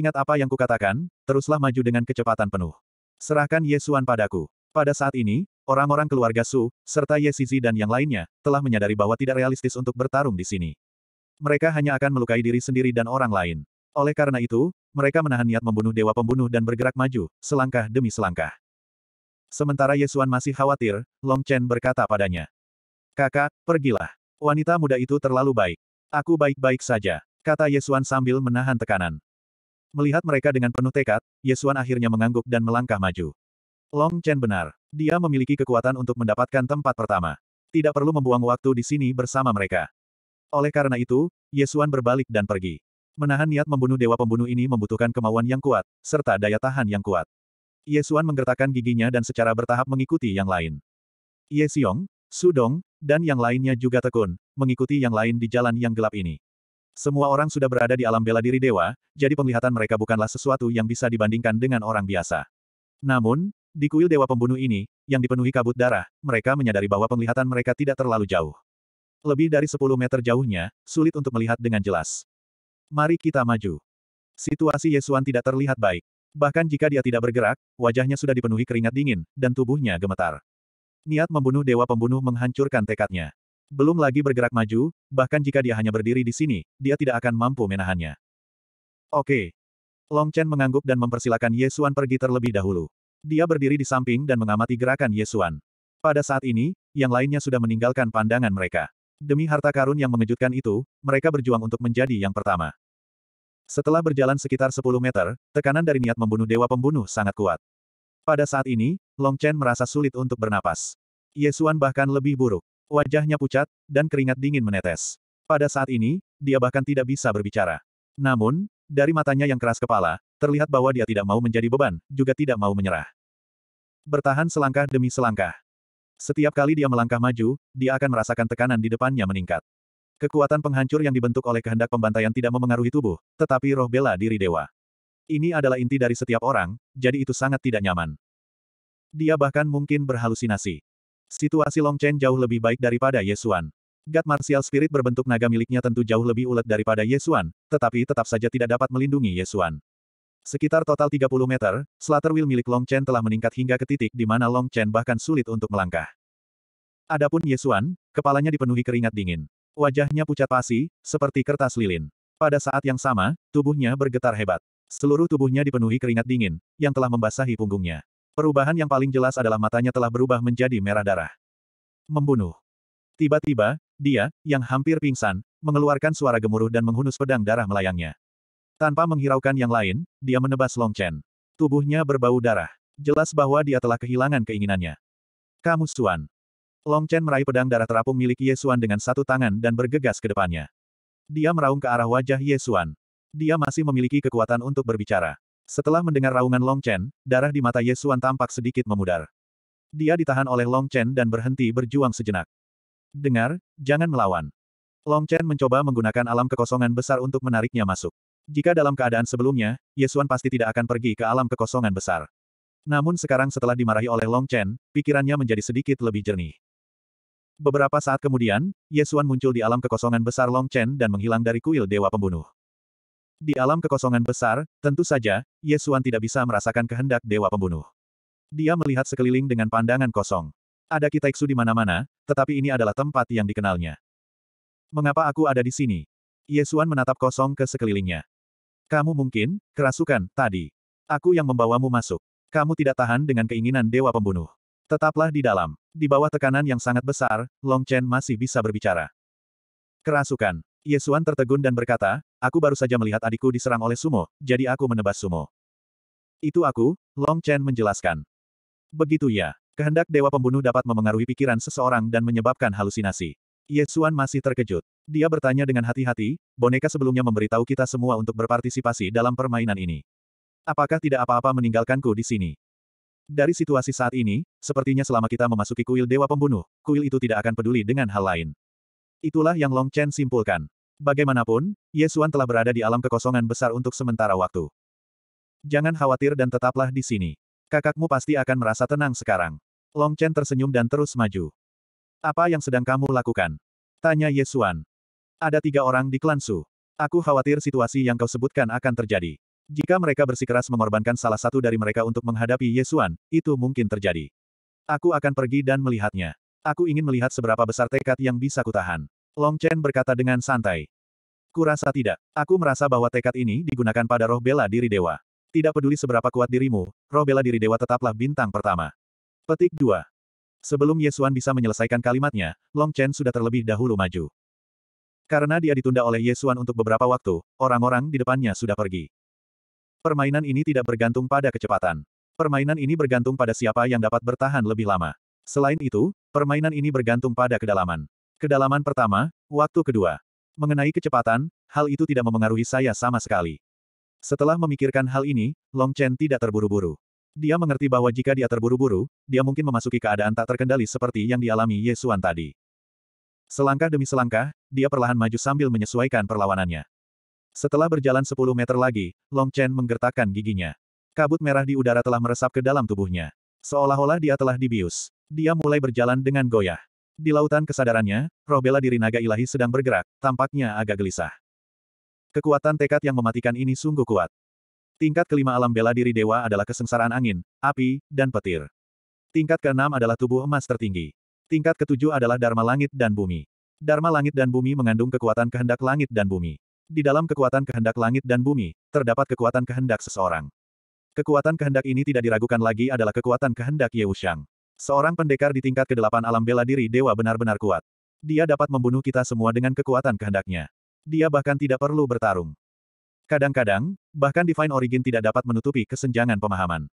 Ingat apa yang kukatakan, teruslah maju dengan kecepatan penuh. Serahkan Yesuan padaku. Pada saat ini, orang-orang keluarga Su, serta Yesizi dan yang lainnya, telah menyadari bahwa tidak realistis untuk bertarung di sini. Mereka hanya akan melukai diri sendiri dan orang lain. Oleh karena itu, mereka menahan niat membunuh dewa pembunuh dan bergerak maju, selangkah demi selangkah. Sementara Yesuan masih khawatir, Long Chen berkata padanya. Kakak, pergilah. Wanita muda itu terlalu baik. Aku baik-baik saja, kata Yesuan sambil menahan tekanan. Melihat mereka dengan penuh tekad, Yesuan akhirnya mengangguk dan melangkah maju. Long Chen benar. Dia memiliki kekuatan untuk mendapatkan tempat pertama. Tidak perlu membuang waktu di sini bersama mereka. Oleh karena itu, Yesuan berbalik dan pergi. Menahan niat membunuh dewa pembunuh ini membutuhkan kemauan yang kuat, serta daya tahan yang kuat. Yesuan menggertakkan giginya dan secara bertahap mengikuti yang lain. Ye Xiong, Sudong, dan yang lainnya juga tekun, mengikuti yang lain di jalan yang gelap ini. Semua orang sudah berada di alam bela diri dewa, jadi penglihatan mereka bukanlah sesuatu yang bisa dibandingkan dengan orang biasa. Namun, di kuil dewa pembunuh ini, yang dipenuhi kabut darah, mereka menyadari bahwa penglihatan mereka tidak terlalu jauh. Lebih dari 10 meter jauhnya, sulit untuk melihat dengan jelas. Mari kita maju. Situasi Yesuan tidak terlihat baik. Bahkan jika dia tidak bergerak, wajahnya sudah dipenuhi keringat dingin, dan tubuhnya gemetar. Niat membunuh dewa pembunuh menghancurkan tekadnya. Belum lagi bergerak maju, bahkan jika dia hanya berdiri di sini, dia tidak akan mampu menahannya. Oke. Long Chen mengangguk dan mempersilahkan Yesuan pergi terlebih dahulu. Dia berdiri di samping dan mengamati gerakan Yesuan. Pada saat ini, yang lainnya sudah meninggalkan pandangan mereka. Demi harta karun yang mengejutkan itu, mereka berjuang untuk menjadi yang pertama. Setelah berjalan sekitar 10 meter, tekanan dari niat membunuh dewa pembunuh sangat kuat. Pada saat ini, Long Chen merasa sulit untuk bernapas. Yesuan bahkan lebih buruk. Wajahnya pucat, dan keringat dingin menetes. Pada saat ini, dia bahkan tidak bisa berbicara. Namun, dari matanya yang keras kepala, terlihat bahwa dia tidak mau menjadi beban, juga tidak mau menyerah. Bertahan selangkah demi selangkah. Setiap kali dia melangkah maju, dia akan merasakan tekanan di depannya meningkat. Kekuatan penghancur yang dibentuk oleh kehendak pembantaian tidak memengaruhi tubuh, tetapi roh bela diri dewa. Ini adalah inti dari setiap orang, jadi itu sangat tidak nyaman. Dia bahkan mungkin berhalusinasi. Situasi Long Chen jauh lebih baik daripada Yesuan. God Martial Spirit berbentuk naga miliknya tentu jauh lebih ulet daripada Yesuan, tetapi tetap saja tidak dapat melindungi Yesuan. Sekitar total 30 meter, Slater Wheel milik Long Chen telah meningkat hingga ke titik di mana Long Chen bahkan sulit untuk melangkah. Adapun Yesuan, kepalanya dipenuhi keringat dingin. Wajahnya pucat pasi, seperti kertas lilin. Pada saat yang sama, tubuhnya bergetar hebat. Seluruh tubuhnya dipenuhi keringat dingin, yang telah membasahi punggungnya. Perubahan yang paling jelas adalah matanya telah berubah menjadi merah darah. Membunuh. Tiba-tiba, dia, yang hampir pingsan, mengeluarkan suara gemuruh dan menghunus pedang darah melayangnya. Tanpa menghiraukan yang lain, dia menebas Long Chen. Tubuhnya berbau darah. Jelas bahwa dia telah kehilangan keinginannya. Kamu Suan. Long Chen meraih pedang darah terapung milik Ye Suan dengan satu tangan dan bergegas ke depannya. Dia meraung ke arah wajah Ye Suan. Dia masih memiliki kekuatan untuk berbicara. Setelah mendengar raungan Long Chen, darah di mata Yesuan tampak sedikit memudar. Dia ditahan oleh Long Chen dan berhenti berjuang sejenak. Dengar, jangan melawan. Long Chen mencoba menggunakan alam kekosongan besar untuk menariknya masuk. Jika dalam keadaan sebelumnya, Yesuan pasti tidak akan pergi ke alam kekosongan besar. Namun sekarang setelah dimarahi oleh Long Chen, pikirannya menjadi sedikit lebih jernih. Beberapa saat kemudian, Yesuan muncul di alam kekosongan besar Long Chen dan menghilang dari kuil Dewa Pembunuh. Di alam kekosongan besar, tentu saja, Yesuan tidak bisa merasakan kehendak Dewa Pembunuh. Dia melihat sekeliling dengan pandangan kosong. Ada kitaiksu di mana-mana, tetapi ini adalah tempat yang dikenalnya. Mengapa aku ada di sini? Yesuan menatap kosong ke sekelilingnya. Kamu mungkin, kerasukan, tadi. Aku yang membawamu masuk. Kamu tidak tahan dengan keinginan Dewa Pembunuh. Tetaplah di dalam. Di bawah tekanan yang sangat besar, Long Chen masih bisa berbicara. Kerasukan. Yesuan tertegun dan berkata, aku baru saja melihat adikku diserang oleh sumo, jadi aku menebas sumo. Itu aku, Long Chen menjelaskan. Begitu ya. Kehendak Dewa Pembunuh dapat memengaruhi pikiran seseorang dan menyebabkan halusinasi. Yesuan masih terkejut. Dia bertanya dengan hati-hati, boneka sebelumnya memberitahu kita semua untuk berpartisipasi dalam permainan ini. Apakah tidak apa-apa meninggalkanku di sini? Dari situasi saat ini, sepertinya selama kita memasuki kuil Dewa Pembunuh, kuil itu tidak akan peduli dengan hal lain. Itulah yang Long Chen simpulkan. Bagaimanapun, Yesuan telah berada di alam kekosongan besar untuk sementara waktu. Jangan khawatir dan tetaplah di sini. Kakakmu pasti akan merasa tenang sekarang. Long Chen tersenyum dan terus maju. Apa yang sedang kamu lakukan? Tanya Yesuan. Ada tiga orang di klan Su. Aku khawatir situasi yang kau sebutkan akan terjadi. Jika mereka bersikeras mengorbankan salah satu dari mereka untuk menghadapi Yesuan, itu mungkin terjadi. Aku akan pergi dan melihatnya. Aku ingin melihat seberapa besar tekad yang bisa kutahan. Long Chen berkata dengan santai. Kurasa tidak. Aku merasa bahwa tekad ini digunakan pada roh bela diri dewa. Tidak peduli seberapa kuat dirimu, roh bela diri dewa tetaplah bintang pertama. Petik 2. Sebelum Yesuan bisa menyelesaikan kalimatnya, Long Chen sudah terlebih dahulu maju. Karena dia ditunda oleh Yesuan untuk beberapa waktu, orang-orang di depannya sudah pergi. Permainan ini tidak bergantung pada kecepatan. Permainan ini bergantung pada siapa yang dapat bertahan lebih lama. Selain itu, permainan ini bergantung pada kedalaman. Kedalaman pertama, waktu kedua. Mengenai kecepatan, hal itu tidak memengaruhi saya sama sekali. Setelah memikirkan hal ini, Long Chen tidak terburu-buru. Dia mengerti bahwa jika dia terburu-buru, dia mungkin memasuki keadaan tak terkendali seperti yang dialami Ye Xuan tadi. Selangkah demi selangkah, dia perlahan maju sambil menyesuaikan perlawanannya. Setelah berjalan 10 meter lagi, Long Chen menggertakkan giginya. Kabut merah di udara telah meresap ke dalam tubuhnya. Seolah-olah dia telah dibius. Dia mulai berjalan dengan goyah. Di lautan kesadarannya, roh bela diri naga ilahi sedang bergerak, tampaknya agak gelisah. Kekuatan tekad yang mematikan ini sungguh kuat. Tingkat kelima alam bela diri dewa adalah kesengsaraan angin, api, dan petir. Tingkat keenam adalah tubuh emas tertinggi. Tingkat ketujuh adalah dharma langit dan bumi. Dharma langit dan bumi mengandung kekuatan kehendak langit dan bumi. Di dalam kekuatan kehendak langit dan bumi, terdapat kekuatan kehendak seseorang. Kekuatan kehendak ini tidak diragukan lagi adalah kekuatan kehendak Yewushang. Seorang pendekar di tingkat ke-8 alam bela diri dewa benar-benar kuat. Dia dapat membunuh kita semua dengan kekuatan kehendaknya. Dia bahkan tidak perlu bertarung. Kadang-kadang, bahkan Divine Origin tidak dapat menutupi kesenjangan pemahaman.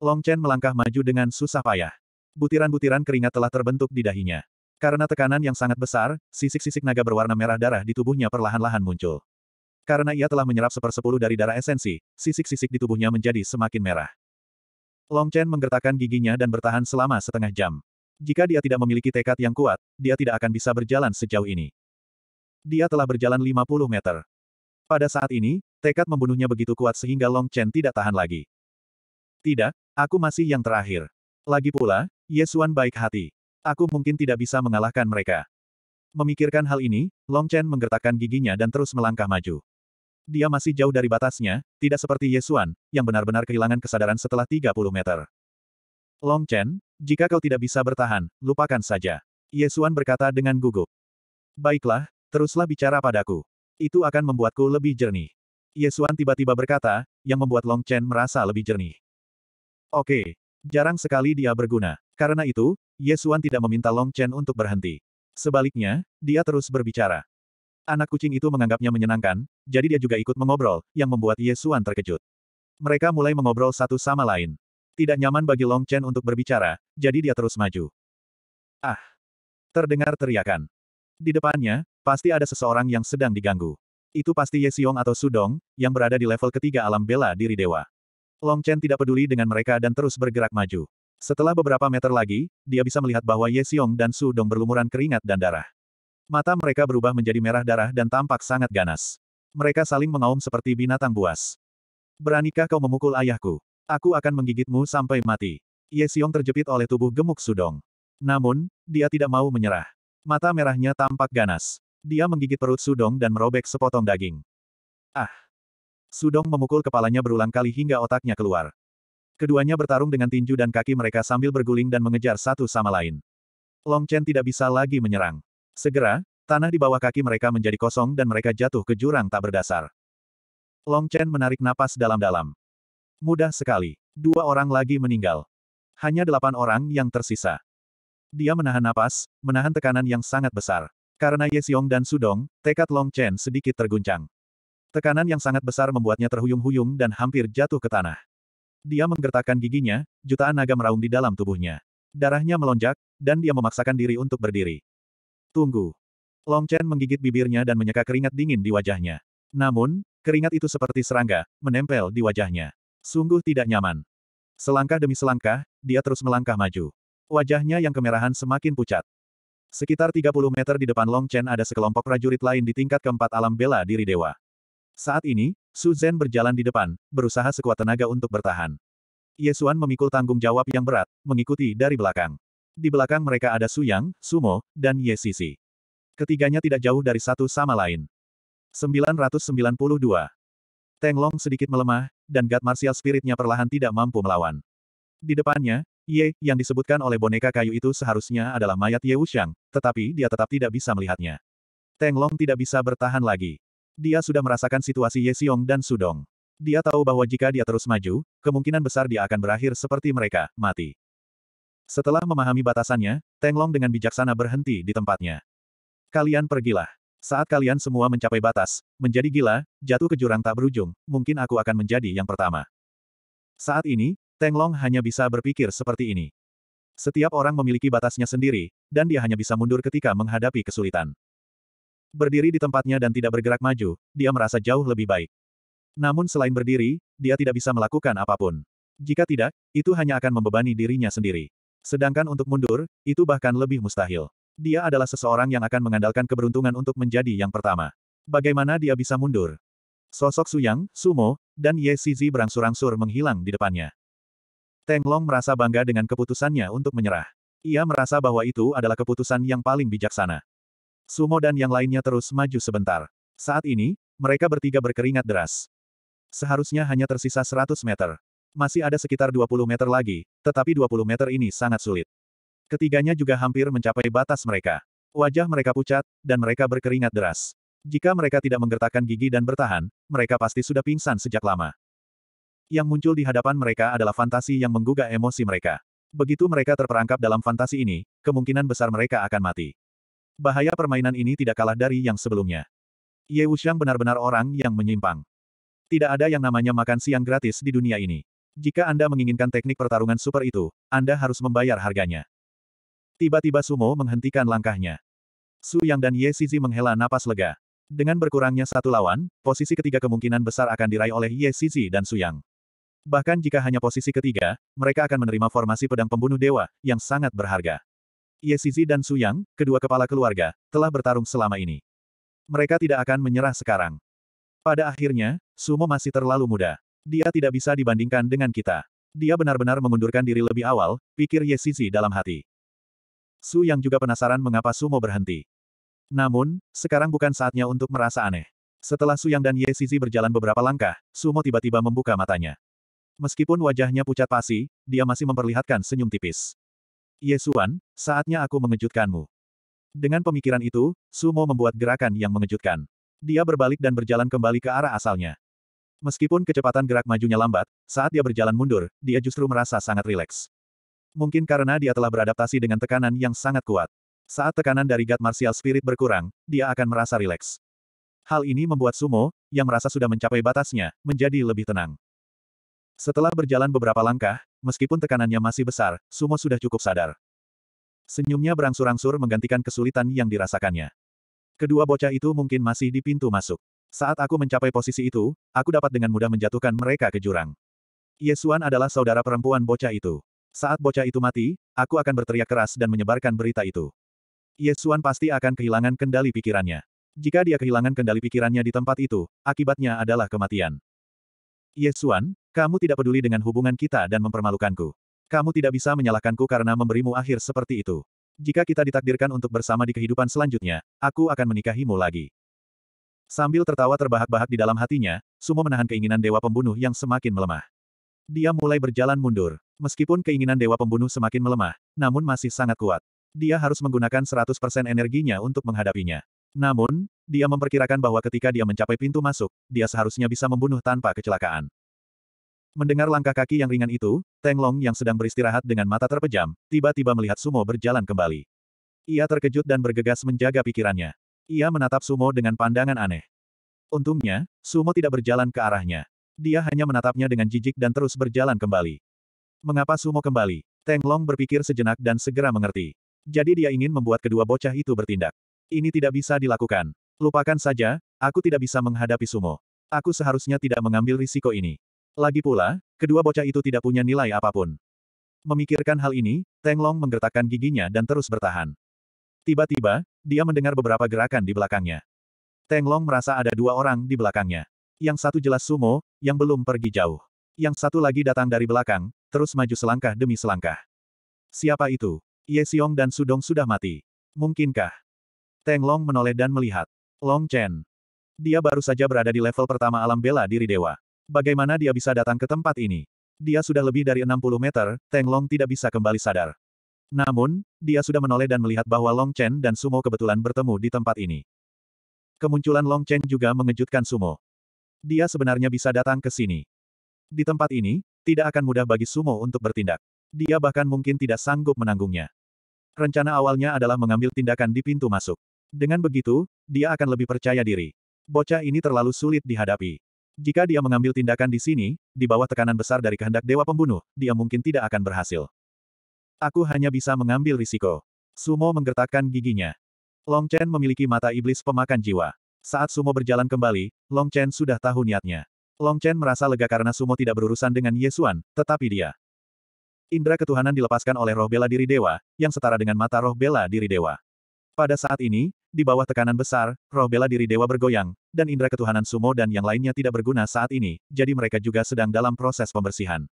Long Chen melangkah maju dengan susah payah. Butiran-butiran keringat telah terbentuk di dahinya. Karena tekanan yang sangat besar, sisik-sisik naga berwarna merah darah di tubuhnya perlahan-lahan muncul. Karena ia telah menyerap sepersepuluh dari darah esensi, sisik-sisik di tubuhnya menjadi semakin merah. Long Chen menggertakkan giginya dan bertahan selama setengah jam. Jika dia tidak memiliki tekad yang kuat, dia tidak akan bisa berjalan sejauh ini. Dia telah berjalan 50 meter. Pada saat ini, tekad membunuhnya begitu kuat sehingga Long Chen tidak tahan lagi. Tidak, aku masih yang terakhir. Lagi pula, Yesuan baik hati. Aku mungkin tidak bisa mengalahkan mereka. Memikirkan hal ini, Long Chen menggertakkan giginya dan terus melangkah maju dia masih jauh dari batasnya, tidak seperti Yesuan, yang benar-benar kehilangan kesadaran setelah 30 meter. Long Chen, jika kau tidak bisa bertahan, lupakan saja. Yesuan berkata dengan gugup. Baiklah, teruslah bicara padaku. Itu akan membuatku lebih jernih. Yesuan tiba-tiba berkata, yang membuat Long Chen merasa lebih jernih. Oke, jarang sekali dia berguna. Karena itu, Yesuan tidak meminta Long Chen untuk berhenti. Sebaliknya, dia terus berbicara. Anak kucing itu menganggapnya menyenangkan, jadi dia juga ikut mengobrol, yang membuat Yesuan terkejut. Mereka mulai mengobrol satu sama lain. Tidak nyaman bagi Long Chen untuk berbicara, jadi dia terus maju. Ah! Terdengar teriakan. Di depannya, pasti ada seseorang yang sedang diganggu. Itu pasti Ye Xiong atau Sudong, yang berada di level ketiga alam bela diri dewa. Long Chen tidak peduli dengan mereka dan terus bergerak maju. Setelah beberapa meter lagi, dia bisa melihat bahwa Ye Xiong dan Sudong berlumuran keringat dan darah. Mata mereka berubah menjadi merah darah dan tampak sangat ganas. Mereka saling mengaum seperti binatang buas. Beranikah kau memukul ayahku? Aku akan menggigitmu sampai mati. Ye Xiong terjepit oleh tubuh gemuk Sudong. Namun, dia tidak mau menyerah. Mata merahnya tampak ganas. Dia menggigit perut Sudong dan merobek sepotong daging. Ah! Sudong memukul kepalanya berulang kali hingga otaknya keluar. Keduanya bertarung dengan tinju dan kaki mereka sambil berguling dan mengejar satu sama lain. Long Chen tidak bisa lagi menyerang. Segera, tanah di bawah kaki mereka menjadi kosong dan mereka jatuh ke jurang tak berdasar. Long Chen menarik napas dalam-dalam. Mudah sekali. Dua orang lagi meninggal. Hanya delapan orang yang tersisa. Dia menahan napas, menahan tekanan yang sangat besar. Karena Ye Xiong dan Sudong, tekad Long Chen sedikit terguncang. Tekanan yang sangat besar membuatnya terhuyung-huyung dan hampir jatuh ke tanah. Dia menggertakkan giginya, jutaan naga meraung di dalam tubuhnya. Darahnya melonjak, dan dia memaksakan diri untuk berdiri. Tunggu. Long Chen menggigit bibirnya dan menyeka keringat dingin di wajahnya. Namun, keringat itu seperti serangga, menempel di wajahnya. Sungguh tidak nyaman. Selangkah demi selangkah, dia terus melangkah maju. Wajahnya yang kemerahan semakin pucat. Sekitar 30 meter di depan Long Chen ada sekelompok prajurit lain di tingkat keempat alam bela diri dewa. Saat ini, Su Zhen berjalan di depan, berusaha sekuat tenaga untuk bertahan. Yesuan memikul tanggung jawab yang berat, mengikuti dari belakang. Di belakang mereka ada Su Yang, Sumo, dan Ye Sisi. Ketiganya tidak jauh dari satu sama lain. 992. Long sedikit melemah, dan God Martial Spiritnya perlahan tidak mampu melawan. Di depannya, Ye, yang disebutkan oleh boneka kayu itu seharusnya adalah mayat Ye Wuxiang, tetapi dia tetap tidak bisa melihatnya. Long tidak bisa bertahan lagi. Dia sudah merasakan situasi Ye Xiong dan Sudong. Dia tahu bahwa jika dia terus maju, kemungkinan besar dia akan berakhir seperti mereka, mati. Setelah memahami batasannya, Tenglong dengan bijaksana berhenti di tempatnya. Kalian pergilah. Saat kalian semua mencapai batas, menjadi gila, jatuh ke jurang tak berujung, mungkin aku akan menjadi yang pertama. Saat ini, Tenglong hanya bisa berpikir seperti ini. Setiap orang memiliki batasnya sendiri, dan dia hanya bisa mundur ketika menghadapi kesulitan. Berdiri di tempatnya dan tidak bergerak maju, dia merasa jauh lebih baik. Namun selain berdiri, dia tidak bisa melakukan apapun. Jika tidak, itu hanya akan membebani dirinya sendiri. Sedangkan untuk mundur, itu bahkan lebih mustahil. Dia adalah seseorang yang akan mengandalkan keberuntungan untuk menjadi yang pertama. Bagaimana dia bisa mundur? Sosok Suyang, Sumo, dan Ye Shizi berangsur-angsur menghilang di depannya. Teng Long merasa bangga dengan keputusannya untuk menyerah. Ia merasa bahwa itu adalah keputusan yang paling bijaksana. Sumo dan yang lainnya terus maju sebentar. Saat ini, mereka bertiga berkeringat deras. Seharusnya hanya tersisa 100 meter. Masih ada sekitar 20 meter lagi, tetapi 20 meter ini sangat sulit. Ketiganya juga hampir mencapai batas mereka. Wajah mereka pucat, dan mereka berkeringat deras. Jika mereka tidak menggertakkan gigi dan bertahan, mereka pasti sudah pingsan sejak lama. Yang muncul di hadapan mereka adalah fantasi yang menggugah emosi mereka. Begitu mereka terperangkap dalam fantasi ini, kemungkinan besar mereka akan mati. Bahaya permainan ini tidak kalah dari yang sebelumnya. Ye Wuxiang benar-benar orang yang menyimpang. Tidak ada yang namanya makan siang gratis di dunia ini. Jika Anda menginginkan teknik pertarungan super itu, Anda harus membayar harganya. Tiba-tiba Sumo menghentikan langkahnya. Su Yang dan Ye Sizi menghela napas lega. Dengan berkurangnya satu lawan, posisi ketiga kemungkinan besar akan diraih oleh Ye Sizi dan Su Yang. Bahkan jika hanya posisi ketiga, mereka akan menerima formasi pedang pembunuh dewa, yang sangat berharga. Ye Sizi dan Su Yang, kedua kepala keluarga, telah bertarung selama ini. Mereka tidak akan menyerah sekarang. Pada akhirnya, Sumo masih terlalu muda. Dia tidak bisa dibandingkan dengan kita. Dia benar-benar mengundurkan diri lebih awal, pikir Ye Sisi dalam hati. Su yang juga penasaran mengapa Sumo berhenti. Namun, sekarang bukan saatnya untuk merasa aneh. Setelah Su Yang dan Ye Sisi berjalan beberapa langkah, Sumo tiba-tiba membuka matanya. Meskipun wajahnya pucat pasi, dia masih memperlihatkan senyum tipis. Ye Suan, saatnya aku mengejutkanmu. Dengan pemikiran itu, Sumo membuat gerakan yang mengejutkan. Dia berbalik dan berjalan kembali ke arah asalnya. Meskipun kecepatan gerak majunya lambat, saat dia berjalan mundur, dia justru merasa sangat rileks. Mungkin karena dia telah beradaptasi dengan tekanan yang sangat kuat. Saat tekanan dari God Martial Spirit berkurang, dia akan merasa rileks. Hal ini membuat Sumo, yang merasa sudah mencapai batasnya, menjadi lebih tenang. Setelah berjalan beberapa langkah, meskipun tekanannya masih besar, Sumo sudah cukup sadar. Senyumnya berangsur-angsur menggantikan kesulitan yang dirasakannya. Kedua bocah itu mungkin masih di pintu masuk. Saat aku mencapai posisi itu, aku dapat dengan mudah menjatuhkan mereka ke jurang. Yesuan adalah saudara perempuan bocah itu. Saat bocah itu mati, aku akan berteriak keras dan menyebarkan berita itu. Yesuan pasti akan kehilangan kendali pikirannya. Jika dia kehilangan kendali pikirannya di tempat itu, akibatnya adalah kematian. Yesuan, kamu tidak peduli dengan hubungan kita dan mempermalukanku. Kamu tidak bisa menyalahkanku karena memberimu akhir seperti itu. Jika kita ditakdirkan untuk bersama di kehidupan selanjutnya, aku akan menikahimu lagi. Sambil tertawa terbahak-bahak di dalam hatinya, Sumo menahan keinginan Dewa Pembunuh yang semakin melemah. Dia mulai berjalan mundur. Meskipun keinginan Dewa Pembunuh semakin melemah, namun masih sangat kuat. Dia harus menggunakan 100% energinya untuk menghadapinya. Namun, dia memperkirakan bahwa ketika dia mencapai pintu masuk, dia seharusnya bisa membunuh tanpa kecelakaan. Mendengar langkah kaki yang ringan itu, Teng Long yang sedang beristirahat dengan mata terpejam, tiba-tiba melihat Sumo berjalan kembali. Ia terkejut dan bergegas menjaga pikirannya. Ia menatap Sumo dengan pandangan aneh. Untungnya, Sumo tidak berjalan ke arahnya. Dia hanya menatapnya dengan jijik dan terus berjalan kembali. Mengapa Sumo kembali? Teng Long berpikir sejenak dan segera mengerti. Jadi dia ingin membuat kedua bocah itu bertindak. Ini tidak bisa dilakukan. Lupakan saja, aku tidak bisa menghadapi Sumo. Aku seharusnya tidak mengambil risiko ini. Lagi pula, kedua bocah itu tidak punya nilai apapun. Memikirkan hal ini, Teng Long menggertakkan giginya dan terus bertahan. Tiba-tiba, dia mendengar beberapa gerakan di belakangnya. Long merasa ada dua orang di belakangnya. Yang satu jelas sumo, yang belum pergi jauh. Yang satu lagi datang dari belakang, terus maju selangkah demi selangkah. Siapa itu? Ye Xiong dan Sudong sudah mati. Mungkinkah? Long menoleh dan melihat. Long Chen. Dia baru saja berada di level pertama alam bela diri dewa. Bagaimana dia bisa datang ke tempat ini? Dia sudah lebih dari 60 meter, Teng Long tidak bisa kembali sadar. Namun, dia sudah menoleh dan melihat bahwa Long Chen dan Sumo kebetulan bertemu di tempat ini. Kemunculan Long Chen juga mengejutkan Sumo. Dia sebenarnya bisa datang ke sini. Di tempat ini, tidak akan mudah bagi Sumo untuk bertindak. Dia bahkan mungkin tidak sanggup menanggungnya. Rencana awalnya adalah mengambil tindakan di pintu masuk. Dengan begitu, dia akan lebih percaya diri. Bocah ini terlalu sulit dihadapi. Jika dia mengambil tindakan di sini, di bawah tekanan besar dari kehendak Dewa Pembunuh, dia mungkin tidak akan berhasil. Aku hanya bisa mengambil risiko. Sumo menggertakkan giginya. Long Chen memiliki mata iblis pemakan jiwa. Saat Sumo berjalan kembali, Long Chen sudah tahu niatnya. Long Chen merasa lega karena Sumo tidak berurusan dengan Yesuan, tetapi dia. Indra ketuhanan dilepaskan oleh roh bela diri dewa, yang setara dengan mata roh bela diri dewa. Pada saat ini, di bawah tekanan besar, roh bela diri dewa bergoyang, dan indra ketuhanan Sumo dan yang lainnya tidak berguna saat ini, jadi mereka juga sedang dalam proses pembersihan.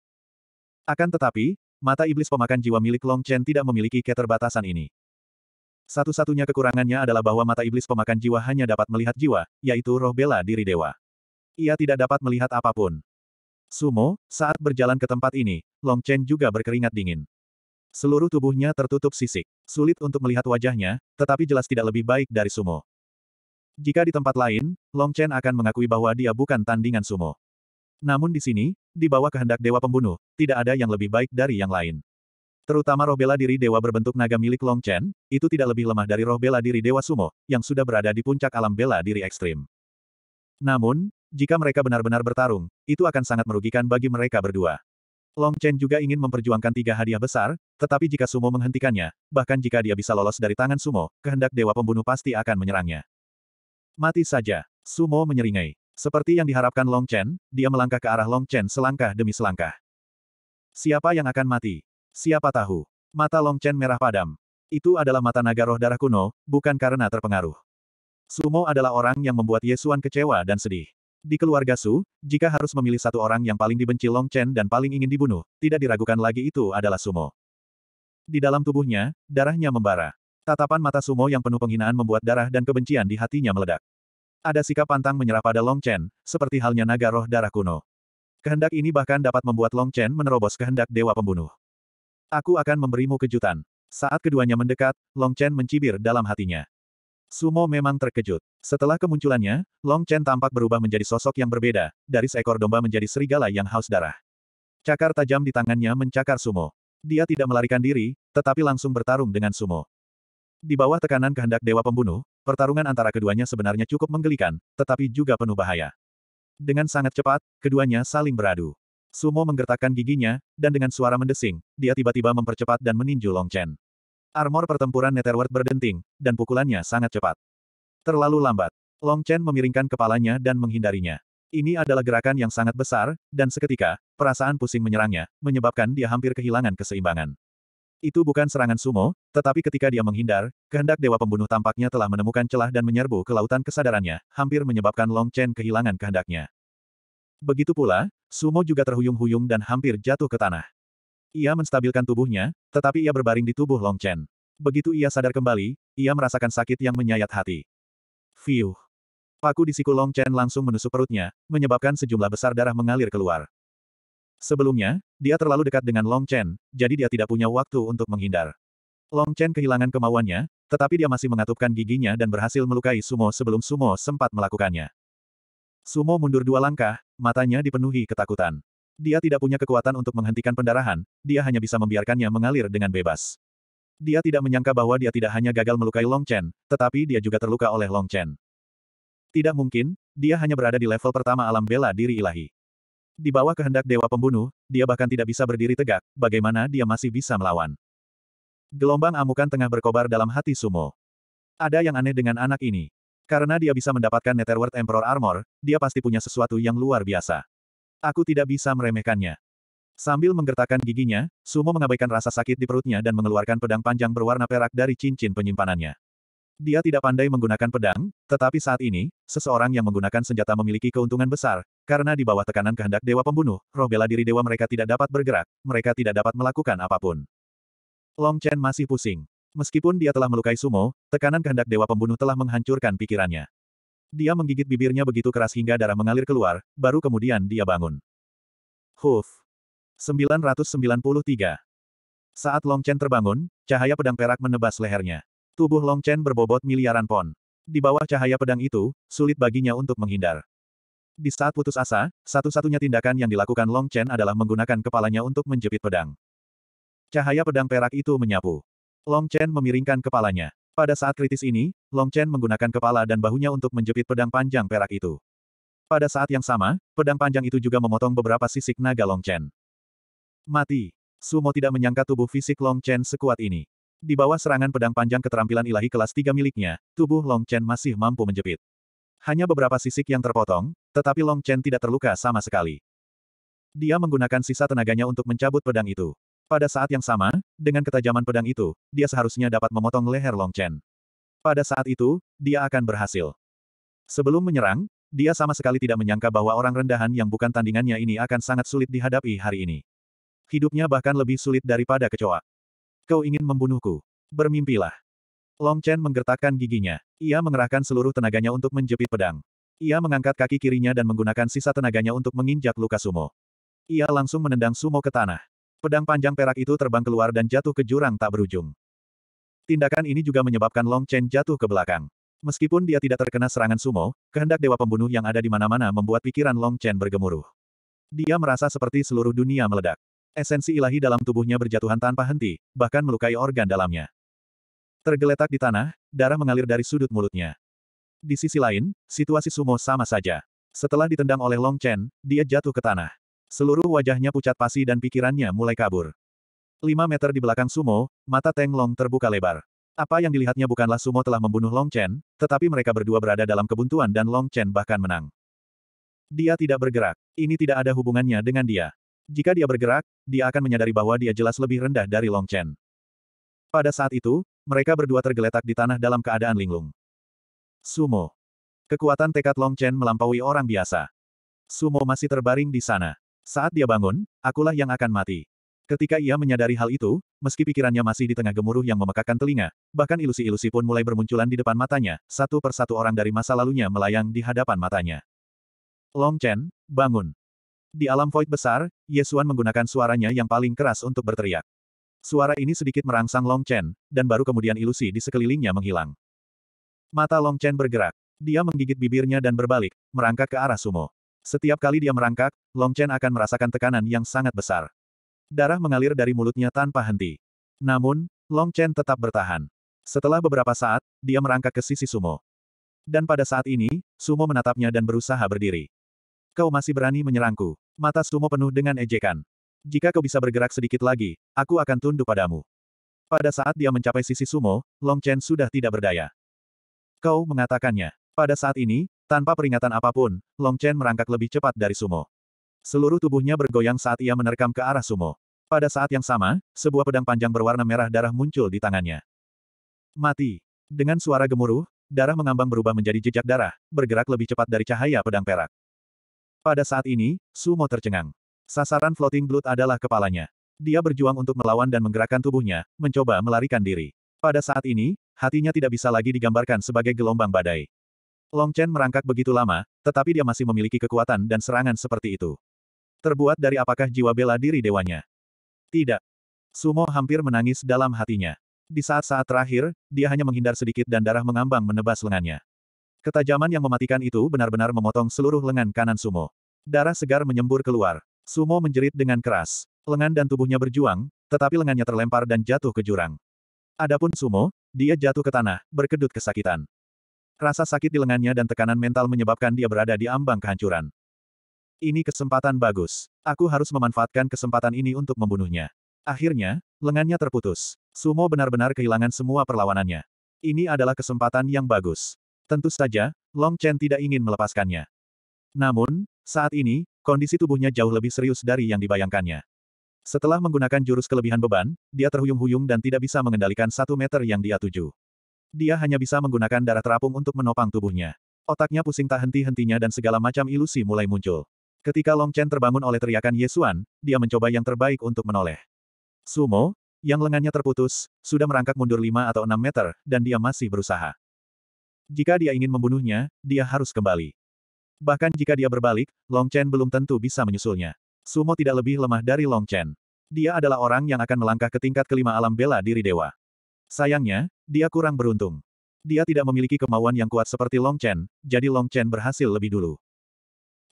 Akan tetapi, Mata iblis pemakan jiwa milik Long Chen tidak memiliki keterbatasan ini. Satu-satunya kekurangannya adalah bahwa mata iblis pemakan jiwa hanya dapat melihat jiwa, yaitu roh bela diri dewa. Ia tidak dapat melihat apapun. Sumo, saat berjalan ke tempat ini, Long Chen juga berkeringat dingin. Seluruh tubuhnya tertutup sisik. Sulit untuk melihat wajahnya, tetapi jelas tidak lebih baik dari Sumo. Jika di tempat lain, Long Chen akan mengakui bahwa dia bukan tandingan Sumo. Namun di sini, di bawah kehendak Dewa Pembunuh, tidak ada yang lebih baik dari yang lain. Terutama roh bela diri dewa berbentuk naga milik Long Chen, itu tidak lebih lemah dari roh bela diri dewa sumo, yang sudah berada di puncak alam bela diri ekstrim. Namun, jika mereka benar-benar bertarung, itu akan sangat merugikan bagi mereka berdua. Long Chen juga ingin memperjuangkan tiga hadiah besar, tetapi jika sumo menghentikannya, bahkan jika dia bisa lolos dari tangan sumo, kehendak dewa pembunuh pasti akan menyerangnya. Mati saja. Sumo menyeringai. Seperti yang diharapkan Long Chen, dia melangkah ke arah Long Chen selangkah demi selangkah. Siapa yang akan mati? Siapa tahu? Mata Long Chen merah padam. Itu adalah mata naga roh darah kuno, bukan karena terpengaruh. Sumo adalah orang yang membuat Yesuan kecewa dan sedih. Di keluarga Su, jika harus memilih satu orang yang paling dibenci Long Chen dan paling ingin dibunuh, tidak diragukan lagi itu adalah Sumo. Di dalam tubuhnya, darahnya membara. Tatapan mata Sumo yang penuh penghinaan membuat darah dan kebencian di hatinya meledak. Ada sikap pantang menyerah pada Long Chen, seperti halnya naga roh darah kuno. Kehendak ini bahkan dapat membuat Long Chen menerobos kehendak dewa pembunuh. Aku akan memberimu kejutan. Saat keduanya mendekat, Long Chen mencibir dalam hatinya. Sumo memang terkejut. Setelah kemunculannya, Long Chen tampak berubah menjadi sosok yang berbeda, dari seekor domba menjadi serigala yang haus darah. Cakar tajam di tangannya mencakar Sumo. Dia tidak melarikan diri, tetapi langsung bertarung dengan Sumo. Di bawah tekanan kehendak Dewa Pembunuh, Pertarungan antara keduanya sebenarnya cukup menggelikan, tetapi juga penuh bahaya. Dengan sangat cepat, keduanya saling beradu. Sumo menggertakkan giginya, dan dengan suara mendesing, dia tiba-tiba mempercepat dan meninju Long Chen. Armor pertempuran Netherworld berdenting, dan pukulannya sangat cepat. Terlalu lambat. Long Chen memiringkan kepalanya dan menghindarinya. Ini adalah gerakan yang sangat besar, dan seketika, perasaan pusing menyerangnya, menyebabkan dia hampir kehilangan keseimbangan. Itu bukan serangan sumo, tetapi ketika dia menghindar, kehendak Dewa Pembunuh tampaknya telah menemukan celah dan menyerbu ke lautan kesadarannya, hampir menyebabkan Long Chen kehilangan kehendaknya. Begitu pula, sumo juga terhuyung-huyung dan hampir jatuh ke tanah. Ia menstabilkan tubuhnya, tetapi ia berbaring di tubuh Long Chen. Begitu ia sadar kembali, ia merasakan sakit yang menyayat hati. Fiuh! Paku di siku Long Chen langsung menusuk perutnya, menyebabkan sejumlah besar darah mengalir keluar. Sebelumnya, dia terlalu dekat dengan Long Chen, jadi dia tidak punya waktu untuk menghindar. Long Chen kehilangan kemauannya, tetapi dia masih mengatupkan giginya dan berhasil melukai Sumo sebelum Sumo sempat melakukannya. Sumo mundur dua langkah, matanya dipenuhi ketakutan. Dia tidak punya kekuatan untuk menghentikan pendarahan, dia hanya bisa membiarkannya mengalir dengan bebas. Dia tidak menyangka bahwa dia tidak hanya gagal melukai Long Chen, tetapi dia juga terluka oleh Long Chen. Tidak mungkin, dia hanya berada di level pertama alam bela diri ilahi. Di bawah kehendak Dewa Pembunuh, dia bahkan tidak bisa berdiri tegak, bagaimana dia masih bisa melawan. Gelombang amukan tengah berkobar dalam hati Sumo. Ada yang aneh dengan anak ini. Karena dia bisa mendapatkan Netherworld Emperor Armor, dia pasti punya sesuatu yang luar biasa. Aku tidak bisa meremehkannya. Sambil menggertakkan giginya, Sumo mengabaikan rasa sakit di perutnya dan mengeluarkan pedang panjang berwarna perak dari cincin penyimpanannya. Dia tidak pandai menggunakan pedang, tetapi saat ini, seseorang yang menggunakan senjata memiliki keuntungan besar, karena di bawah tekanan kehendak dewa pembunuh, roh bela diri dewa mereka tidak dapat bergerak, mereka tidak dapat melakukan apapun. Long Chen masih pusing. Meskipun dia telah melukai Sumo, tekanan kehendak dewa pembunuh telah menghancurkan pikirannya. Dia menggigit bibirnya begitu keras hingga darah mengalir keluar, baru kemudian dia bangun. Huf. 993. Saat Long Chen terbangun, cahaya pedang perak menebas lehernya. Tubuh Long Chen berbobot miliaran pon. Di bawah cahaya pedang itu, sulit baginya untuk menghindar. Di saat putus asa, satu-satunya tindakan yang dilakukan Long Chen adalah menggunakan kepalanya untuk menjepit pedang. Cahaya pedang perak itu menyapu. Long Chen memiringkan kepalanya. Pada saat kritis ini, Long Chen menggunakan kepala dan bahunya untuk menjepit pedang panjang perak itu. Pada saat yang sama, pedang panjang itu juga memotong beberapa sisik naga Long Chen. Mati. Sumo tidak menyangka tubuh fisik Long Chen sekuat ini. Di bawah serangan pedang panjang keterampilan ilahi kelas 3 miliknya, tubuh Long Chen masih mampu menjepit. Hanya beberapa sisik yang terpotong, tetapi Long Chen tidak terluka sama sekali. Dia menggunakan sisa tenaganya untuk mencabut pedang itu. Pada saat yang sama, dengan ketajaman pedang itu, dia seharusnya dapat memotong leher Long Chen. Pada saat itu, dia akan berhasil. Sebelum menyerang, dia sama sekali tidak menyangka bahwa orang rendahan yang bukan tandingannya ini akan sangat sulit dihadapi hari ini. Hidupnya bahkan lebih sulit daripada kecoa. Kau ingin membunuhku. Bermimpilah. Long Chen menggertakkan giginya. Ia mengerahkan seluruh tenaganya untuk menjepit pedang. Ia mengangkat kaki kirinya dan menggunakan sisa tenaganya untuk menginjak luka sumo. Ia langsung menendang sumo ke tanah. Pedang panjang perak itu terbang keluar dan jatuh ke jurang tak berujung. Tindakan ini juga menyebabkan Long Chen jatuh ke belakang. Meskipun dia tidak terkena serangan sumo, kehendak dewa pembunuh yang ada di mana-mana membuat pikiran Long Chen bergemuruh. Dia merasa seperti seluruh dunia meledak. Esensi ilahi dalam tubuhnya berjatuhan tanpa henti, bahkan melukai organ dalamnya. Tergeletak di tanah, darah mengalir dari sudut mulutnya. Di sisi lain, situasi Sumo sama saja. Setelah ditendang oleh Long Chen, dia jatuh ke tanah. Seluruh wajahnya pucat pasi dan pikirannya mulai kabur. Lima meter di belakang Sumo, mata Teng Long terbuka lebar. Apa yang dilihatnya bukanlah Sumo telah membunuh Long Chen, tetapi mereka berdua berada dalam kebuntuan dan Long Chen bahkan menang. Dia tidak bergerak. Ini tidak ada hubungannya dengan dia. Jika dia bergerak, dia akan menyadari bahwa dia jelas lebih rendah dari Long Chen. Pada saat itu, mereka berdua tergeletak di tanah dalam keadaan linglung. Sumo. Kekuatan tekad Long Chen melampaui orang biasa. Sumo masih terbaring di sana. Saat dia bangun, akulah yang akan mati. Ketika ia menyadari hal itu, meski pikirannya masih di tengah gemuruh yang memekakkan telinga, bahkan ilusi-ilusi pun mulai bermunculan di depan matanya, satu persatu orang dari masa lalunya melayang di hadapan matanya. Long Chen, bangun. Di alam void besar, Yesuan menggunakan suaranya yang paling keras untuk berteriak. Suara ini sedikit merangsang Long Chen, dan baru kemudian ilusi di sekelilingnya menghilang. Mata Long Chen bergerak. Dia menggigit bibirnya dan berbalik, merangkak ke arah Sumo. Setiap kali dia merangkak, Long Chen akan merasakan tekanan yang sangat besar. Darah mengalir dari mulutnya tanpa henti. Namun, Long Chen tetap bertahan. Setelah beberapa saat, dia merangkak ke sisi Sumo. Dan pada saat ini, Sumo menatapnya dan berusaha berdiri. Kau masih berani menyerangku. Mata Sumo penuh dengan ejekan. Jika kau bisa bergerak sedikit lagi, aku akan tunduk padamu. Pada saat dia mencapai sisi Sumo, Long Chen sudah tidak berdaya. Kau mengatakannya. Pada saat ini, tanpa peringatan apapun, Long Chen merangkak lebih cepat dari Sumo. Seluruh tubuhnya bergoyang saat ia menerkam ke arah Sumo. Pada saat yang sama, sebuah pedang panjang berwarna merah darah muncul di tangannya. Mati. Dengan suara gemuruh, darah mengambang berubah menjadi jejak darah, bergerak lebih cepat dari cahaya pedang perak. Pada saat ini, Sumo tercengang. Sasaran floating blood adalah kepalanya. Dia berjuang untuk melawan dan menggerakkan tubuhnya, mencoba melarikan diri. Pada saat ini, hatinya tidak bisa lagi digambarkan sebagai gelombang badai. Long Chen merangkak begitu lama, tetapi dia masih memiliki kekuatan dan serangan seperti itu. Terbuat dari apakah jiwa bela diri dewanya? Tidak. Sumo hampir menangis dalam hatinya. Di saat-saat terakhir, dia hanya menghindar sedikit dan darah mengambang menebas lengannya. Ketajaman yang mematikan itu benar-benar memotong seluruh lengan kanan Sumo. Darah segar menyembur keluar. Sumo menjerit dengan keras. Lengan dan tubuhnya berjuang, tetapi lengannya terlempar dan jatuh ke jurang. Adapun Sumo, dia jatuh ke tanah, berkedut kesakitan. Rasa sakit di lengannya dan tekanan mental menyebabkan dia berada di ambang kehancuran. Ini kesempatan bagus. Aku harus memanfaatkan kesempatan ini untuk membunuhnya. Akhirnya, lengannya terputus. Sumo benar-benar kehilangan semua perlawanannya. Ini adalah kesempatan yang bagus. Tentu saja, Long Chen tidak ingin melepaskannya. Namun, saat ini, kondisi tubuhnya jauh lebih serius dari yang dibayangkannya. Setelah menggunakan jurus kelebihan beban, dia terhuyung-huyung dan tidak bisa mengendalikan satu meter yang dia tuju. Dia hanya bisa menggunakan darah terapung untuk menopang tubuhnya. Otaknya pusing tak henti-hentinya dan segala macam ilusi mulai muncul. Ketika Long Chen terbangun oleh teriakan Yesuan, dia mencoba yang terbaik untuk menoleh. Sumo, yang lengannya terputus, sudah merangkak mundur lima atau enam meter, dan dia masih berusaha. Jika dia ingin membunuhnya, dia harus kembali. Bahkan jika dia berbalik, Long Chen belum tentu bisa menyusulnya. Sumo tidak lebih lemah dari Long Chen. Dia adalah orang yang akan melangkah ke tingkat kelima alam bela diri dewa. Sayangnya, dia kurang beruntung. Dia tidak memiliki kemauan yang kuat seperti Long Chen, jadi Long Chen berhasil lebih dulu.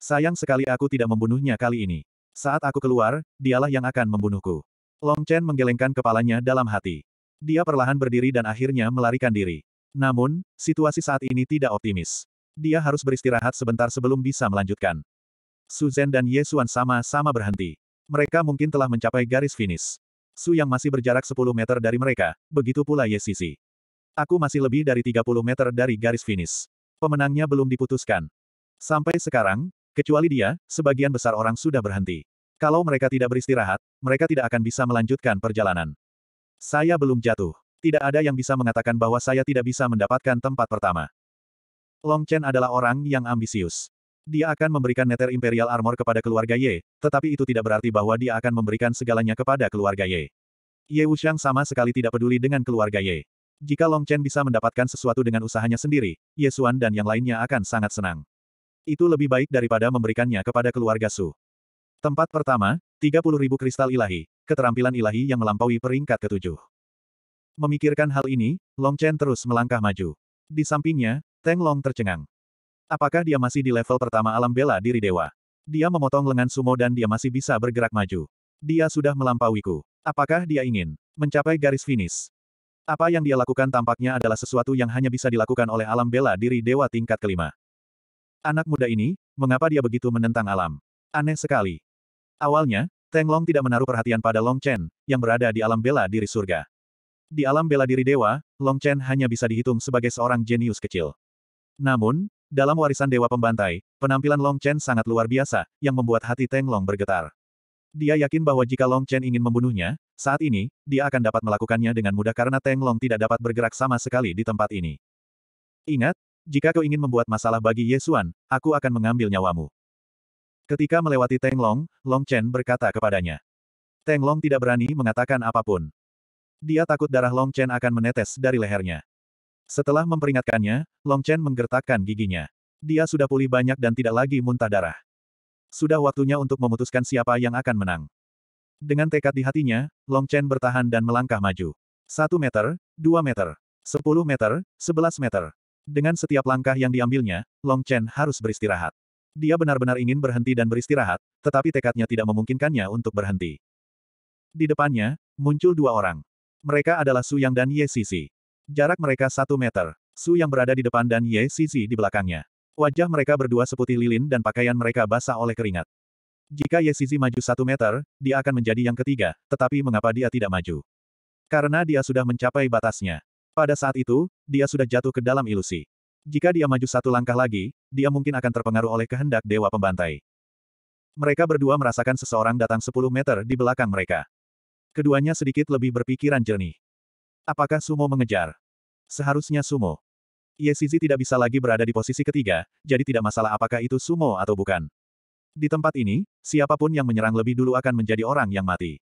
Sayang sekali aku tidak membunuhnya kali ini. Saat aku keluar, dialah yang akan membunuhku. Long Chen menggelengkan kepalanya dalam hati. Dia perlahan berdiri dan akhirnya melarikan diri. Namun, situasi saat ini tidak optimis. Dia harus beristirahat sebentar sebelum bisa melanjutkan. Suzanne dan Yesuan sama-sama berhenti. Mereka mungkin telah mencapai garis finish. Su yang masih berjarak 10 meter dari mereka, begitu pula Yesisi. Aku masih lebih dari 30 meter dari garis finish. Pemenangnya belum diputuskan. Sampai sekarang, kecuali dia, sebagian besar orang sudah berhenti. Kalau mereka tidak beristirahat, mereka tidak akan bisa melanjutkan perjalanan. Saya belum jatuh. Tidak ada yang bisa mengatakan bahwa saya tidak bisa mendapatkan tempat pertama. Long Chen adalah orang yang ambisius. Dia akan memberikan Nether Imperial Armor kepada keluarga Ye, tetapi itu tidak berarti bahwa dia akan memberikan segalanya kepada keluarga Ye. Ye Wuxiang sama sekali tidak peduli dengan keluarga Ye. Jika Long Chen bisa mendapatkan sesuatu dengan usahanya sendiri, Ye Xuan dan yang lainnya akan sangat senang. Itu lebih baik daripada memberikannya kepada keluarga Su. Tempat pertama, 30.000 kristal ilahi, keterampilan ilahi yang melampaui peringkat ketujuh. Memikirkan hal ini, Long Chen terus melangkah maju. Di sampingnya, Teng Long tercengang. Apakah dia masih di level pertama alam bela diri dewa? Dia memotong lengan sumo dan dia masih bisa bergerak maju. Dia sudah melampauiku. Apakah dia ingin mencapai garis finish? Apa yang dia lakukan tampaknya adalah sesuatu yang hanya bisa dilakukan oleh alam bela diri dewa tingkat kelima. Anak muda ini, mengapa dia begitu menentang alam? Aneh sekali. Awalnya, Teng Long tidak menaruh perhatian pada Long Chen, yang berada di alam bela diri surga. Di alam bela diri dewa, Long Chen hanya bisa dihitung sebagai seorang jenius kecil. Namun, dalam warisan dewa pembantai, penampilan Long Chen sangat luar biasa, yang membuat hati Teng Long bergetar. Dia yakin bahwa jika Long Chen ingin membunuhnya, saat ini, dia akan dapat melakukannya dengan mudah karena Teng Long tidak dapat bergerak sama sekali di tempat ini. Ingat, jika kau ingin membuat masalah bagi Yesuan, aku akan mengambil nyawamu. Ketika melewati Teng Long, Long Chen berkata kepadanya. Teng Long tidak berani mengatakan apapun. Dia takut darah Long Chen akan menetes dari lehernya. Setelah memperingatkannya, Long Chen menggertakkan giginya. Dia sudah pulih banyak dan tidak lagi muntah darah. Sudah waktunya untuk memutuskan siapa yang akan menang. Dengan tekad di hatinya, Long Chen bertahan dan melangkah maju. Satu meter, dua meter, sepuluh meter, sebelas meter. Dengan setiap langkah yang diambilnya, Long Chen harus beristirahat. Dia benar-benar ingin berhenti dan beristirahat, tetapi tekadnya tidak memungkinkannya untuk berhenti. Di depannya, muncul dua orang. Mereka adalah Su Yang dan Ye Sisi. Jarak mereka satu meter. Su Yang berada di depan dan Ye Sisi di belakangnya. Wajah mereka berdua seputih lilin dan pakaian mereka basah oleh keringat. Jika Ye Sisi maju satu meter, dia akan menjadi yang ketiga, tetapi mengapa dia tidak maju? Karena dia sudah mencapai batasnya. Pada saat itu, dia sudah jatuh ke dalam ilusi. Jika dia maju satu langkah lagi, dia mungkin akan terpengaruh oleh kehendak Dewa Pembantai. Mereka berdua merasakan seseorang datang 10 meter di belakang mereka. Keduanya sedikit lebih berpikiran jernih. Apakah Sumo mengejar? Seharusnya Sumo. Yesizi tidak bisa lagi berada di posisi ketiga, jadi tidak masalah apakah itu Sumo atau bukan. Di tempat ini, siapapun yang menyerang lebih dulu akan menjadi orang yang mati.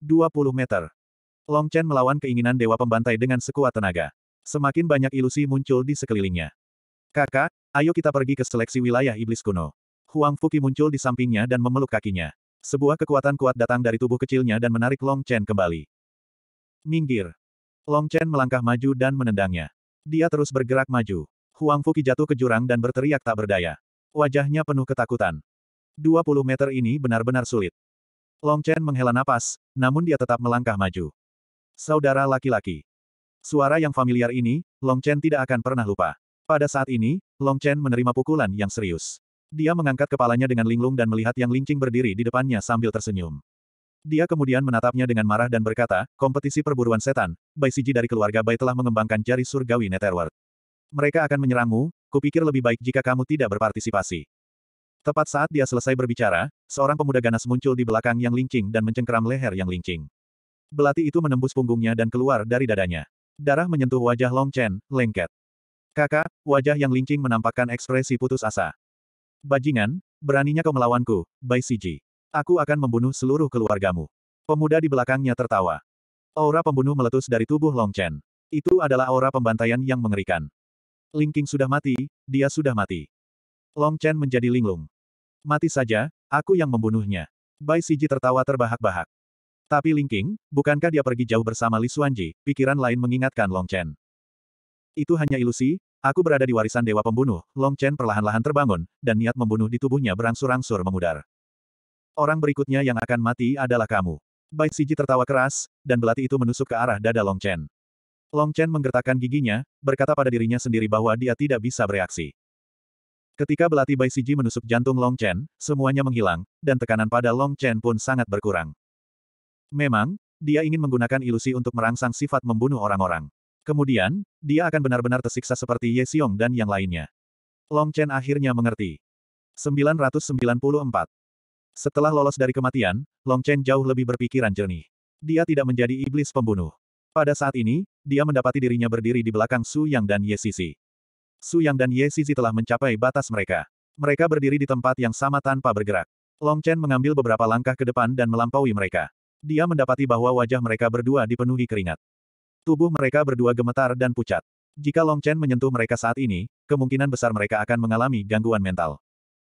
20 meter. Long Chen melawan keinginan Dewa Pembantai dengan sekuat tenaga. Semakin banyak ilusi muncul di sekelilingnya. Kakak, ayo kita pergi ke seleksi wilayah iblis kuno. Huang Fuki muncul di sampingnya dan memeluk kakinya. Sebuah kekuatan kuat datang dari tubuh kecilnya dan menarik Long Chen kembali. Minggir. Long Chen melangkah maju dan menendangnya. Dia terus bergerak maju. Huang Fuki jatuh ke jurang dan berteriak tak berdaya. Wajahnya penuh ketakutan. 20 meter ini benar-benar sulit. Long Chen menghela napas, namun dia tetap melangkah maju. Saudara laki-laki. Suara yang familiar ini, Long Chen tidak akan pernah lupa. Pada saat ini, Long Chen menerima pukulan yang serius. Dia mengangkat kepalanya dengan linglung dan melihat Yang Lingqing berdiri di depannya sambil tersenyum. Dia kemudian menatapnya dengan marah dan berkata, kompetisi perburuan setan, Bai Siji dari keluarga Bai telah mengembangkan jari surgawi Netherworld. Mereka akan menyerangmu, kupikir lebih baik jika kamu tidak berpartisipasi. Tepat saat dia selesai berbicara, seorang pemuda ganas muncul di belakang Yang Lingqing dan mencengkeram leher Yang Lingqing. Belati itu menembus punggungnya dan keluar dari dadanya. Darah menyentuh wajah Long Chen, lengket. Kakak, wajah Yang Lingqing menampakkan ekspresi putus asa. Bajingan, beraninya kau melawanku, Bai Siji. Aku akan membunuh seluruh keluargamu. Pemuda di belakangnya tertawa. Aura pembunuh meletus dari tubuh Long Chen. Itu adalah aura pembantaian yang mengerikan. Ling Qing sudah mati, dia sudah mati. Long Chen menjadi linglung. Mati saja, aku yang membunuhnya. Bai Siji tertawa terbahak-bahak. Tapi Ling Qing, bukankah dia pergi jauh bersama Li Xuanji, pikiran lain mengingatkan Long Chen. Itu hanya ilusi, Aku berada di warisan dewa pembunuh, Long Chen perlahan-lahan terbangun, dan niat membunuh di tubuhnya berangsur-angsur memudar. Orang berikutnya yang akan mati adalah kamu. Bai Siji tertawa keras, dan belati itu menusuk ke arah dada Long Chen. Long Chen menggertakkan giginya, berkata pada dirinya sendiri bahwa dia tidak bisa bereaksi. Ketika belati Bai Siji menusuk jantung Long Chen, semuanya menghilang, dan tekanan pada Long Chen pun sangat berkurang. Memang, dia ingin menggunakan ilusi untuk merangsang sifat membunuh orang-orang. Kemudian, dia akan benar-benar tersiksa seperti Ye Xiong dan yang lainnya. Long Chen akhirnya mengerti. 994. Setelah lolos dari kematian, Long Chen jauh lebih berpikiran jernih. Dia tidak menjadi iblis pembunuh. Pada saat ini, dia mendapati dirinya berdiri di belakang Su Yang dan Ye Sisi. Su Yang dan Ye Sisi telah mencapai batas mereka. Mereka berdiri di tempat yang sama tanpa bergerak. Long Chen mengambil beberapa langkah ke depan dan melampaui mereka. Dia mendapati bahwa wajah mereka berdua dipenuhi keringat. Tubuh mereka berdua gemetar dan pucat. Jika Long Chen menyentuh mereka saat ini, kemungkinan besar mereka akan mengalami gangguan mental.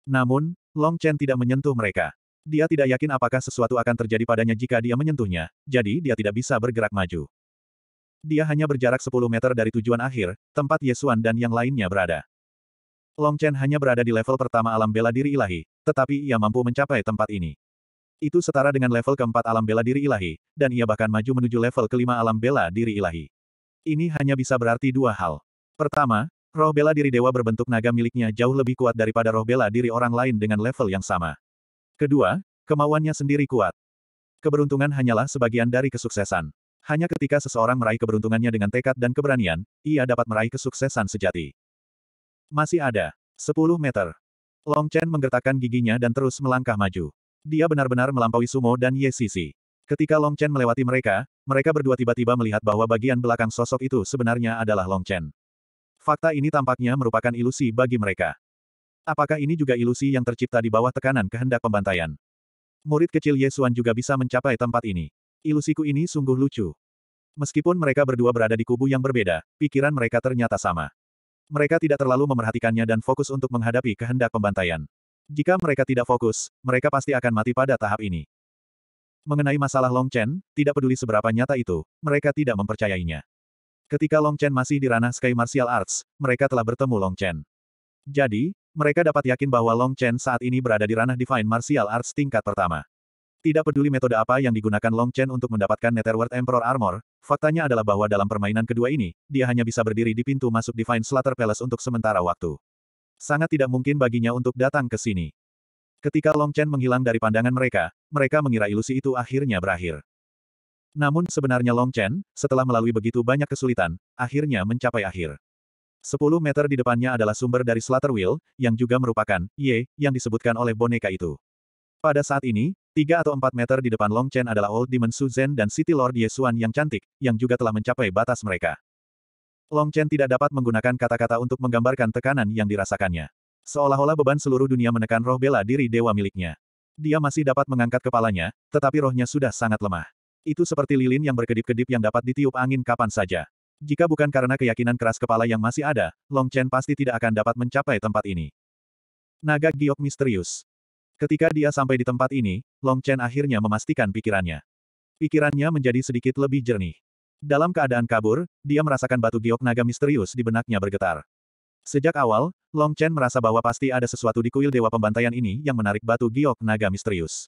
Namun, Long Chen tidak menyentuh mereka. Dia tidak yakin apakah sesuatu akan terjadi padanya jika dia menyentuhnya, jadi dia tidak bisa bergerak maju. Dia hanya berjarak 10 meter dari tujuan akhir, tempat Yesuan dan yang lainnya berada. Long Chen hanya berada di level pertama alam bela diri ilahi, tetapi ia mampu mencapai tempat ini. Itu setara dengan level keempat alam bela diri ilahi, dan ia bahkan maju menuju level kelima alam bela diri ilahi. Ini hanya bisa berarti dua hal. Pertama, roh bela diri dewa berbentuk naga miliknya jauh lebih kuat daripada roh bela diri orang lain dengan level yang sama. Kedua, kemauannya sendiri kuat. Keberuntungan hanyalah sebagian dari kesuksesan. Hanya ketika seseorang meraih keberuntungannya dengan tekad dan keberanian, ia dapat meraih kesuksesan sejati. Masih ada 10 meter. Long Chen menggertakkan giginya dan terus melangkah maju. Dia benar-benar melampaui Sumo dan Ye Sisi. Ketika Long Chen melewati mereka, mereka berdua tiba-tiba melihat bahwa bagian belakang sosok itu sebenarnya adalah Long Chen. Fakta ini tampaknya merupakan ilusi bagi mereka. Apakah ini juga ilusi yang tercipta di bawah tekanan kehendak pembantaian? Murid kecil Yesuan juga bisa mencapai tempat ini. Ilusiku ini sungguh lucu. Meskipun mereka berdua berada di kubu yang berbeda, pikiran mereka ternyata sama. Mereka tidak terlalu memerhatikannya dan fokus untuk menghadapi kehendak pembantaian. Jika mereka tidak fokus, mereka pasti akan mati pada tahap ini. Mengenai masalah Long Chen, tidak peduli seberapa nyata itu, mereka tidak mempercayainya. Ketika Long Chen masih di ranah Sky Martial Arts, mereka telah bertemu Long Chen. Jadi, mereka dapat yakin bahwa Long Chen saat ini berada di ranah Divine Martial Arts tingkat pertama. Tidak peduli metode apa yang digunakan Long Chen untuk mendapatkan Netherworld Emperor Armor, faktanya adalah bahwa dalam permainan kedua ini, dia hanya bisa berdiri di pintu masuk Divine Slaughter Palace untuk sementara waktu. Sangat tidak mungkin baginya untuk datang ke sini. Ketika Long Chen menghilang dari pandangan mereka, mereka mengira ilusi itu akhirnya berakhir. Namun sebenarnya Long Chen, setelah melalui begitu banyak kesulitan, akhirnya mencapai akhir. 10 meter di depannya adalah sumber dari Wheel, yang juga merupakan Ye yang disebutkan oleh boneka itu. Pada saat ini, 3 atau 4 meter di depan Long Chen adalah Old Demon Suzen dan City Lord Ye Xuan yang cantik, yang juga telah mencapai batas mereka. Long Chen tidak dapat menggunakan kata-kata untuk menggambarkan tekanan yang dirasakannya. Seolah-olah beban seluruh dunia menekan roh bela diri dewa miliknya. Dia masih dapat mengangkat kepalanya, tetapi rohnya sudah sangat lemah. Itu seperti lilin yang berkedip-kedip yang dapat ditiup angin kapan saja. Jika bukan karena keyakinan keras kepala yang masih ada, Long Chen pasti tidak akan dapat mencapai tempat ini. Naga giok misterius. Ketika dia sampai di tempat ini, Long Chen akhirnya memastikan pikirannya. Pikirannya menjadi sedikit lebih jernih. Dalam keadaan kabur, dia merasakan batu giok naga misterius di benaknya bergetar. Sejak awal, Long Chen merasa bahwa pasti ada sesuatu di kuil dewa pembantaian ini yang menarik batu giok naga misterius.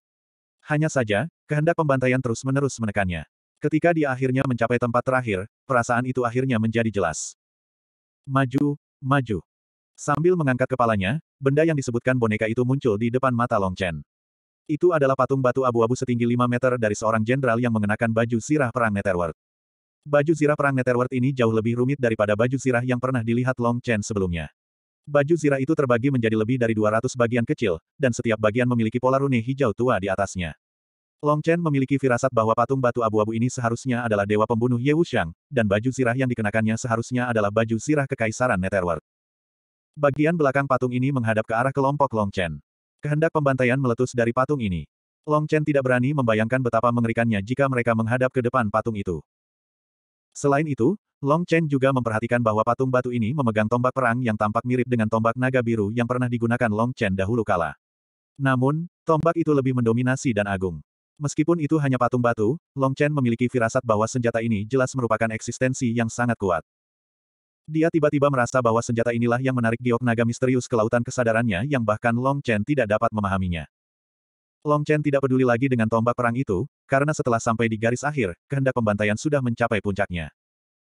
Hanya saja, kehendak pembantaian terus-menerus menekannya. Ketika dia akhirnya mencapai tempat terakhir, perasaan itu akhirnya menjadi jelas. Maju, maju. Sambil mengangkat kepalanya, benda yang disebutkan boneka itu muncul di depan mata Long Chen. Itu adalah patung batu abu-abu setinggi 5 meter dari seorang jenderal yang mengenakan baju sirah perang Netherworld. Baju zirah perang Netherworld ini jauh lebih rumit daripada baju zirah yang pernah dilihat Long Chen sebelumnya. Baju zirah itu terbagi menjadi lebih dari 200 bagian kecil, dan setiap bagian memiliki pola rune hijau tua di atasnya. Long Chen memiliki firasat bahwa patung batu abu-abu ini seharusnya adalah dewa pembunuh Ye Wuxiang, dan baju zirah yang dikenakannya seharusnya adalah baju zirah kekaisaran Netherworld. Bagian belakang patung ini menghadap ke arah kelompok Long Chen. Kehendak pembantaian meletus dari patung ini. Long Chen tidak berani membayangkan betapa mengerikannya jika mereka menghadap ke depan patung itu. Selain itu, Long Chen juga memperhatikan bahwa patung batu ini memegang tombak perang yang tampak mirip dengan tombak naga biru yang pernah digunakan Long Chen dahulu kala. Namun, tombak itu lebih mendominasi dan agung. Meskipun itu hanya patung batu, Long Chen memiliki firasat bahwa senjata ini jelas merupakan eksistensi yang sangat kuat. Dia tiba-tiba merasa bahwa senjata inilah yang menarik giok naga misterius ke lautan kesadarannya yang bahkan Long Chen tidak dapat memahaminya. Long Chen tidak peduli lagi dengan tombak perang itu, karena setelah sampai di garis akhir, kehendak pembantaian sudah mencapai puncaknya.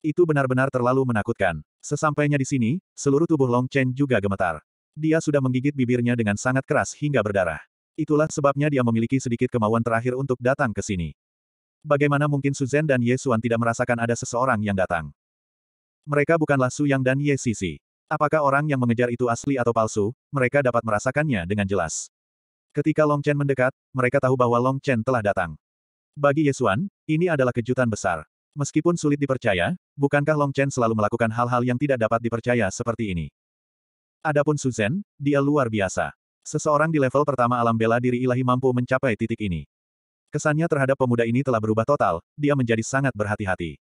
Itu benar-benar terlalu menakutkan. Sesampainya di sini, seluruh tubuh Long Chen juga gemetar. Dia sudah menggigit bibirnya dengan sangat keras hingga berdarah. Itulah sebabnya dia memiliki sedikit kemauan terakhir untuk datang ke sini. Bagaimana mungkin Suzanne dan Ye Xuan tidak merasakan ada seseorang yang datang? Mereka bukanlah Su Yang dan Ye Sisi. Apakah orang yang mengejar itu asli atau palsu, mereka dapat merasakannya dengan jelas. Ketika Long Chen mendekat, mereka tahu bahwa Long Chen telah datang. Bagi Yesuan, ini adalah kejutan besar. Meskipun sulit dipercaya, bukankah Long Chen selalu melakukan hal-hal yang tidak dapat dipercaya seperti ini? Adapun Suzen, dia luar biasa. Seseorang di level pertama alam bela diri ilahi mampu mencapai titik ini. Kesannya terhadap pemuda ini telah berubah total, dia menjadi sangat berhati-hati.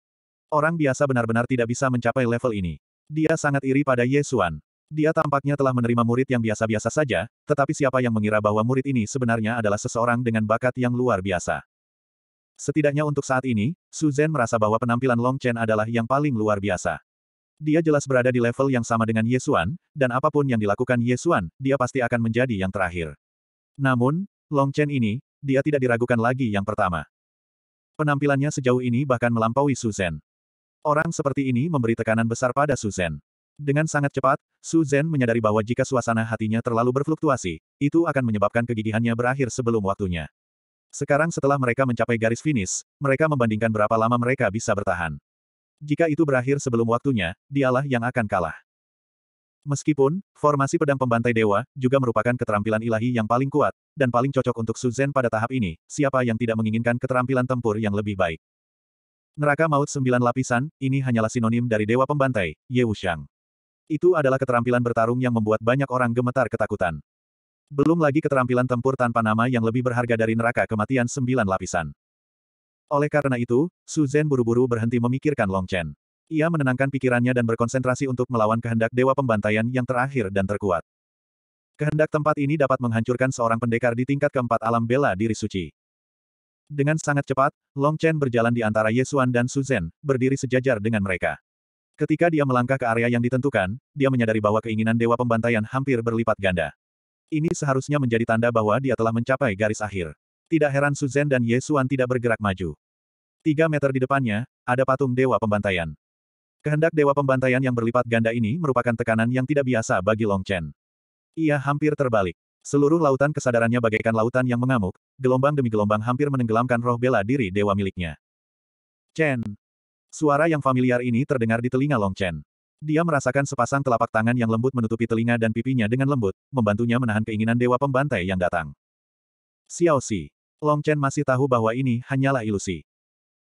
Orang biasa benar-benar tidak bisa mencapai level ini. Dia sangat iri pada Yesuan. Dia tampaknya telah menerima murid yang biasa-biasa saja, tetapi siapa yang mengira bahwa murid ini sebenarnya adalah seseorang dengan bakat yang luar biasa. Setidaknya untuk saat ini, Suzanne merasa bahwa penampilan Long Chen adalah yang paling luar biasa. Dia jelas berada di level yang sama dengan Yesuan, dan apapun yang dilakukan Yesuan, dia pasti akan menjadi yang terakhir. Namun, Long Chen ini, dia tidak diragukan lagi yang pertama. Penampilannya sejauh ini bahkan melampaui Suzanne. Orang seperti ini memberi tekanan besar pada Suzanne. Dengan sangat cepat, Su Zhen menyadari bahwa jika suasana hatinya terlalu berfluktuasi, itu akan menyebabkan kegigihannya berakhir sebelum waktunya. Sekarang setelah mereka mencapai garis finish, mereka membandingkan berapa lama mereka bisa bertahan. Jika itu berakhir sebelum waktunya, dialah yang akan kalah. Meskipun, formasi pedang pembantai dewa juga merupakan keterampilan ilahi yang paling kuat, dan paling cocok untuk Su Zhen pada tahap ini, siapa yang tidak menginginkan keterampilan tempur yang lebih baik. Neraka maut sembilan lapisan, ini hanyalah sinonim dari dewa pembantai, Ye Wuxiang. Itu adalah keterampilan bertarung yang membuat banyak orang gemetar ketakutan. Belum lagi keterampilan tempur tanpa nama yang lebih berharga dari neraka kematian sembilan lapisan. Oleh karena itu, Su Zhen buru-buru berhenti memikirkan Long Chen. Ia menenangkan pikirannya dan berkonsentrasi untuk melawan kehendak Dewa Pembantaian yang terakhir dan terkuat. Kehendak tempat ini dapat menghancurkan seorang pendekar di tingkat keempat alam bela diri suci. Dengan sangat cepat, Long Chen berjalan di antara Yesuan dan Su berdiri sejajar dengan mereka. Ketika dia melangkah ke area yang ditentukan, dia menyadari bahwa keinginan Dewa Pembantaian hampir berlipat ganda. Ini seharusnya menjadi tanda bahwa dia telah mencapai garis akhir. Tidak heran Suzanne dan Yesuan tidak bergerak maju. Tiga meter di depannya, ada patung Dewa Pembantaian. Kehendak Dewa Pembantaian yang berlipat ganda ini merupakan tekanan yang tidak biasa bagi Long Chen. Ia hampir terbalik. Seluruh lautan kesadarannya bagaikan lautan yang mengamuk, gelombang demi gelombang hampir menenggelamkan roh bela diri dewa miliknya. Chen, Suara yang familiar ini terdengar di telinga Long Chen. Dia merasakan sepasang telapak tangan yang lembut menutupi telinga dan pipinya dengan lembut, membantunya menahan keinginan dewa pembantai yang datang. Xiao Xi. Long Chen masih tahu bahwa ini hanyalah ilusi.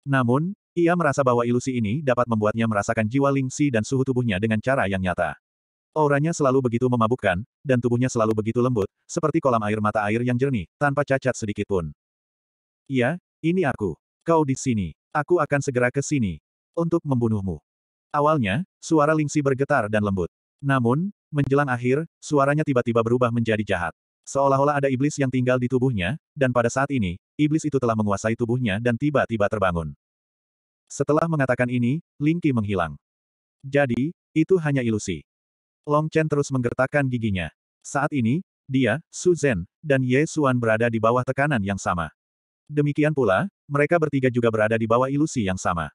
Namun, ia merasa bahwa ilusi ini dapat membuatnya merasakan jiwa Ling Xi dan suhu tubuhnya dengan cara yang nyata. Auranya selalu begitu memabukkan, dan tubuhnya selalu begitu lembut, seperti kolam air mata air yang jernih, tanpa cacat sedikit pun. Iya, ini aku. Kau di sini. Aku akan segera ke sini untuk membunuhmu. Awalnya, suara Lingxi bergetar dan lembut. Namun, menjelang akhir, suaranya tiba-tiba berubah menjadi jahat. Seolah-olah ada iblis yang tinggal di tubuhnya, dan pada saat ini, iblis itu telah menguasai tubuhnya dan tiba-tiba terbangun. Setelah mengatakan ini, Lingqi menghilang. Jadi, itu hanya ilusi. Long Chen terus menggertakkan giginya. Saat ini, dia, Su Zhen, dan Ye Suan berada di bawah tekanan yang sama. Demikian pula, mereka bertiga juga berada di bawah ilusi yang sama.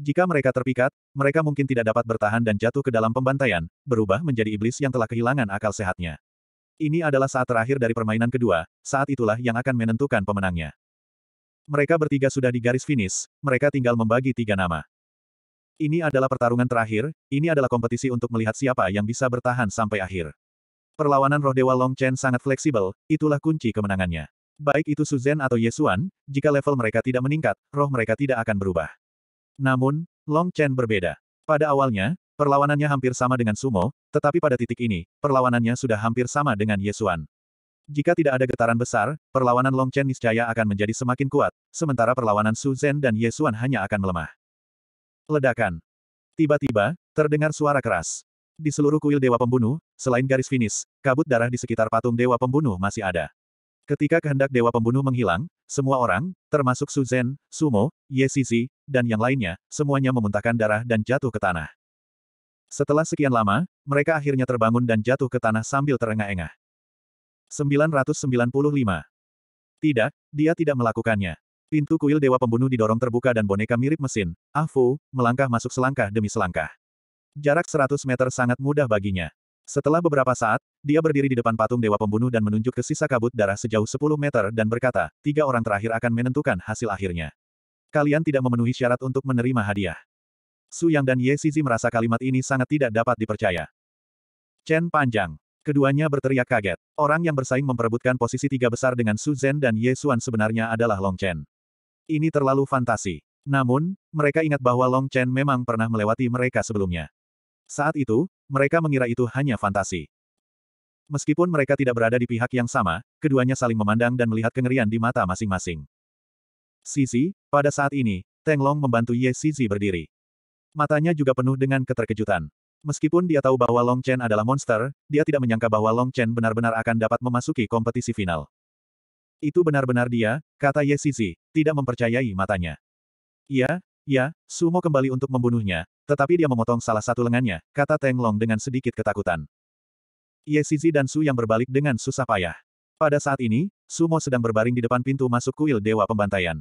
Jika mereka terpikat, mereka mungkin tidak dapat bertahan dan jatuh ke dalam pembantaian, berubah menjadi iblis yang telah kehilangan akal sehatnya. Ini adalah saat terakhir dari permainan kedua, saat itulah yang akan menentukan pemenangnya. Mereka bertiga sudah di garis finish, mereka tinggal membagi tiga nama. Ini adalah pertarungan terakhir, ini adalah kompetisi untuk melihat siapa yang bisa bertahan sampai akhir. Perlawanan roh dewa Long Chen sangat fleksibel, itulah kunci kemenangannya. Baik itu Suzanne atau Yesuan, jika level mereka tidak meningkat, roh mereka tidak akan berubah. Namun, Long Chen berbeda. Pada awalnya, perlawanannya hampir sama dengan sumo, tetapi pada titik ini, perlawanannya sudah hampir sama dengan Yesuan. Jika tidak ada getaran besar, perlawanan Long Chen niscaya akan menjadi semakin kuat, sementara perlawanan Su Zhen dan Yesuan hanya akan melemah. Ledakan. Tiba-tiba, terdengar suara keras. Di seluruh kuil Dewa Pembunuh, selain garis finish, kabut darah di sekitar patung Dewa Pembunuh masih ada. Ketika kehendak Dewa Pembunuh menghilang, semua orang, termasuk Suzen, Sumo, Yesisi, dan yang lainnya, semuanya memuntahkan darah dan jatuh ke tanah. Setelah sekian lama, mereka akhirnya terbangun dan jatuh ke tanah sambil terengah-engah. 995. Tidak, dia tidak melakukannya. Pintu kuil Dewa Pembunuh didorong terbuka dan boneka mirip mesin, Afu, ah melangkah masuk selangkah demi selangkah. Jarak 100 meter sangat mudah baginya. Setelah beberapa saat, dia berdiri di depan patung Dewa Pembunuh dan menunjuk ke sisa kabut darah sejauh 10 meter dan berkata, tiga orang terakhir akan menentukan hasil akhirnya. Kalian tidak memenuhi syarat untuk menerima hadiah. Su Yang dan Ye Sisi merasa kalimat ini sangat tidak dapat dipercaya. Chen panjang. Keduanya berteriak kaget. Orang yang bersaing memperebutkan posisi tiga besar dengan Su Zhen dan Ye Suan sebenarnya adalah Long Chen. Ini terlalu fantasi. Namun, mereka ingat bahwa Long Chen memang pernah melewati mereka sebelumnya. Saat itu, mereka mengira itu hanya fantasi. Meskipun mereka tidak berada di pihak yang sama, keduanya saling memandang dan melihat kengerian di mata masing-masing. Sisi, pada saat ini, Teng Long membantu Ye Sisi berdiri. Matanya juga penuh dengan keterkejutan. Meskipun dia tahu bahwa Long Chen adalah monster, dia tidak menyangka bahwa Long Chen benar-benar akan dapat memasuki kompetisi final. Itu benar-benar dia, kata Ye Sisi, tidak mempercayai matanya. Ya, ya, Sumo kembali untuk membunuhnya, tetapi dia memotong salah satu lengannya, kata Teng Long dengan sedikit ketakutan. Ye Sizi dan Su yang berbalik dengan susah payah. Pada saat ini, Sumo sedang berbaring di depan pintu masuk kuil Dewa Pembantaian.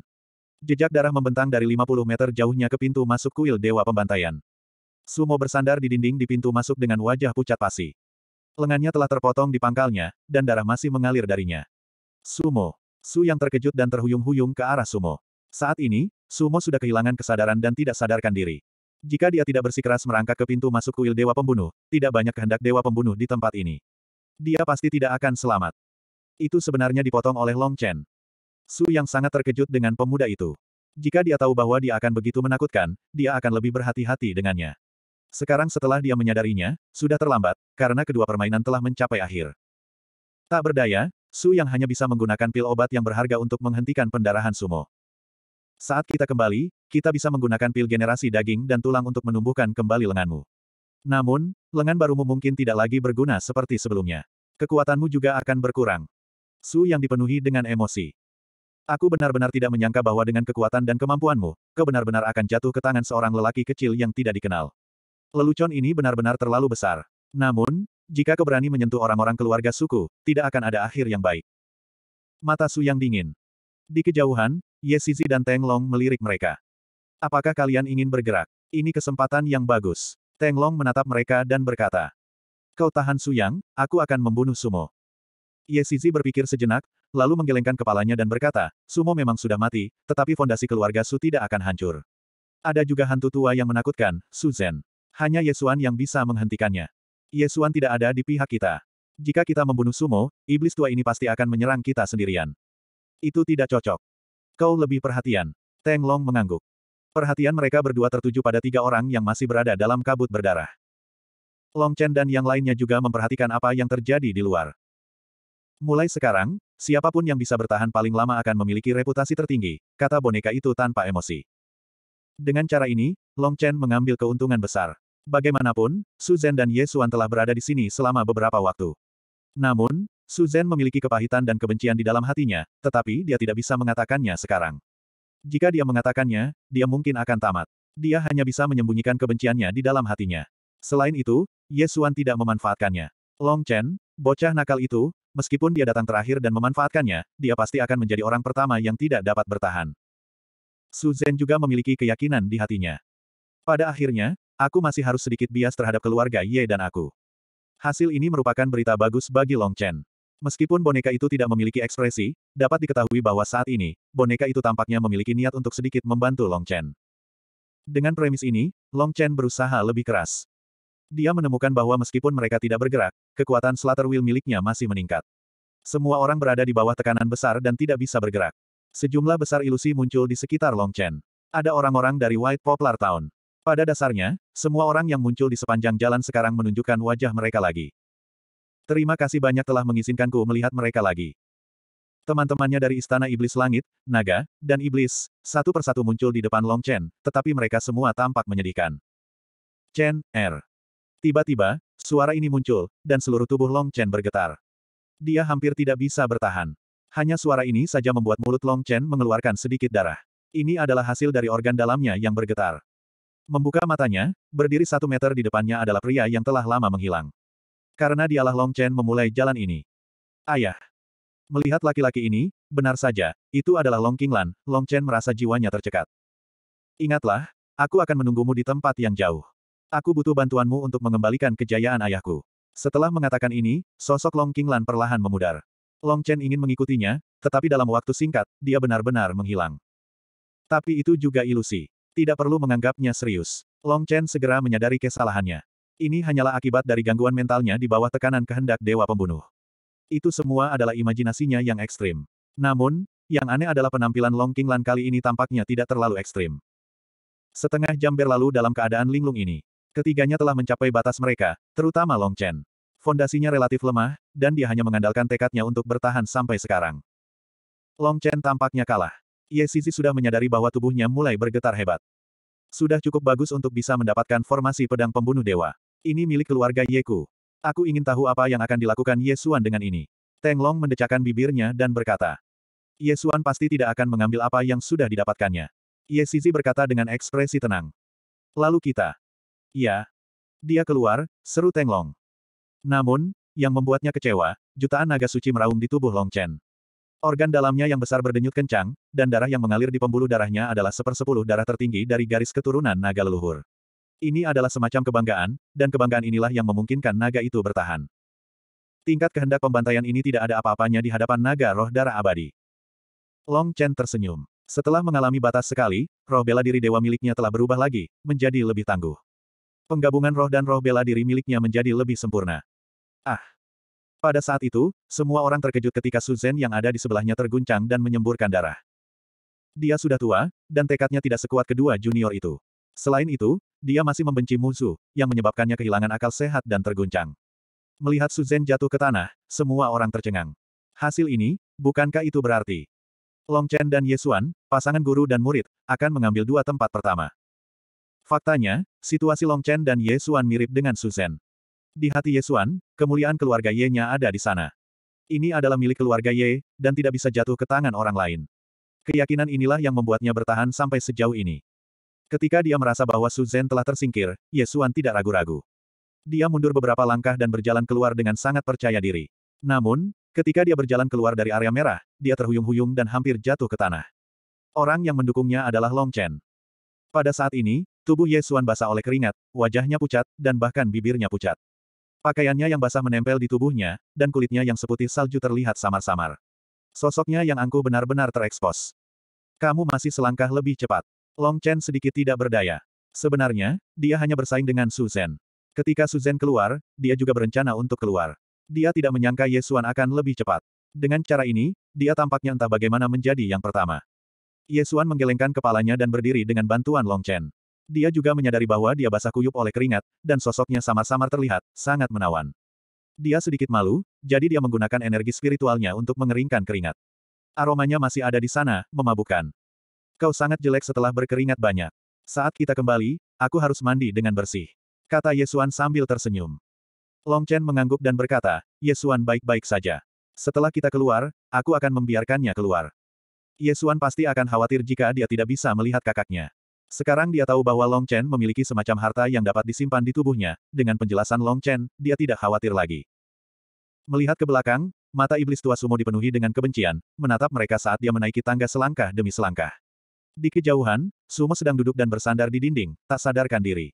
Jejak darah membentang dari 50 meter jauhnya ke pintu masuk kuil Dewa Pembantaian. Sumo bersandar di dinding di pintu masuk dengan wajah pucat pasi. Lengannya telah terpotong di pangkalnya, dan darah masih mengalir darinya. Sumo. Su yang terkejut dan terhuyung-huyung ke arah Sumo. Saat ini, Sumo sudah kehilangan kesadaran dan tidak sadarkan diri. Jika dia tidak bersikeras merangkak ke pintu masuk kuil Dewa Pembunuh, tidak banyak kehendak Dewa Pembunuh di tempat ini. Dia pasti tidak akan selamat. Itu sebenarnya dipotong oleh Long Chen. Su yang sangat terkejut dengan pemuda itu. Jika dia tahu bahwa dia akan begitu menakutkan, dia akan lebih berhati-hati dengannya. Sekarang setelah dia menyadarinya, sudah terlambat, karena kedua permainan telah mencapai akhir. Tak berdaya, Su yang hanya bisa menggunakan pil obat yang berharga untuk menghentikan pendarahan sumo. Saat kita kembali, kita bisa menggunakan pil generasi daging dan tulang untuk menumbuhkan kembali lenganmu. Namun, lengan barumu mungkin tidak lagi berguna seperti sebelumnya. Kekuatanmu juga akan berkurang. Su yang dipenuhi dengan emosi. Aku benar-benar tidak menyangka bahwa dengan kekuatan dan kemampuanmu, kau benar-benar akan jatuh ke tangan seorang lelaki kecil yang tidak dikenal. Lelucon ini benar-benar terlalu besar. Namun, jika kau berani menyentuh orang-orang keluarga suku, tidak akan ada akhir yang baik. Mata Su yang dingin. Di kejauhan, Ye Sisi dan Teng Long melirik mereka. Apakah kalian ingin bergerak? Ini kesempatan yang bagus. Teng Long menatap mereka dan berkata. Kau tahan Suyang, aku akan membunuh Sumo. Ye Sisi berpikir sejenak, lalu menggelengkan kepalanya dan berkata, Sumo memang sudah mati, tetapi fondasi keluarga Su tidak akan hancur. Ada juga hantu tua yang menakutkan, Su Zen. Hanya Yesuan yang bisa menghentikannya. Yesuan tidak ada di pihak kita. Jika kita membunuh Sumo, iblis tua ini pasti akan menyerang kita sendirian. Itu tidak cocok. Kau lebih perhatian. Teng Long mengangguk. Perhatian mereka berdua tertuju pada tiga orang yang masih berada dalam kabut berdarah. Long Chen dan yang lainnya juga memperhatikan apa yang terjadi di luar. Mulai sekarang, siapapun yang bisa bertahan paling lama akan memiliki reputasi tertinggi, kata boneka itu tanpa emosi. Dengan cara ini, Long Chen mengambil keuntungan besar. Bagaimanapun, Su Zhen dan Ye Xuan telah berada di sini selama beberapa waktu. Namun, Su Zhen memiliki kepahitan dan kebencian di dalam hatinya, tetapi dia tidak bisa mengatakannya sekarang. Jika dia mengatakannya, dia mungkin akan tamat. Dia hanya bisa menyembunyikan kebenciannya di dalam hatinya. Selain itu, Yesuan tidak memanfaatkannya. Long Chen, bocah nakal itu, meskipun dia datang terakhir dan memanfaatkannya, dia pasti akan menjadi orang pertama yang tidak dapat bertahan. Su Zhen juga memiliki keyakinan di hatinya. Pada akhirnya, aku masih harus sedikit bias terhadap keluarga Ye dan aku. Hasil ini merupakan berita bagus bagi Long Chen. Meskipun boneka itu tidak memiliki ekspresi, dapat diketahui bahwa saat ini, boneka itu tampaknya memiliki niat untuk sedikit membantu Long Chen. Dengan premis ini, Long Chen berusaha lebih keras. Dia menemukan bahwa meskipun mereka tidak bergerak, kekuatan Slater Wheel miliknya masih meningkat. Semua orang berada di bawah tekanan besar dan tidak bisa bergerak. Sejumlah besar ilusi muncul di sekitar Long Chen. Ada orang-orang dari White Poplar Town. Pada dasarnya, semua orang yang muncul di sepanjang jalan sekarang menunjukkan wajah mereka lagi. Terima kasih banyak telah mengizinkanku melihat mereka lagi. Teman-temannya dari Istana Iblis Langit, Naga, dan Iblis, satu persatu muncul di depan Long Chen, tetapi mereka semua tampak menyedihkan. Chen, R. Er. Tiba-tiba, suara ini muncul, dan seluruh tubuh Long Chen bergetar. Dia hampir tidak bisa bertahan. Hanya suara ini saja membuat mulut Long Chen mengeluarkan sedikit darah. Ini adalah hasil dari organ dalamnya yang bergetar. Membuka matanya, berdiri satu meter di depannya adalah pria yang telah lama menghilang. Karena dialah Long Chen memulai jalan ini. Ayah. Melihat laki-laki ini, benar saja, itu adalah Long Qinglan, Long Chen merasa jiwanya tercekat. Ingatlah, aku akan menunggumu di tempat yang jauh. Aku butuh bantuanmu untuk mengembalikan kejayaan ayahku. Setelah mengatakan ini, sosok Long Qinglan perlahan memudar. Long Chen ingin mengikutinya, tetapi dalam waktu singkat, dia benar-benar menghilang. Tapi itu juga ilusi. Tidak perlu menganggapnya serius. Long Chen segera menyadari kesalahannya. Ini hanyalah akibat dari gangguan mentalnya di bawah tekanan kehendak Dewa Pembunuh. Itu semua adalah imajinasinya yang ekstrim. Namun, yang aneh adalah penampilan Long King Lan kali ini tampaknya tidak terlalu ekstrim. Setengah jam berlalu dalam keadaan linglung ini. Ketiganya telah mencapai batas mereka, terutama Long Chen. Fondasinya relatif lemah, dan dia hanya mengandalkan tekadnya untuk bertahan sampai sekarang. Long Chen tampaknya kalah. Ye Sisi sudah menyadari bahwa tubuhnya mulai bergetar hebat. Sudah cukup bagus untuk bisa mendapatkan formasi pedang pembunuh dewa. Ini milik keluarga Yeku. Aku ingin tahu apa yang akan dilakukan Yesuan dengan ini. Teng Long mendecakkan bibirnya dan berkata. Yesuan pasti tidak akan mengambil apa yang sudah didapatkannya. Ye Sizi berkata dengan ekspresi tenang. Lalu kita. Ya. Dia keluar, seru Teng Long. Namun, yang membuatnya kecewa, jutaan naga suci meraung di tubuh Long Chen. Organ dalamnya yang besar berdenyut kencang, dan darah yang mengalir di pembuluh darahnya adalah sepersepuluh darah tertinggi dari garis keturunan naga leluhur. Ini adalah semacam kebanggaan, dan kebanggaan inilah yang memungkinkan naga itu bertahan. Tingkat kehendak pembantaian ini tidak ada apa-apanya di hadapan naga roh darah abadi. Long Chen tersenyum. Setelah mengalami batas sekali, roh bela diri dewa miliknya telah berubah lagi, menjadi lebih tangguh. Penggabungan roh dan roh bela diri miliknya menjadi lebih sempurna. Ah! Pada saat itu, semua orang terkejut ketika Suzen yang ada di sebelahnya terguncang dan menyemburkan darah. Dia sudah tua, dan tekadnya tidak sekuat kedua junior itu. Selain itu, dia masih membenci musuh, yang menyebabkannya kehilangan akal sehat dan terguncang. Melihat Suzen jatuh ke tanah, semua orang tercengang. Hasil ini, bukankah itu berarti? Long Chen dan Yesuan, pasangan guru dan murid, akan mengambil dua tempat pertama. Faktanya, situasi Long Chen dan Yesuan mirip dengan Suzen. Di hati Yesuan, kemuliaan keluarga Ye-nya ada di sana. Ini adalah milik keluarga Ye, dan tidak bisa jatuh ke tangan orang lain. Keyakinan inilah yang membuatnya bertahan sampai sejauh ini. Ketika dia merasa bahwa Su Zhen telah tersingkir, Ye Xuan tidak ragu-ragu. Dia mundur beberapa langkah dan berjalan keluar dengan sangat percaya diri. Namun, ketika dia berjalan keluar dari area merah, dia terhuyung-huyung dan hampir jatuh ke tanah. Orang yang mendukungnya adalah Long Chen. Pada saat ini, tubuh Ye Xuan basah oleh keringat, wajahnya pucat, dan bahkan bibirnya pucat. Pakaiannya yang basah menempel di tubuhnya, dan kulitnya yang seputih salju terlihat samar-samar. Sosoknya yang angkuh benar-benar terekspos. Kamu masih selangkah lebih cepat. Long Chen sedikit tidak berdaya. Sebenarnya, dia hanya bersaing dengan Susan. Ketika Susan keluar, dia juga berencana untuk keluar. Dia tidak menyangka Ye akan lebih cepat. Dengan cara ini, dia tampaknya entah bagaimana menjadi yang pertama. Ye menggelengkan kepalanya dan berdiri dengan bantuan Long Chen. Dia juga menyadari bahwa dia basah kuyup oleh keringat, dan sosoknya samar-samar terlihat, sangat menawan. Dia sedikit malu, jadi dia menggunakan energi spiritualnya untuk mengeringkan keringat. Aromanya masih ada di sana, memabukkan. Kau sangat jelek setelah berkeringat banyak. Saat kita kembali, aku harus mandi dengan bersih. Kata Yesuan sambil tersenyum. Long Chen mengangguk dan berkata, Yesuan baik-baik saja. Setelah kita keluar, aku akan membiarkannya keluar. Yesuan pasti akan khawatir jika dia tidak bisa melihat kakaknya. Sekarang dia tahu bahwa Long Chen memiliki semacam harta yang dapat disimpan di tubuhnya, dengan penjelasan Long Chen, dia tidak khawatir lagi. Melihat ke belakang, mata iblis tua sumo dipenuhi dengan kebencian, menatap mereka saat dia menaiki tangga selangkah demi selangkah. Di kejauhan, Sumo sedang duduk dan bersandar di dinding, tak sadarkan diri.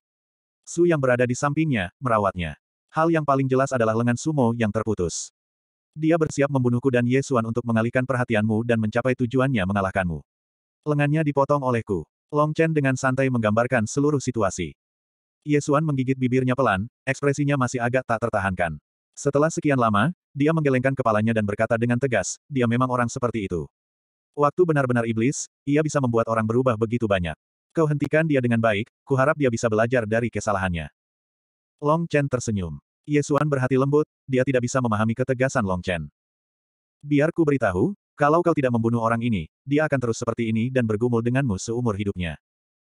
Su yang berada di sampingnya, merawatnya. Hal yang paling jelas adalah lengan Sumo yang terputus. Dia bersiap membunuhku dan Yesuan untuk mengalihkan perhatianmu dan mencapai tujuannya mengalahkanmu. Lengannya dipotong olehku. Long Chen dengan santai menggambarkan seluruh situasi. Yesuan menggigit bibirnya pelan, ekspresinya masih agak tak tertahankan. Setelah sekian lama, dia menggelengkan kepalanya dan berkata dengan tegas, dia memang orang seperti itu. Waktu benar-benar iblis, ia bisa membuat orang berubah begitu banyak. Kau hentikan dia dengan baik, kuharap dia bisa belajar dari kesalahannya. Long Chen tersenyum. Yesuan berhati lembut, dia tidak bisa memahami ketegasan Long Chen. Biar ku beritahu, kalau kau tidak membunuh orang ini, dia akan terus seperti ini dan bergumul denganmu seumur hidupnya.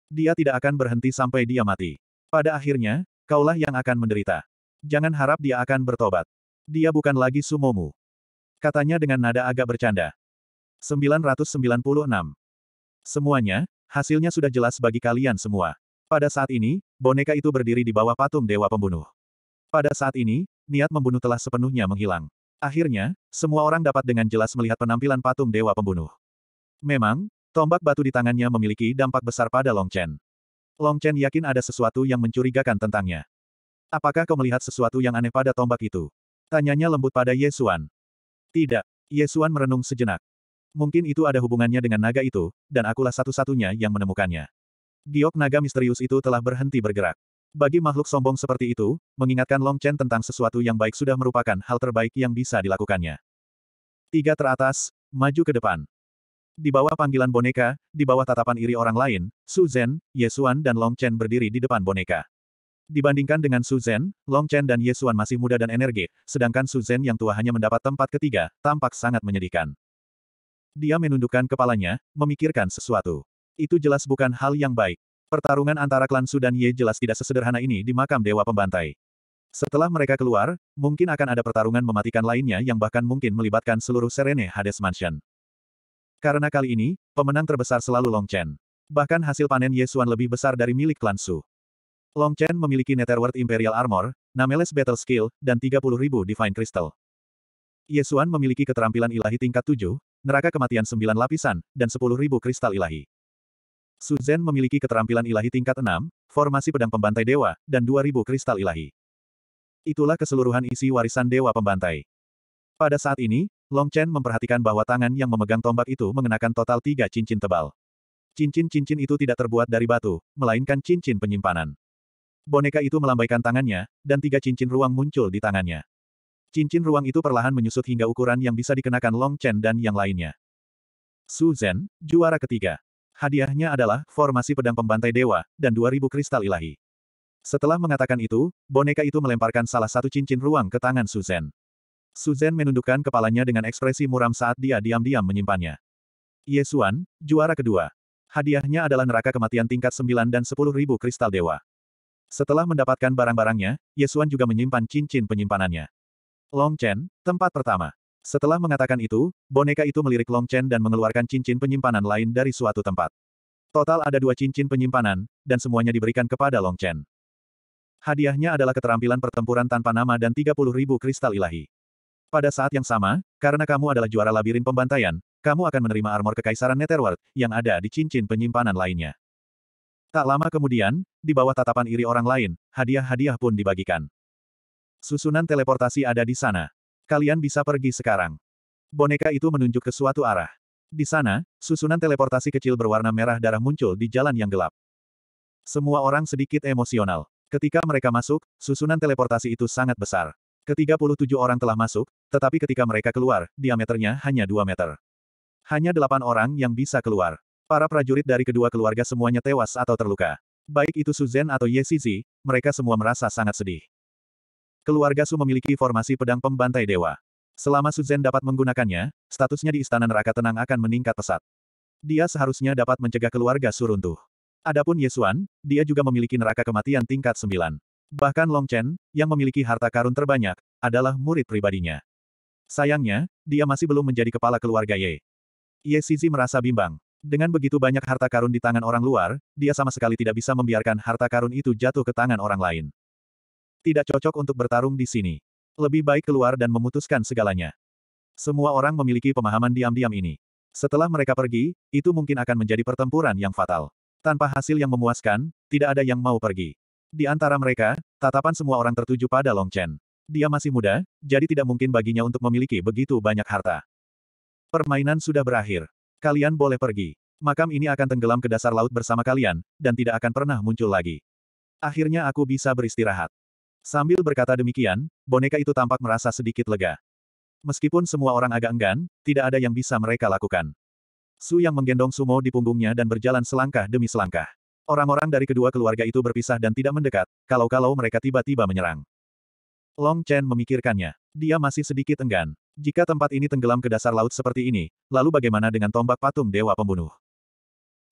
Dia tidak akan berhenti sampai dia mati. Pada akhirnya, kaulah yang akan menderita. Jangan harap dia akan bertobat. Dia bukan lagi sumomu. Katanya dengan nada agak bercanda. 996. Semuanya, hasilnya sudah jelas bagi kalian semua. Pada saat ini, boneka itu berdiri di bawah patung Dewa Pembunuh. Pada saat ini, niat membunuh telah sepenuhnya menghilang. Akhirnya, semua orang dapat dengan jelas melihat penampilan patung Dewa Pembunuh. Memang, tombak batu di tangannya memiliki dampak besar pada Long Chen. Long Chen yakin ada sesuatu yang mencurigakan tentangnya. Apakah kau melihat sesuatu yang aneh pada tombak itu? Tanyanya lembut pada Yesuan. Tidak. Yesuan merenung sejenak. Mungkin itu ada hubungannya dengan naga itu, dan akulah satu-satunya yang menemukannya. Giok naga misterius itu telah berhenti bergerak. Bagi makhluk sombong seperti itu, mengingatkan Long Chen tentang sesuatu yang baik sudah merupakan hal terbaik yang bisa dilakukannya. Tiga teratas, maju ke depan. Di bawah panggilan boneka, di bawah tatapan iri orang lain, Su Zhen, Ye Xuan dan Long Chen berdiri di depan boneka. Dibandingkan dengan Su Zhen, Long Chen dan Ye Xuan masih muda dan energik, sedangkan Su Zhen yang tua hanya mendapat tempat ketiga, tampak sangat menyedihkan. Dia menundukkan kepalanya, memikirkan sesuatu. Itu jelas bukan hal yang baik. Pertarungan antara klan Su dan Ye jelas tidak sesederhana ini di makam Dewa Pembantai. Setelah mereka keluar, mungkin akan ada pertarungan mematikan lainnya yang bahkan mungkin melibatkan seluruh Serene Hades Mansion. Karena kali ini, pemenang terbesar selalu Long Chen. Bahkan hasil panen Ye Xuan lebih besar dari milik klan Su. Long Chen memiliki Netherworld Imperial Armor, Nameless Battle Skill, dan 30.000 Divine Crystal. Ye Xuan memiliki keterampilan ilahi tingkat 7, neraka kematian sembilan lapisan, dan sepuluh ribu kristal ilahi. Zhen memiliki keterampilan ilahi tingkat enam, formasi pedang pembantai dewa, dan dua ribu kristal ilahi. Itulah keseluruhan isi warisan dewa pembantai. Pada saat ini, Long Chen memperhatikan bahwa tangan yang memegang tombak itu mengenakan total tiga cincin tebal. Cincin-cincin itu tidak terbuat dari batu, melainkan cincin penyimpanan. Boneka itu melambaikan tangannya, dan tiga cincin ruang muncul di tangannya. Cincin ruang itu perlahan menyusut hingga ukuran yang bisa dikenakan Long Chen dan yang lainnya. Su Zhen, juara ketiga. Hadiahnya adalah formasi pedang pembantai dewa dan 2000 kristal ilahi. Setelah mengatakan itu, boneka itu melemparkan salah satu cincin ruang ke tangan Susan. Susan menundukkan kepalanya dengan ekspresi muram saat dia diam-diam menyimpannya. Yesuan, juara kedua. Hadiahnya adalah neraka kematian tingkat 9 dan sepuluh ribu kristal dewa. Setelah mendapatkan barang-barangnya, Yesuan juga menyimpan cincin penyimpanannya. Long Chen, tempat pertama. Setelah mengatakan itu, boneka itu melirik Long Chen dan mengeluarkan cincin penyimpanan lain dari suatu tempat. Total ada dua cincin penyimpanan, dan semuanya diberikan kepada Long Chen. Hadiahnya adalah keterampilan pertempuran tanpa nama dan 30 ribu kristal ilahi. Pada saat yang sama, karena kamu adalah juara labirin pembantaian, kamu akan menerima armor kekaisaran Netherworld, yang ada di cincin penyimpanan lainnya. Tak lama kemudian, di bawah tatapan iri orang lain, hadiah-hadiah pun dibagikan. Susunan teleportasi ada di sana. Kalian bisa pergi sekarang. Boneka itu menunjuk ke suatu arah. Di sana, susunan teleportasi kecil berwarna merah darah muncul di jalan yang gelap. Semua orang sedikit emosional. Ketika mereka masuk, susunan teleportasi itu sangat besar. Ketiga puluh tujuh orang telah masuk, tetapi ketika mereka keluar, diameternya hanya dua meter. Hanya delapan orang yang bisa keluar. Para prajurit dari kedua keluarga semuanya tewas atau terluka. Baik itu Suzen atau Yesizi, mereka semua merasa sangat sedih. Keluarga Su memiliki formasi pedang pembantai dewa. Selama Suzen dapat menggunakannya, statusnya di Istana Neraka Tenang akan meningkat pesat. Dia seharusnya dapat mencegah keluarga Su runtuh. Adapun Yesuan, dia juga memiliki neraka kematian tingkat 9. Bahkan Long Chen, yang memiliki harta karun terbanyak, adalah murid pribadinya. Sayangnya, dia masih belum menjadi kepala keluarga Ye. Ye Sisi merasa bimbang. Dengan begitu banyak harta karun di tangan orang luar, dia sama sekali tidak bisa membiarkan harta karun itu jatuh ke tangan orang lain. Tidak cocok untuk bertarung di sini. Lebih baik keluar dan memutuskan segalanya. Semua orang memiliki pemahaman diam-diam ini. Setelah mereka pergi, itu mungkin akan menjadi pertempuran yang fatal. Tanpa hasil yang memuaskan, tidak ada yang mau pergi. Di antara mereka, tatapan semua orang tertuju pada Long Chen. Dia masih muda, jadi tidak mungkin baginya untuk memiliki begitu banyak harta. Permainan sudah berakhir. Kalian boleh pergi makam ini akan tenggelam ke dasar laut bersama kalian, dan tidak akan pernah muncul lagi. Akhirnya aku bisa beristirahat. Sambil berkata demikian, boneka itu tampak merasa sedikit lega. Meskipun semua orang agak enggan, tidak ada yang bisa mereka lakukan. Su yang menggendong Sumo di punggungnya dan berjalan selangkah demi selangkah. Orang-orang dari kedua keluarga itu berpisah dan tidak mendekat, kalau-kalau mereka tiba-tiba menyerang. Long Chen memikirkannya. Dia masih sedikit enggan. Jika tempat ini tenggelam ke dasar laut seperti ini, lalu bagaimana dengan tombak patung dewa pembunuh?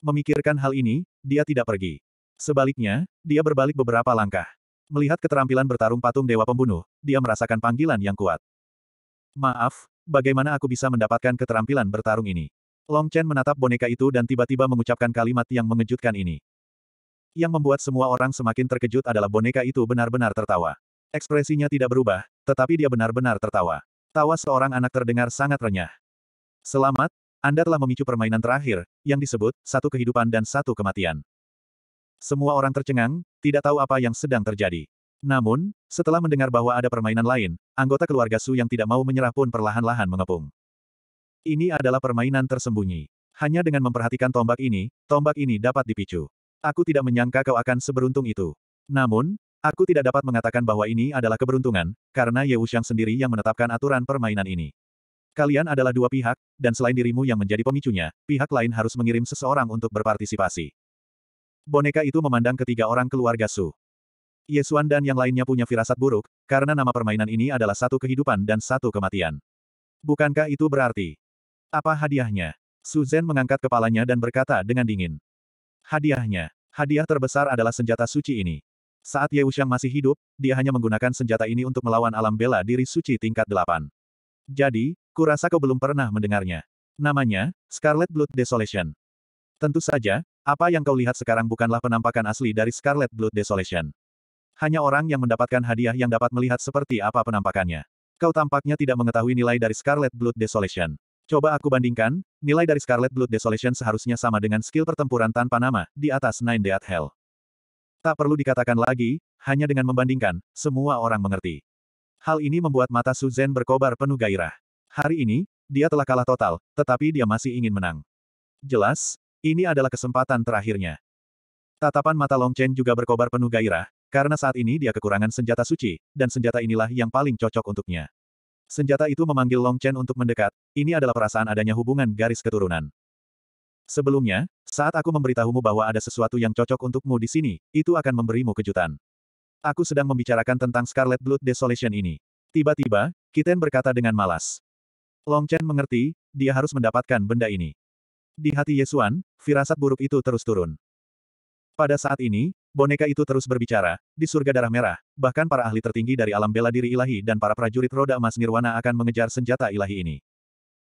Memikirkan hal ini, dia tidak pergi. Sebaliknya, dia berbalik beberapa langkah. Melihat keterampilan bertarung patung Dewa Pembunuh, dia merasakan panggilan yang kuat. Maaf, bagaimana aku bisa mendapatkan keterampilan bertarung ini? Long Chen menatap boneka itu dan tiba-tiba mengucapkan kalimat yang mengejutkan ini. Yang membuat semua orang semakin terkejut adalah boneka itu benar-benar tertawa. Ekspresinya tidak berubah, tetapi dia benar-benar tertawa. Tawa seorang anak terdengar sangat renyah. Selamat, Anda telah memicu permainan terakhir, yang disebut, satu kehidupan dan satu kematian. Semua orang tercengang, tidak tahu apa yang sedang terjadi. Namun, setelah mendengar bahwa ada permainan lain, anggota keluarga Su yang tidak mau menyerah pun perlahan-lahan mengepung. Ini adalah permainan tersembunyi. Hanya dengan memperhatikan tombak ini, tombak ini dapat dipicu. Aku tidak menyangka kau akan seberuntung itu. Namun, aku tidak dapat mengatakan bahwa ini adalah keberuntungan, karena Ye Wuxiang sendiri yang menetapkan aturan permainan ini. Kalian adalah dua pihak, dan selain dirimu yang menjadi pemicunya, pihak lain harus mengirim seseorang untuk berpartisipasi. Boneka itu memandang ketiga orang keluarga Su. Yesuan dan yang lainnya punya firasat buruk, karena nama permainan ini adalah satu kehidupan dan satu kematian. Bukankah itu berarti? Apa hadiahnya? Su Zen mengangkat kepalanya dan berkata dengan dingin. Hadiahnya. Hadiah terbesar adalah senjata suci ini. Saat Ye Wuxiang masih hidup, dia hanya menggunakan senjata ini untuk melawan alam bela diri suci tingkat delapan. Jadi, kurasa kau belum pernah mendengarnya. Namanya, Scarlet Blood Desolation. Tentu saja, apa yang kau lihat sekarang bukanlah penampakan asli dari Scarlet Blood Desolation. Hanya orang yang mendapatkan hadiah yang dapat melihat seperti apa penampakannya. Kau tampaknya tidak mengetahui nilai dari Scarlet Blood Desolation. Coba aku bandingkan, nilai dari Scarlet Blood Desolation seharusnya sama dengan skill pertempuran tanpa nama, di atas Nine Dead Hell. Tak perlu dikatakan lagi, hanya dengan membandingkan, semua orang mengerti. Hal ini membuat mata Suzen berkobar penuh gairah. Hari ini, dia telah kalah total, tetapi dia masih ingin menang. Jelas, ini adalah kesempatan terakhirnya. Tatapan mata Long Chen juga berkobar penuh gairah, karena saat ini dia kekurangan senjata suci, dan senjata inilah yang paling cocok untuknya. Senjata itu memanggil Long Chen untuk mendekat, ini adalah perasaan adanya hubungan garis keturunan. Sebelumnya, saat aku memberitahumu bahwa ada sesuatu yang cocok untukmu di sini, itu akan memberimu kejutan. Aku sedang membicarakan tentang Scarlet Blood Desolation ini. Tiba-tiba, Kiten berkata dengan malas. Long Chen mengerti, dia harus mendapatkan benda ini. Di hati Yesuan, firasat buruk itu terus turun. Pada saat ini, boneka itu terus berbicara, di surga darah merah, bahkan para ahli tertinggi dari alam bela diri ilahi dan para prajurit roda emas nirwana akan mengejar senjata ilahi ini.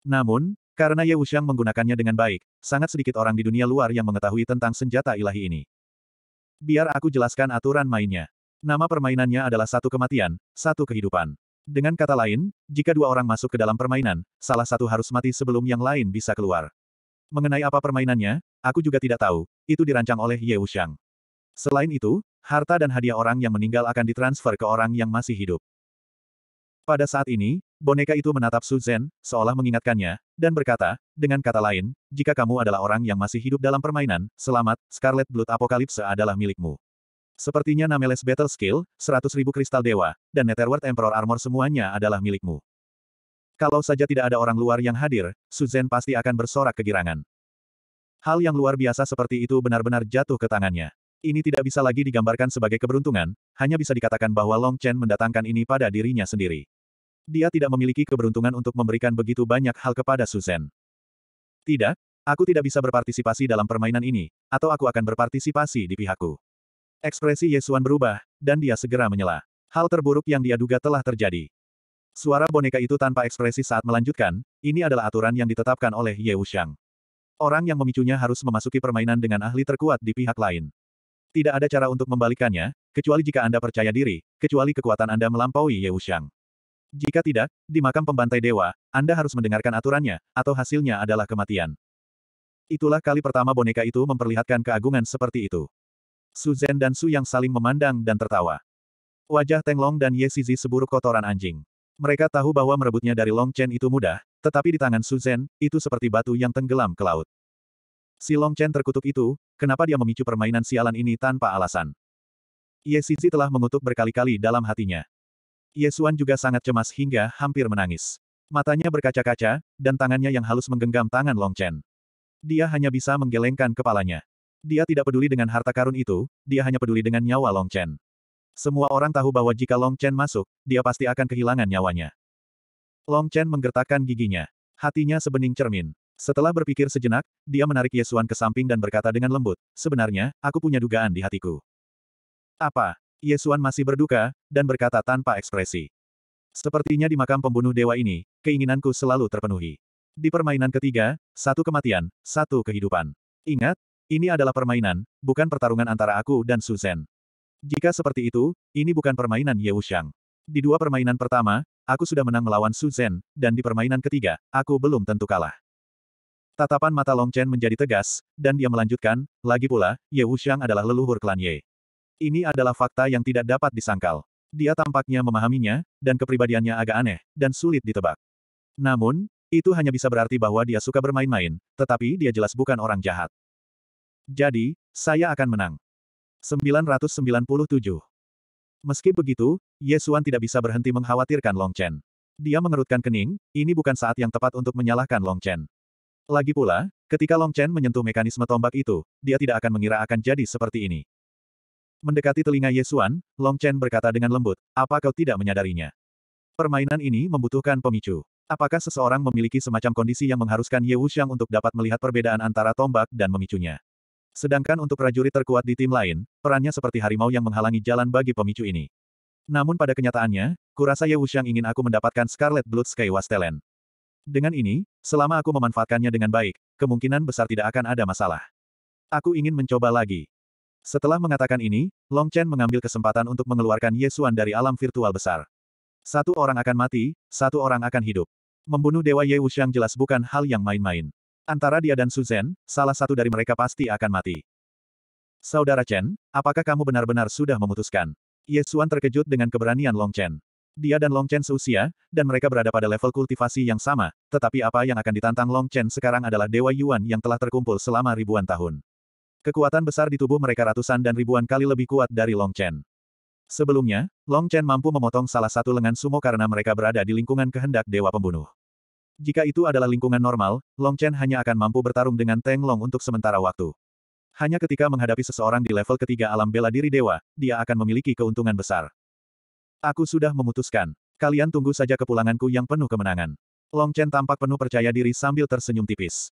Namun, karena Ye Wuxiang menggunakannya dengan baik, sangat sedikit orang di dunia luar yang mengetahui tentang senjata ilahi ini. Biar aku jelaskan aturan mainnya. Nama permainannya adalah satu kematian, satu kehidupan. Dengan kata lain, jika dua orang masuk ke dalam permainan, salah satu harus mati sebelum yang lain bisa keluar. Mengenai apa permainannya, aku juga tidak tahu, itu dirancang oleh Ye Wuxiang. Selain itu, harta dan hadiah orang yang meninggal akan ditransfer ke orang yang masih hidup. Pada saat ini, boneka itu menatap Su Zhen, seolah mengingatkannya, dan berkata, dengan kata lain, jika kamu adalah orang yang masih hidup dalam permainan, selamat, Scarlet Blood Apocalypse adalah milikmu. Sepertinya Nameless Battle Skill, 100.000 kristal dewa, dan Netherworld Emperor Armor semuanya adalah milikmu. Kalau saja tidak ada orang luar yang hadir, Suzen pasti akan bersorak kegirangan. Hal yang luar biasa seperti itu benar-benar jatuh ke tangannya. Ini tidak bisa lagi digambarkan sebagai keberuntungan, hanya bisa dikatakan bahwa Long Chen mendatangkan ini pada dirinya sendiri. Dia tidak memiliki keberuntungan untuk memberikan begitu banyak hal kepada Suzen. Tidak, aku tidak bisa berpartisipasi dalam permainan ini, atau aku akan berpartisipasi di pihakku. Ekspresi Yesuan berubah, dan dia segera menyela. Hal terburuk yang dia duga telah terjadi. Suara boneka itu tanpa ekspresi saat melanjutkan, ini adalah aturan yang ditetapkan oleh Ye Wuxiang. Orang yang memicunya harus memasuki permainan dengan ahli terkuat di pihak lain. Tidak ada cara untuk membalikannya, kecuali jika Anda percaya diri, kecuali kekuatan Anda melampaui Ye Wuxiang. Jika tidak, di makam pembantai dewa, Anda harus mendengarkan aturannya, atau hasilnya adalah kematian. Itulah kali pertama boneka itu memperlihatkan keagungan seperti itu. Su Zhen dan Su yang saling memandang dan tertawa. Wajah Teng Long dan Ye Sizi seburuk kotoran anjing. Mereka tahu bahwa merebutnya dari Long Chen itu mudah, tetapi di tangan Su Zhen, itu seperti batu yang tenggelam ke laut. Si Long Chen terkutuk itu, kenapa dia memicu permainan sialan ini tanpa alasan? Ye Sisi telah mengutuk berkali-kali dalam hatinya. Ye Xuan juga sangat cemas hingga hampir menangis. Matanya berkaca-kaca, dan tangannya yang halus menggenggam tangan Long Chen. Dia hanya bisa menggelengkan kepalanya. Dia tidak peduli dengan harta karun itu, dia hanya peduli dengan nyawa Long Chen. Semua orang tahu bahwa jika Long Chen masuk, dia pasti akan kehilangan nyawanya. Long Chen menggertakkan giginya. Hatinya sebening cermin. Setelah berpikir sejenak, dia menarik Yesuan ke samping dan berkata dengan lembut, sebenarnya, aku punya dugaan di hatiku. Apa? Yesuan masih berduka, dan berkata tanpa ekspresi. Sepertinya di makam pembunuh dewa ini, keinginanku selalu terpenuhi. Di permainan ketiga, satu kematian, satu kehidupan. Ingat, ini adalah permainan, bukan pertarungan antara aku dan Susan. Jika seperti itu, ini bukan permainan Ye Wuxiang. Di dua permainan pertama, aku sudah menang melawan Su Zhen, dan di permainan ketiga, aku belum tentu kalah. Tatapan mata Long Chen menjadi tegas, dan dia melanjutkan, lagi pula, Ye Wuxiang adalah leluhur klan Ye. Ini adalah fakta yang tidak dapat disangkal. Dia tampaknya memahaminya, dan kepribadiannya agak aneh, dan sulit ditebak. Namun, itu hanya bisa berarti bahwa dia suka bermain-main, tetapi dia jelas bukan orang jahat. Jadi, saya akan menang. 997. Meski begitu, Ye Xuan tidak bisa berhenti mengkhawatirkan Long Chen. Dia mengerutkan kening, ini bukan saat yang tepat untuk menyalahkan Long Chen. Lagi pula, ketika Long Chen menyentuh mekanisme tombak itu, dia tidak akan mengira akan jadi seperti ini. Mendekati telinga Ye Xuan, Long Chen berkata dengan lembut, apa kau tidak menyadarinya? Permainan ini membutuhkan pemicu. Apakah seseorang memiliki semacam kondisi yang mengharuskan Ye Wuxiang untuk dapat melihat perbedaan antara tombak dan memicunya? Sedangkan untuk prajurit terkuat di tim lain, perannya seperti harimau yang menghalangi jalan bagi pemicu ini. Namun pada kenyataannya, kurasa Ye Wuxiang ingin aku mendapatkan Scarlet Blood Sky Wastelen. Dengan ini, selama aku memanfaatkannya dengan baik, kemungkinan besar tidak akan ada masalah. Aku ingin mencoba lagi. Setelah mengatakan ini, Long Chen mengambil kesempatan untuk mengeluarkan Ye Xuan dari alam virtual besar. Satu orang akan mati, satu orang akan hidup. Membunuh Dewa Ye Wuxiang jelas bukan hal yang main-main. Antara dia dan Suzen, salah satu dari mereka pasti akan mati. Saudara Chen, apakah kamu benar-benar sudah memutuskan? Xuan terkejut dengan keberanian Long Chen. Dia dan Long Chen seusia, dan mereka berada pada level kultivasi yang sama, tetapi apa yang akan ditantang Long Chen sekarang adalah Dewa Yuan yang telah terkumpul selama ribuan tahun. Kekuatan besar di tubuh mereka ratusan dan ribuan kali lebih kuat dari Long Chen. Sebelumnya, Long Chen mampu memotong salah satu lengan sumo karena mereka berada di lingkungan kehendak Dewa Pembunuh. Jika itu adalah lingkungan normal, Long Chen hanya akan mampu bertarung dengan Teng Long untuk sementara waktu. Hanya ketika menghadapi seseorang di level ketiga alam bela diri dewa, dia akan memiliki keuntungan besar. Aku sudah memutuskan. Kalian tunggu saja kepulanganku yang penuh kemenangan. Long Chen tampak penuh percaya diri sambil tersenyum tipis.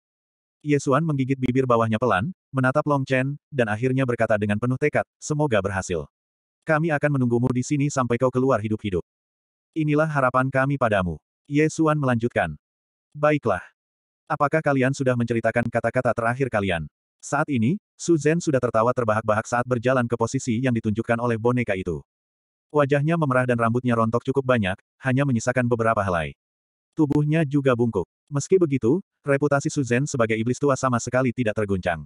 Yesuan menggigit bibir bawahnya pelan, menatap Long Chen, dan akhirnya berkata dengan penuh tekad, semoga berhasil. Kami akan menunggumu di sini sampai kau keluar hidup-hidup. Inilah harapan kami padamu. Yesuan melanjutkan, Baiklah. Apakah kalian sudah menceritakan kata-kata terakhir kalian? Saat ini, Su Zhen sudah tertawa terbahak-bahak saat berjalan ke posisi yang ditunjukkan oleh boneka itu. Wajahnya memerah dan rambutnya rontok cukup banyak, hanya menyisakan beberapa helai. Tubuhnya juga bungkuk. Meski begitu, reputasi Su Zhen sebagai iblis tua sama sekali tidak terguncang.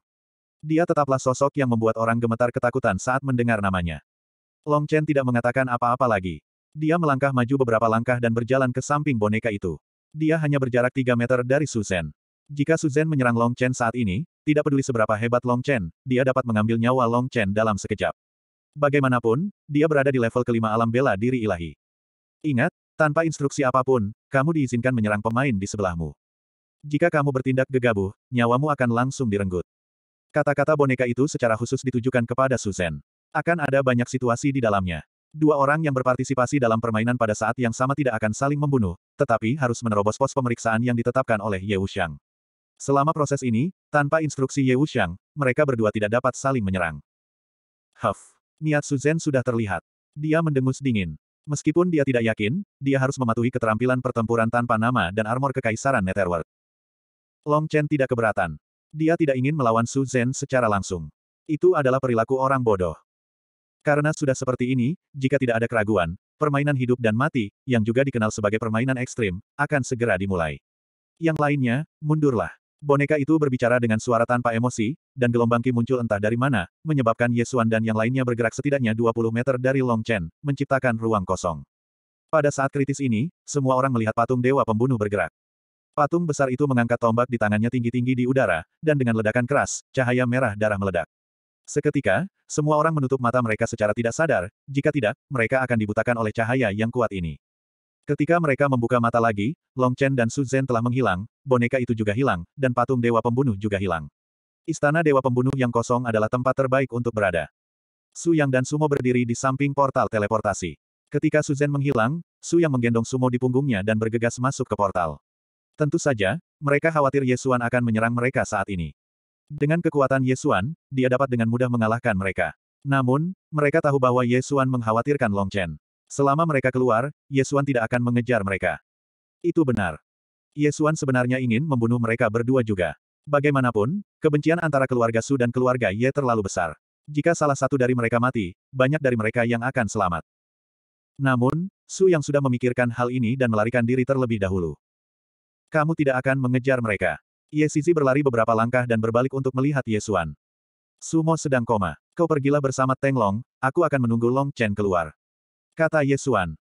Dia tetaplah sosok yang membuat orang gemetar ketakutan saat mendengar namanya. Long Chen tidak mengatakan apa-apa lagi. Dia melangkah maju beberapa langkah dan berjalan ke samping boneka itu. Dia hanya berjarak 3 meter dari Suzen. Jika Suzen menyerang Long Chen saat ini, tidak peduli seberapa hebat Long Chen, dia dapat mengambil nyawa Long Chen dalam sekejap. Bagaimanapun, dia berada di level kelima alam bela diri ilahi. Ingat, tanpa instruksi apapun, kamu diizinkan menyerang pemain di sebelahmu. Jika kamu bertindak gegabah, nyawamu akan langsung direnggut. Kata-kata boneka itu secara khusus ditujukan kepada Suzen. Akan ada banyak situasi di dalamnya. Dua orang yang berpartisipasi dalam permainan pada saat yang sama tidak akan saling membunuh, tetapi harus menerobos pos pemeriksaan yang ditetapkan oleh Ye Wuxiang. Selama proses ini, tanpa instruksi Ye Wuxiang, mereka berdua tidak dapat saling menyerang. Huff! Niat Suzen sudah terlihat. Dia mendengus dingin. Meskipun dia tidak yakin, dia harus mematuhi keterampilan pertempuran tanpa nama dan armor kekaisaran Netherworld. Long Chen tidak keberatan. Dia tidak ingin melawan Su Zhen secara langsung. Itu adalah perilaku orang bodoh. Karena sudah seperti ini, jika tidak ada keraguan, permainan hidup dan mati, yang juga dikenal sebagai permainan ekstrim, akan segera dimulai. Yang lainnya, mundurlah. Boneka itu berbicara dengan suara tanpa emosi, dan gelombang Ki muncul entah dari mana, menyebabkan Yesuan dan yang lainnya bergerak setidaknya 20 meter dari Long Chen, menciptakan ruang kosong. Pada saat kritis ini, semua orang melihat patung dewa pembunuh bergerak. Patung besar itu mengangkat tombak di tangannya tinggi-tinggi di udara, dan dengan ledakan keras, cahaya merah darah meledak. Seketika, semua orang menutup mata mereka secara tidak sadar, jika tidak, mereka akan dibutakan oleh cahaya yang kuat ini. Ketika mereka membuka mata lagi, Long Chen dan Su Zhen telah menghilang, boneka itu juga hilang, dan patung Dewa Pembunuh juga hilang. Istana Dewa Pembunuh yang kosong adalah tempat terbaik untuk berada. Su Yang dan Sumo berdiri di samping portal teleportasi. Ketika Su Zhen menghilang, Su Yang menggendong Sumo di punggungnya dan bergegas masuk ke portal. Tentu saja, mereka khawatir Yesuan akan menyerang mereka saat ini. Dengan kekuatan Yesuan, dia dapat dengan mudah mengalahkan mereka. Namun, mereka tahu bahwa Yesuan mengkhawatirkan Long Chen. Selama mereka keluar, Yesuan tidak akan mengejar mereka. Itu benar. Yesuan sebenarnya ingin membunuh mereka berdua juga. Bagaimanapun, kebencian antara keluarga Su dan keluarga Ye terlalu besar. Jika salah satu dari mereka mati, banyak dari mereka yang akan selamat. Namun, Su yang sudah memikirkan hal ini dan melarikan diri terlebih dahulu. Kamu tidak akan mengejar mereka. Ye Sisi berlari beberapa langkah dan berbalik untuk melihat Yesuan. Sumo sedang koma. Kau pergilah bersama Teng Long, aku akan menunggu Long Chen keluar. Kata Yesuan. Xuan.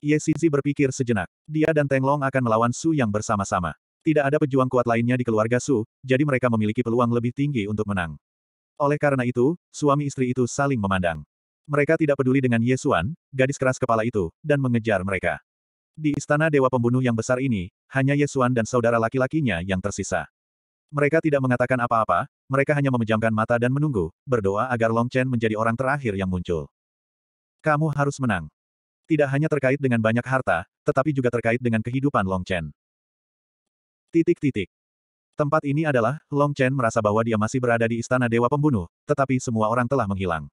Ye Sisi berpikir sejenak. Dia dan Teng Long akan melawan Su yang bersama-sama. Tidak ada pejuang kuat lainnya di keluarga Su, jadi mereka memiliki peluang lebih tinggi untuk menang. Oleh karena itu, suami istri itu saling memandang. Mereka tidak peduli dengan Yesuan, gadis keras kepala itu, dan mengejar mereka. Di istana dewa pembunuh yang besar ini, hanya Yesuan dan saudara laki-lakinya yang tersisa. Mereka tidak mengatakan apa-apa, mereka hanya memejamkan mata dan menunggu, berdoa agar Long Chen menjadi orang terakhir yang muncul. Kamu harus menang. Tidak hanya terkait dengan banyak harta, tetapi juga terkait dengan kehidupan Long Chen. Titik-titik. Tempat ini adalah, Long Chen merasa bahwa dia masih berada di istana Dewa Pembunuh, tetapi semua orang telah menghilang.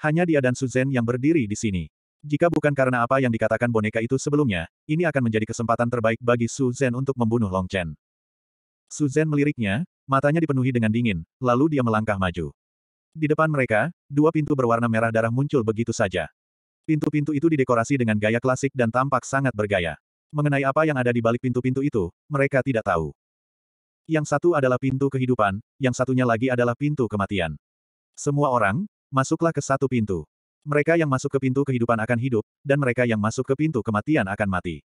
Hanya dia dan Suzanne yang berdiri di sini. Jika bukan karena apa yang dikatakan boneka itu sebelumnya, ini akan menjadi kesempatan terbaik bagi Su Zhen untuk membunuh Long Chen. Su Zhen meliriknya, matanya dipenuhi dengan dingin, lalu dia melangkah maju. Di depan mereka, dua pintu berwarna merah darah muncul begitu saja. Pintu-pintu itu didekorasi dengan gaya klasik dan tampak sangat bergaya. Mengenai apa yang ada di balik pintu-pintu itu, mereka tidak tahu. Yang satu adalah pintu kehidupan, yang satunya lagi adalah pintu kematian. Semua orang, masuklah ke satu pintu. Mereka yang masuk ke pintu kehidupan akan hidup, dan mereka yang masuk ke pintu kematian akan mati.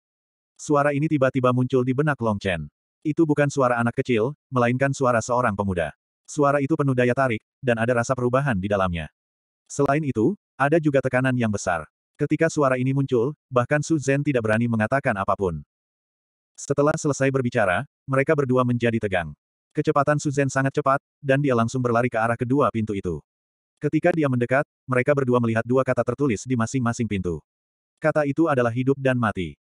Suara ini tiba-tiba muncul di benak Long Chen. Itu bukan suara anak kecil, melainkan suara seorang pemuda. Suara itu penuh daya tarik, dan ada rasa perubahan di dalamnya. Selain itu, ada juga tekanan yang besar. Ketika suara ini muncul, bahkan Su Zhen tidak berani mengatakan apapun. Setelah selesai berbicara, mereka berdua menjadi tegang. Kecepatan Su Zhen sangat cepat, dan dia langsung berlari ke arah kedua pintu itu. Ketika dia mendekat, mereka berdua melihat dua kata tertulis di masing-masing pintu. Kata itu adalah hidup dan mati.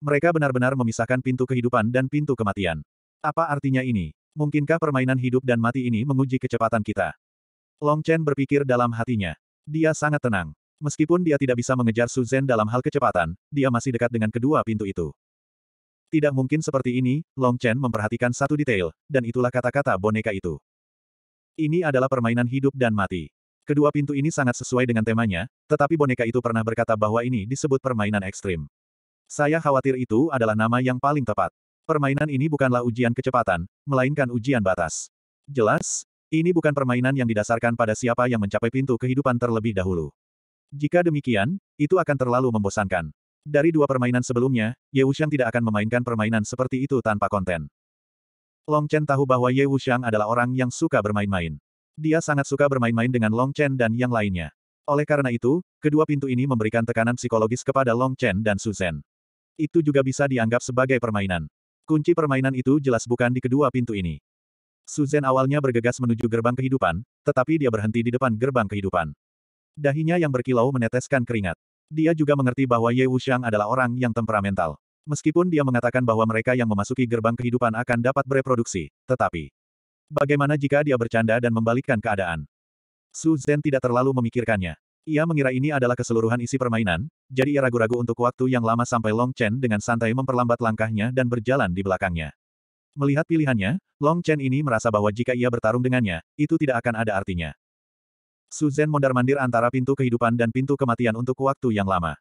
Mereka benar-benar memisahkan pintu kehidupan dan pintu kematian. Apa artinya ini? Mungkinkah permainan hidup dan mati ini menguji kecepatan kita? Long Chen berpikir dalam hatinya. Dia sangat tenang. Meskipun dia tidak bisa mengejar Su Zhen dalam hal kecepatan, dia masih dekat dengan kedua pintu itu. Tidak mungkin seperti ini, Long Chen memperhatikan satu detail, dan itulah kata-kata boneka itu. Ini adalah permainan hidup dan mati. Kedua pintu ini sangat sesuai dengan temanya, tetapi boneka itu pernah berkata bahwa ini disebut permainan ekstrim. Saya khawatir itu adalah nama yang paling tepat. Permainan ini bukanlah ujian kecepatan, melainkan ujian batas. Jelas, ini bukan permainan yang didasarkan pada siapa yang mencapai pintu kehidupan terlebih dahulu. Jika demikian, itu akan terlalu membosankan. Dari dua permainan sebelumnya, Ye Wuxiang tidak akan memainkan permainan seperti itu tanpa konten. Long Chen tahu bahwa Ye Wuxiang adalah orang yang suka bermain-main. Dia sangat suka bermain-main dengan Long Chen dan yang lainnya. Oleh karena itu, kedua pintu ini memberikan tekanan psikologis kepada Long Chen dan Suzen. Itu juga bisa dianggap sebagai permainan. Kunci permainan itu jelas bukan di kedua pintu ini. Suzen awalnya bergegas menuju gerbang kehidupan, tetapi dia berhenti di depan gerbang kehidupan. Dahinya yang berkilau meneteskan keringat. Dia juga mengerti bahwa Ye Wuxiang adalah orang yang temperamental. Meskipun dia mengatakan bahwa mereka yang memasuki gerbang kehidupan akan dapat bereproduksi, tetapi Bagaimana jika dia bercanda dan membalikkan keadaan? Su Zhen tidak terlalu memikirkannya. Ia mengira ini adalah keseluruhan isi permainan, jadi ia ragu-ragu untuk waktu yang lama sampai Long Chen dengan santai memperlambat langkahnya dan berjalan di belakangnya. Melihat pilihannya, Long Chen ini merasa bahwa jika ia bertarung dengannya, itu tidak akan ada artinya. Su Zhen mondar-mandir antara pintu kehidupan dan pintu kematian untuk waktu yang lama.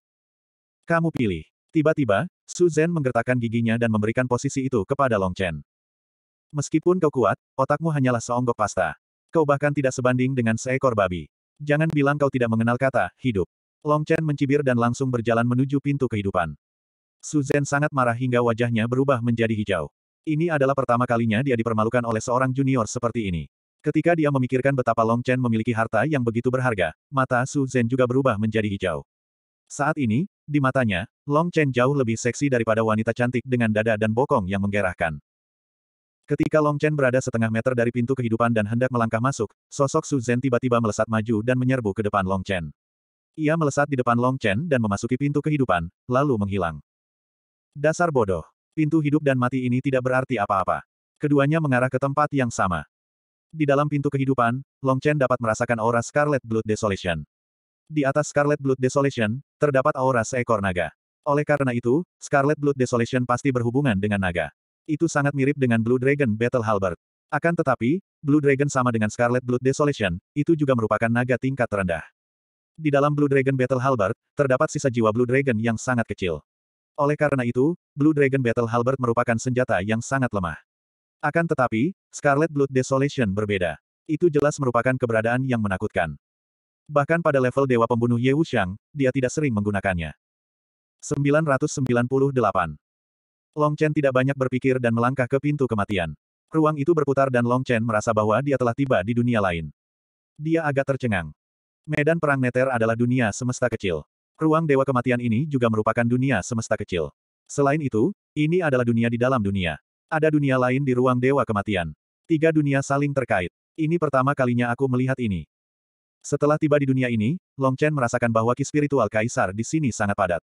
Kamu pilih. Tiba-tiba, Su Zhen menggertakkan giginya dan memberikan posisi itu kepada Long Chen. Meskipun kau kuat, otakmu hanyalah seonggok pasta. Kau bahkan tidak sebanding dengan seekor babi. Jangan bilang kau tidak mengenal kata, hidup. Long Chen mencibir dan langsung berjalan menuju pintu kehidupan. Su Zhen sangat marah hingga wajahnya berubah menjadi hijau. Ini adalah pertama kalinya dia dipermalukan oleh seorang junior seperti ini. Ketika dia memikirkan betapa Long Chen memiliki harta yang begitu berharga, mata Su Zhen juga berubah menjadi hijau. Saat ini, di matanya, Long Chen jauh lebih seksi daripada wanita cantik dengan dada dan bokong yang menggerahkan. Ketika Long Chen berada setengah meter dari pintu kehidupan dan hendak melangkah masuk, sosok Su Zhen tiba-tiba melesat maju dan menyerbu ke depan Long Chen. Ia melesat di depan Long Chen dan memasuki pintu kehidupan, lalu menghilang. Dasar bodoh. Pintu hidup dan mati ini tidak berarti apa-apa. Keduanya mengarah ke tempat yang sama. Di dalam pintu kehidupan, Long Chen dapat merasakan aura Scarlet Blood Desolation. Di atas Scarlet Blood Desolation, terdapat aura seekor naga. Oleh karena itu, Scarlet Blood Desolation pasti berhubungan dengan naga. Itu sangat mirip dengan Blue Dragon Battle Halberd. Akan tetapi, Blue Dragon sama dengan Scarlet Blood Desolation, itu juga merupakan naga tingkat terendah. Di dalam Blue Dragon Battle Halberd, terdapat sisa jiwa Blue Dragon yang sangat kecil. Oleh karena itu, Blue Dragon Battle Halberd merupakan senjata yang sangat lemah. Akan tetapi, Scarlet Blood Desolation berbeda. Itu jelas merupakan keberadaan yang menakutkan. Bahkan pada level Dewa Pembunuh Ye Wuxiang, dia tidak sering menggunakannya. 998 Long Chen tidak banyak berpikir dan melangkah ke pintu kematian. Ruang itu berputar dan Long Chen merasa bahwa dia telah tiba di dunia lain. Dia agak tercengang. Medan Perang Neter adalah dunia semesta kecil. Ruang Dewa Kematian ini juga merupakan dunia semesta kecil. Selain itu, ini adalah dunia di dalam dunia. Ada dunia lain di ruang Dewa Kematian. Tiga dunia saling terkait. Ini pertama kalinya aku melihat ini. Setelah tiba di dunia ini, Long Chen merasakan bahwa ki spiritual kaisar di sini sangat padat.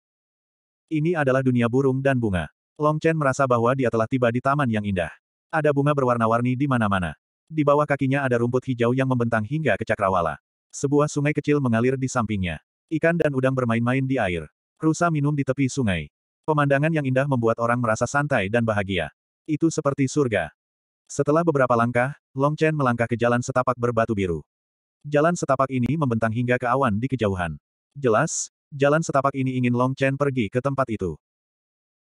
Ini adalah dunia burung dan bunga. Long Chen merasa bahwa dia telah tiba di taman yang indah. Ada bunga berwarna-warni di mana-mana. Di bawah kakinya ada rumput hijau yang membentang hingga ke cakrawala. Sebuah sungai kecil mengalir di sampingnya. Ikan dan udang bermain-main di air. Rusa minum di tepi sungai. Pemandangan yang indah membuat orang merasa santai dan bahagia. Itu seperti surga. Setelah beberapa langkah, Long Chen melangkah ke jalan setapak berbatu biru. Jalan setapak ini membentang hingga ke awan di kejauhan. Jelas, jalan setapak ini ingin Long Chen pergi ke tempat itu.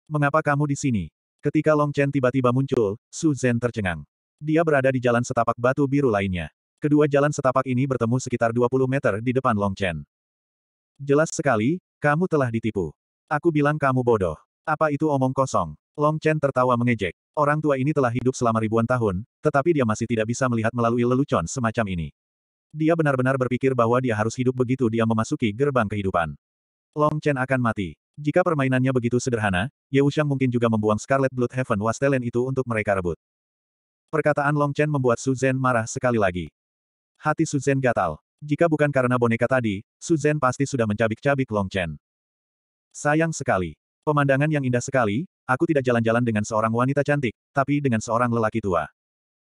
Mengapa kamu di sini? Ketika Long Chen tiba-tiba muncul, Su Zhen tercengang. Dia berada di jalan setapak batu biru lainnya. Kedua jalan setapak ini bertemu sekitar 20 meter di depan Long Chen. Jelas sekali, kamu telah ditipu. Aku bilang kamu bodoh. Apa itu omong kosong? Long Chen tertawa mengejek. Orang tua ini telah hidup selama ribuan tahun, tetapi dia masih tidak bisa melihat melalui lelucon semacam ini. Dia benar-benar berpikir bahwa dia harus hidup begitu dia memasuki gerbang kehidupan. Long Chen akan mati. Jika permainannya begitu sederhana, Ye Wuxiang mungkin juga membuang Scarlet Blood Heaven Was Talent itu untuk mereka rebut. Perkataan Long Chen membuat Su Zhen marah sekali lagi. Hati Su Zhen gatal. Jika bukan karena boneka tadi, Su Zhen pasti sudah mencabik-cabik Long Chen. Sayang sekali. Pemandangan yang indah sekali, aku tidak jalan-jalan dengan seorang wanita cantik, tapi dengan seorang lelaki tua.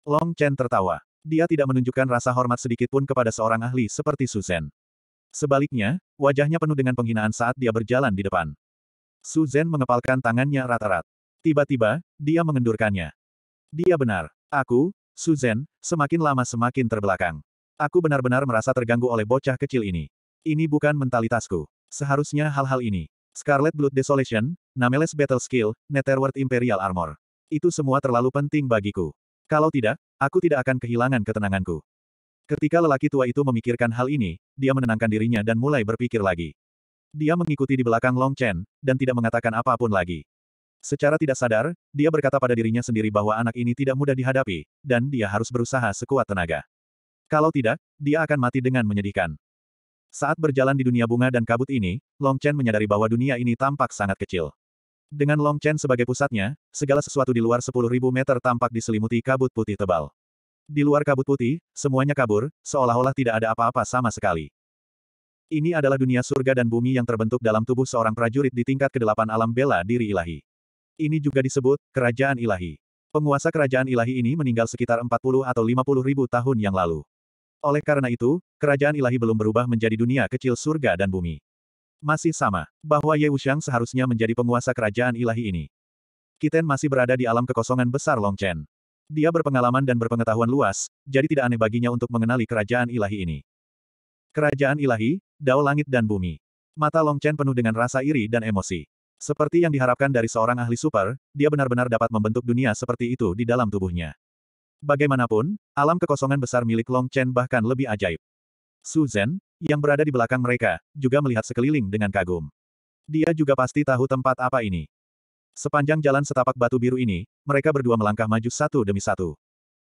Long Chen tertawa. Dia tidak menunjukkan rasa hormat sedikit pun kepada seorang ahli seperti Su Zhen. Sebaliknya, wajahnya penuh dengan penghinaan saat dia berjalan di depan. Su Zhen mengepalkan tangannya rata-rat. Tiba-tiba, dia mengendurkannya. Dia benar. Aku, Su Zhen, semakin lama semakin terbelakang. Aku benar-benar merasa terganggu oleh bocah kecil ini. Ini bukan mentalitasku. Seharusnya hal-hal ini. Scarlet Blood Desolation, Nameless Battle Skill, Netherworld Imperial Armor. Itu semua terlalu penting bagiku. Kalau tidak, aku tidak akan kehilangan ketenanganku. Ketika lelaki tua itu memikirkan hal ini, dia menenangkan dirinya dan mulai berpikir lagi. Dia mengikuti di belakang Long Chen, dan tidak mengatakan apapun lagi. Secara tidak sadar, dia berkata pada dirinya sendiri bahwa anak ini tidak mudah dihadapi, dan dia harus berusaha sekuat tenaga. Kalau tidak, dia akan mati dengan menyedihkan. Saat berjalan di dunia bunga dan kabut ini, Long Chen menyadari bahwa dunia ini tampak sangat kecil. Dengan Long Chen sebagai pusatnya, segala sesuatu di luar 10.000 meter tampak diselimuti kabut putih tebal. Di luar kabut putih, semuanya kabur, seolah-olah tidak ada apa-apa sama sekali. Ini adalah dunia surga dan bumi yang terbentuk dalam tubuh seorang prajurit di tingkat kedelapan alam bela diri ilahi. Ini juga disebut, kerajaan ilahi. Penguasa kerajaan ilahi ini meninggal sekitar 40 atau 50 ribu tahun yang lalu. Oleh karena itu, kerajaan ilahi belum berubah menjadi dunia kecil surga dan bumi. Masih sama, bahwa Ye Wuxiang seharusnya menjadi penguasa kerajaan ilahi ini. Kiten masih berada di alam kekosongan besar Long Chen. Dia berpengalaman dan berpengetahuan luas, jadi tidak aneh baginya untuk mengenali kerajaan ilahi ini. Kerajaan ilahi, dao langit dan bumi. Mata Long Chen penuh dengan rasa iri dan emosi. Seperti yang diharapkan dari seorang ahli super, dia benar-benar dapat membentuk dunia seperti itu di dalam tubuhnya. Bagaimanapun, alam kekosongan besar milik Long Chen bahkan lebih ajaib. Su Zhen, yang berada di belakang mereka, juga melihat sekeliling dengan kagum. Dia juga pasti tahu tempat apa ini. Sepanjang jalan setapak batu biru ini, mereka berdua melangkah maju satu demi satu.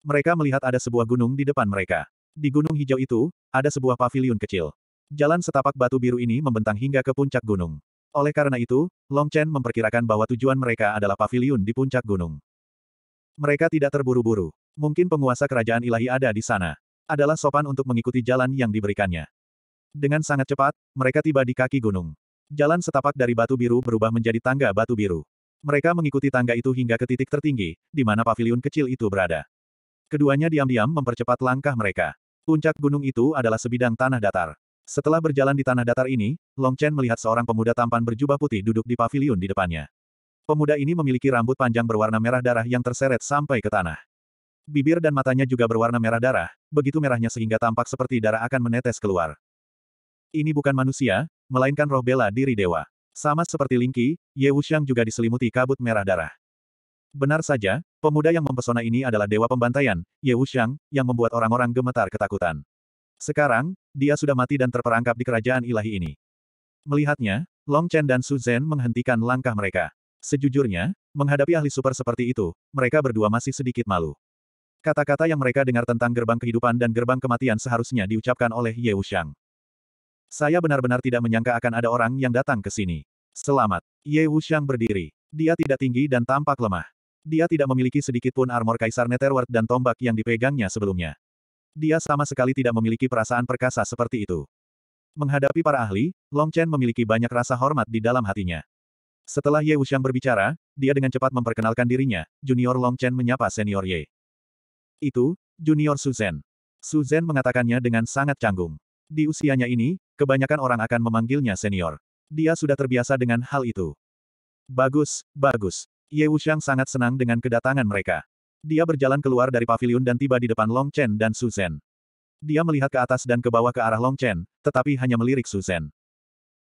Mereka melihat ada sebuah gunung di depan mereka. Di gunung hijau itu, ada sebuah paviliun kecil. Jalan setapak batu biru ini membentang hingga ke puncak gunung. Oleh karena itu, Long Chen memperkirakan bahwa tujuan mereka adalah paviliun di puncak gunung. Mereka tidak terburu-buru. Mungkin penguasa kerajaan ilahi ada di sana. Adalah sopan untuk mengikuti jalan yang diberikannya. Dengan sangat cepat, mereka tiba di kaki gunung. Jalan setapak dari batu biru berubah menjadi tangga batu biru. Mereka mengikuti tangga itu hingga ke titik tertinggi, di mana pavilion kecil itu berada. Keduanya diam-diam mempercepat langkah mereka. Puncak gunung itu adalah sebidang tanah datar. Setelah berjalan di tanah datar ini, Long Chen melihat seorang pemuda tampan berjubah putih duduk di pavilion di depannya. Pemuda ini memiliki rambut panjang berwarna merah darah yang terseret sampai ke tanah. Bibir dan matanya juga berwarna merah darah, begitu merahnya sehingga tampak seperti darah akan menetes keluar. Ini bukan manusia, melainkan roh bela diri dewa. Sama seperti Lingqi, Ye Wuxiang juga diselimuti kabut merah darah. Benar saja, pemuda yang mempesona ini adalah dewa pembantaian, Ye Wuxiang, yang membuat orang-orang gemetar ketakutan. Sekarang, dia sudah mati dan terperangkap di kerajaan ilahi ini. Melihatnya, Long Chen dan Su Zhen menghentikan langkah mereka. Sejujurnya, menghadapi ahli super seperti itu, mereka berdua masih sedikit malu. Kata-kata yang mereka dengar tentang gerbang kehidupan dan gerbang kematian seharusnya diucapkan oleh Ye Wuxiang. Saya benar-benar tidak menyangka akan ada orang yang datang ke sini. Selamat. Ye Wuxiang berdiri. Dia tidak tinggi dan tampak lemah. Dia tidak memiliki sedikit pun armor Kaisar Netherworld dan tombak yang dipegangnya sebelumnya. Dia sama sekali tidak memiliki perasaan perkasa seperti itu. Menghadapi para ahli, Long Chen memiliki banyak rasa hormat di dalam hatinya. Setelah Ye Wuxiang berbicara, dia dengan cepat memperkenalkan dirinya, Junior Long Chen menyapa Senior Ye. Itu, Junior Suzen. Suzen mengatakannya dengan sangat canggung. Di usianya ini, kebanyakan orang akan memanggilnya senior. Dia sudah terbiasa dengan hal itu. Bagus, bagus. Ye Wuxiang sangat senang dengan kedatangan mereka. Dia berjalan keluar dari pavilion dan tiba di depan Long Chen dan Zhen. Dia melihat ke atas dan ke bawah ke arah Long Chen, tetapi hanya melirik Zhen.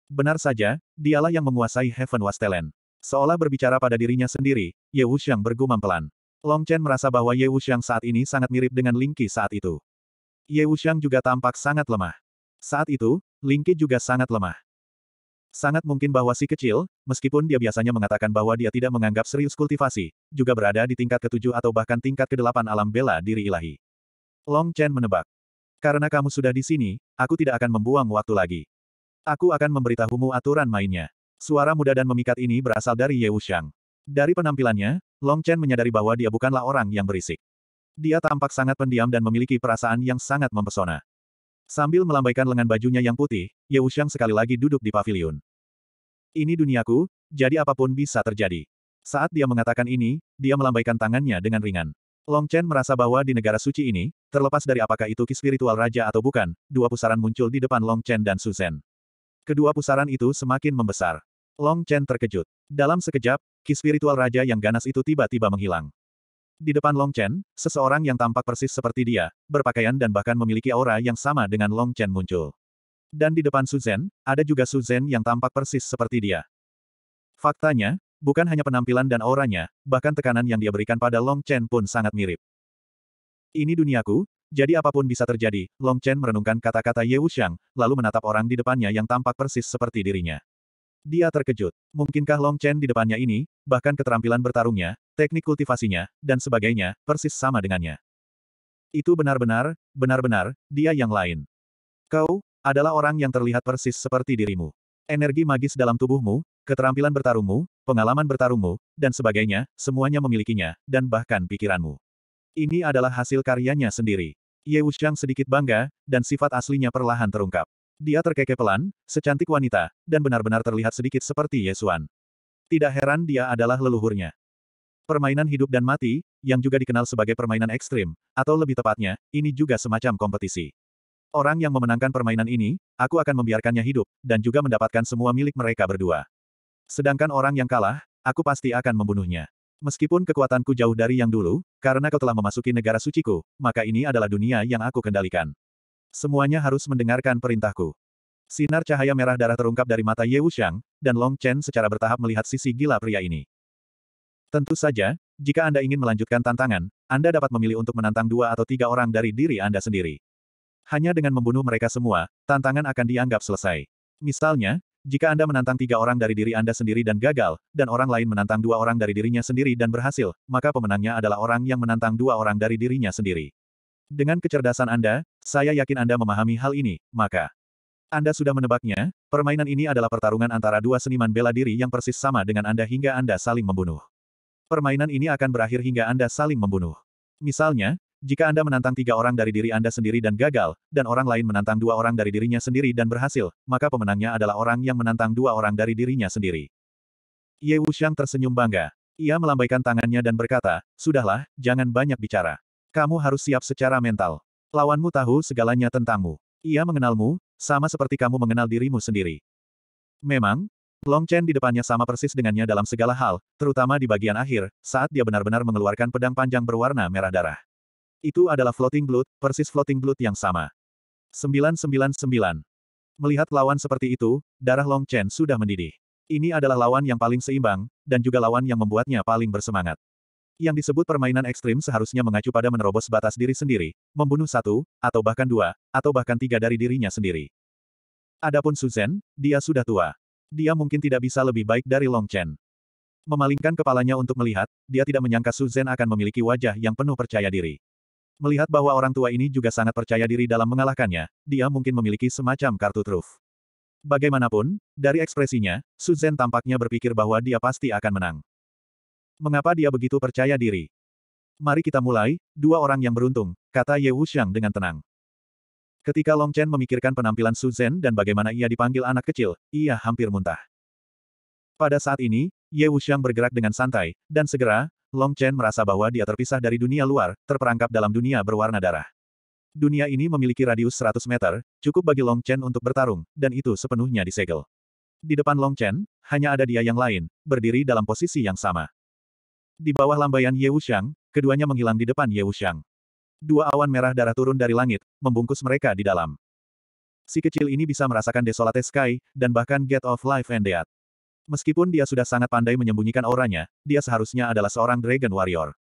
Benar saja, dialah yang menguasai Heaven Wastelen. Seolah berbicara pada dirinya sendiri, Ye Wuxiang bergumam pelan. Long Chen merasa bahwa Ye Wuxiang saat ini sangat mirip dengan Ling Qi saat itu. Ye Wuxiang juga tampak sangat lemah. Saat itu, Ling Qi juga sangat lemah. Sangat mungkin bahwa si kecil, meskipun dia biasanya mengatakan bahwa dia tidak menganggap serius kultivasi, juga berada di tingkat ketujuh atau bahkan tingkat kedelapan alam bela diri ilahi. Long Chen menebak. Karena kamu sudah di sini, aku tidak akan membuang waktu lagi. Aku akan memberitahumu aturan mainnya. Suara muda dan memikat ini berasal dari Ye Wuxiang. Dari penampilannya, Long Chen menyadari bahwa dia bukanlah orang yang berisik. Dia tampak sangat pendiam dan memiliki perasaan yang sangat mempesona. Sambil melambaikan lengan bajunya yang putih, Ye Wuxiang sekali lagi duduk di pavilion. Ini duniaku, jadi apapun bisa terjadi. Saat dia mengatakan ini, dia melambaikan tangannya dengan ringan. Long Chen merasa bahwa di negara suci ini, terlepas dari apakah itu ki spiritual raja atau bukan, dua pusaran muncul di depan Long Chen dan Susan. Kedua pusaran itu semakin membesar. Long Chen terkejut. Dalam sekejap, ki spiritual raja yang ganas itu tiba-tiba menghilang. Di depan Long Chen, seseorang yang tampak persis seperti dia, berpakaian dan bahkan memiliki aura yang sama dengan Long Chen muncul. Dan di depan Su ada juga Su yang tampak persis seperti dia. Faktanya, bukan hanya penampilan dan auranya, bahkan tekanan yang dia berikan pada Long Chen pun sangat mirip. Ini duniaku, jadi apapun bisa terjadi, Long Chen merenungkan kata-kata Ye Wuxiang, lalu menatap orang di depannya yang tampak persis seperti dirinya. Dia terkejut. Mungkinkah Long Chen di depannya ini, bahkan keterampilan bertarungnya, teknik kultivasinya, dan sebagainya, persis sama dengannya. Itu benar-benar, benar-benar, dia yang lain. Kau, adalah orang yang terlihat persis seperti dirimu. Energi magis dalam tubuhmu, keterampilan bertarungmu, pengalaman bertarungmu, dan sebagainya, semuanya memilikinya, dan bahkan pikiranmu. Ini adalah hasil karyanya sendiri. Ye Wuxiang sedikit bangga, dan sifat aslinya perlahan terungkap. Dia terkekeh pelan, secantik wanita, dan benar-benar terlihat sedikit seperti Yesuan. Tidak heran dia adalah leluhurnya. Permainan hidup dan mati, yang juga dikenal sebagai permainan ekstrim, atau lebih tepatnya, ini juga semacam kompetisi. Orang yang memenangkan permainan ini, aku akan membiarkannya hidup, dan juga mendapatkan semua milik mereka berdua. Sedangkan orang yang kalah, aku pasti akan membunuhnya. Meskipun kekuatanku jauh dari yang dulu, karena kau telah memasuki negara suciku, maka ini adalah dunia yang aku kendalikan. Semuanya harus mendengarkan perintahku. Sinar cahaya merah darah terungkap dari mata Ye Wuxiang, dan Long Chen secara bertahap melihat sisi gila pria ini. Tentu saja, jika Anda ingin melanjutkan tantangan, Anda dapat memilih untuk menantang dua atau tiga orang dari diri Anda sendiri. Hanya dengan membunuh mereka semua, tantangan akan dianggap selesai. Misalnya, jika Anda menantang tiga orang dari diri Anda sendiri dan gagal, dan orang lain menantang dua orang dari dirinya sendiri dan berhasil, maka pemenangnya adalah orang yang menantang dua orang dari dirinya sendiri. Dengan kecerdasan Anda, saya yakin Anda memahami hal ini, maka Anda sudah menebaknya, permainan ini adalah pertarungan antara dua seniman bela diri yang persis sama dengan Anda hingga Anda saling membunuh. Permainan ini akan berakhir hingga Anda saling membunuh. Misalnya, jika Anda menantang tiga orang dari diri Anda sendiri dan gagal, dan orang lain menantang dua orang dari dirinya sendiri dan berhasil, maka pemenangnya adalah orang yang menantang dua orang dari dirinya sendiri. Ye Wuxiang tersenyum bangga. Ia melambaikan tangannya dan berkata, Sudahlah, jangan banyak bicara. Kamu harus siap secara mental. Lawanmu tahu segalanya tentangmu. Ia mengenalmu, sama seperti kamu mengenal dirimu sendiri. Memang, Long Chen di depannya sama persis dengannya dalam segala hal, terutama di bagian akhir, saat dia benar-benar mengeluarkan pedang panjang berwarna merah darah. Itu adalah floating blood, persis floating blood yang sama. 999. Melihat lawan seperti itu, darah Long Chen sudah mendidih. Ini adalah lawan yang paling seimbang, dan juga lawan yang membuatnya paling bersemangat. Yang disebut permainan ekstrim seharusnya mengacu pada menerobos batas diri sendiri, membunuh satu, atau bahkan dua, atau bahkan tiga dari dirinya sendiri. Adapun Suzen, dia sudah tua. Dia mungkin tidak bisa lebih baik dari Long Chen. Memalingkan kepalanya untuk melihat, dia tidak menyangka Suzen akan memiliki wajah yang penuh percaya diri. Melihat bahwa orang tua ini juga sangat percaya diri dalam mengalahkannya, dia mungkin memiliki semacam kartu truf. Bagaimanapun, dari ekspresinya, Suzen tampaknya berpikir bahwa dia pasti akan menang. Mengapa dia begitu percaya diri? Mari kita mulai, dua orang yang beruntung, kata Ye Wuxiang dengan tenang. Ketika Long Chen memikirkan penampilan Su Zhen dan bagaimana ia dipanggil anak kecil, ia hampir muntah. Pada saat ini, Ye Wuxiang bergerak dengan santai, dan segera, Long Chen merasa bahwa dia terpisah dari dunia luar, terperangkap dalam dunia berwarna darah. Dunia ini memiliki radius 100 meter, cukup bagi Long Chen untuk bertarung, dan itu sepenuhnya disegel. Di depan Long Chen, hanya ada dia yang lain, berdiri dalam posisi yang sama. Di bawah lambaian Ye Wuxiang, keduanya menghilang di depan Ye Wuxiang. Dua awan merah darah turun dari langit, membungkus mereka di dalam. Si kecil ini bisa merasakan desolate sky, dan bahkan get of life and death. Meskipun dia sudah sangat pandai menyembunyikan auranya, dia seharusnya adalah seorang Dragon Warrior.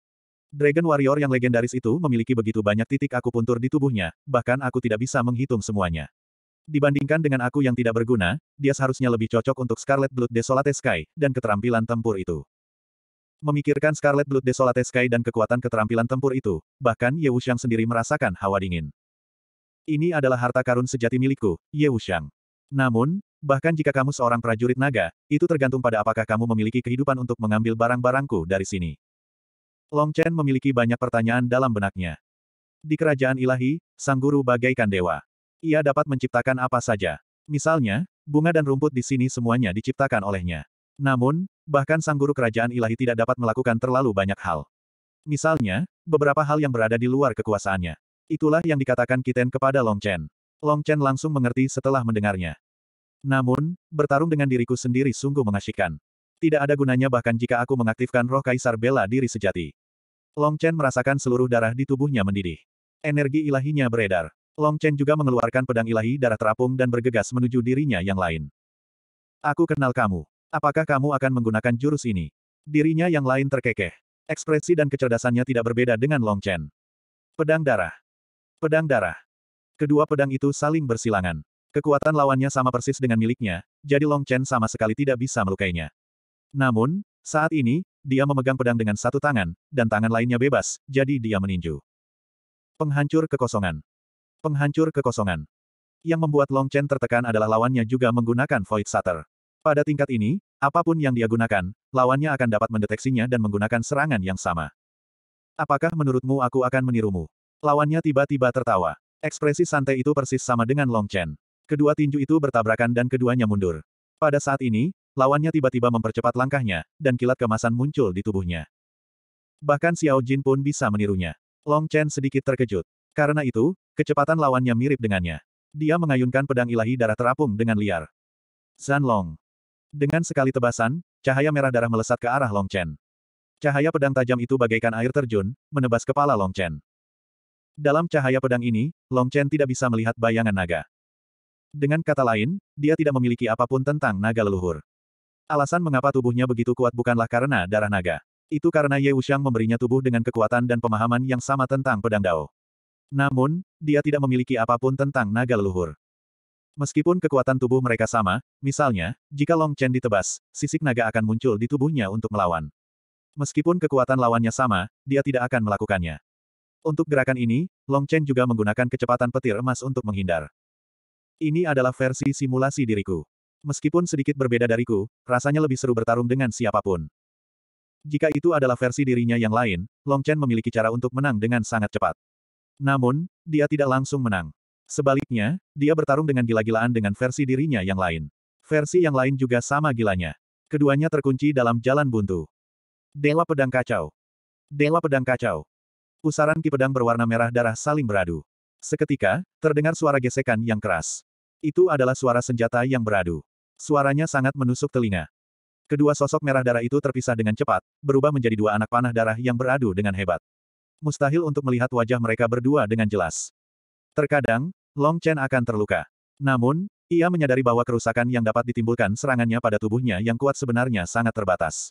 Dragon Warrior yang legendaris itu memiliki begitu banyak titik akupuntur di tubuhnya, bahkan aku tidak bisa menghitung semuanya. Dibandingkan dengan aku yang tidak berguna, dia seharusnya lebih cocok untuk Scarlet Blood Desolate Sky, dan keterampilan tempur itu. Memikirkan Scarlet Blood Desolate Sky dan kekuatan keterampilan tempur itu, bahkan Ye Wuxiang sendiri merasakan hawa dingin. Ini adalah harta karun sejati milikku, Ye Wuxiang. Namun, bahkan jika kamu seorang prajurit naga, itu tergantung pada apakah kamu memiliki kehidupan untuk mengambil barang-barangku dari sini. Long Chen memiliki banyak pertanyaan dalam benaknya. Di kerajaan ilahi, sang guru bagaikan dewa. Ia dapat menciptakan apa saja. Misalnya, bunga dan rumput di sini semuanya diciptakan olehnya. Namun, Bahkan sang guru kerajaan ilahi tidak dapat melakukan terlalu banyak hal. Misalnya, beberapa hal yang berada di luar kekuasaannya. Itulah yang dikatakan Kiten kepada Long Chen. Long Chen langsung mengerti setelah mendengarnya. Namun, bertarung dengan diriku sendiri sungguh mengasyikkan. Tidak ada gunanya bahkan jika aku mengaktifkan roh kaisar bela diri sejati. Long Chen merasakan seluruh darah di tubuhnya mendidih. Energi ilahinya beredar. Long Chen juga mengeluarkan pedang ilahi darah terapung dan bergegas menuju dirinya yang lain. Aku kenal kamu. Apakah kamu akan menggunakan jurus ini? Dirinya yang lain terkekeh. Ekspresi dan kecerdasannya tidak berbeda dengan Long Chen. Pedang darah. Pedang darah. Kedua pedang itu saling bersilangan. Kekuatan lawannya sama persis dengan miliknya, jadi Long Chen sama sekali tidak bisa melukainya. Namun, saat ini, dia memegang pedang dengan satu tangan, dan tangan lainnya bebas, jadi dia meninju. Penghancur kekosongan. Penghancur kekosongan. Yang membuat Long Chen tertekan adalah lawannya juga menggunakan Void Sutter. Pada tingkat ini, apapun yang dia gunakan, lawannya akan dapat mendeteksinya dan menggunakan serangan yang sama. Apakah menurutmu aku akan menirumu? Lawannya tiba-tiba tertawa. Ekspresi santai itu persis sama dengan Long Chen. Kedua tinju itu bertabrakan dan keduanya mundur. Pada saat ini, lawannya tiba-tiba mempercepat langkahnya, dan kilat kemasan muncul di tubuhnya. Bahkan Xiao Jin pun bisa menirunya. Long Chen sedikit terkejut. Karena itu, kecepatan lawannya mirip dengannya. Dia mengayunkan pedang ilahi darah terapung dengan liar. Zan Long. Dengan sekali tebasan, cahaya merah darah melesat ke arah Long Chen. Cahaya pedang tajam itu bagaikan air terjun, menebas kepala Long Chen. Dalam cahaya pedang ini, Long Chen tidak bisa melihat bayangan naga. Dengan kata lain, dia tidak memiliki apapun tentang naga leluhur. Alasan mengapa tubuhnya begitu kuat bukanlah karena darah naga. Itu karena Ye Wuxiang memberinya tubuh dengan kekuatan dan pemahaman yang sama tentang pedang Dao. Namun, dia tidak memiliki apapun tentang naga leluhur. Meskipun kekuatan tubuh mereka sama, misalnya, jika Long Chen ditebas, sisik naga akan muncul di tubuhnya untuk melawan. Meskipun kekuatan lawannya sama, dia tidak akan melakukannya. Untuk gerakan ini, Long Chen juga menggunakan kecepatan petir emas untuk menghindar. Ini adalah versi simulasi diriku. Meskipun sedikit berbeda dariku, rasanya lebih seru bertarung dengan siapapun. Jika itu adalah versi dirinya yang lain, Long Chen memiliki cara untuk menang dengan sangat cepat. Namun, dia tidak langsung menang. Sebaliknya, dia bertarung dengan gila-gilaan dengan versi dirinya yang lain. Versi yang lain juga sama gilanya. Keduanya terkunci dalam jalan buntu. Dewa Pedang Kacau. Dewa Pedang Kacau. Pusaran ki pedang berwarna merah darah saling beradu. Seketika, terdengar suara gesekan yang keras. Itu adalah suara senjata yang beradu. Suaranya sangat menusuk telinga. Kedua sosok merah darah itu terpisah dengan cepat, berubah menjadi dua anak panah darah yang beradu dengan hebat. Mustahil untuk melihat wajah mereka berdua dengan jelas. Terkadang, Long Chen akan terluka. Namun, ia menyadari bahwa kerusakan yang dapat ditimbulkan serangannya pada tubuhnya yang kuat sebenarnya sangat terbatas.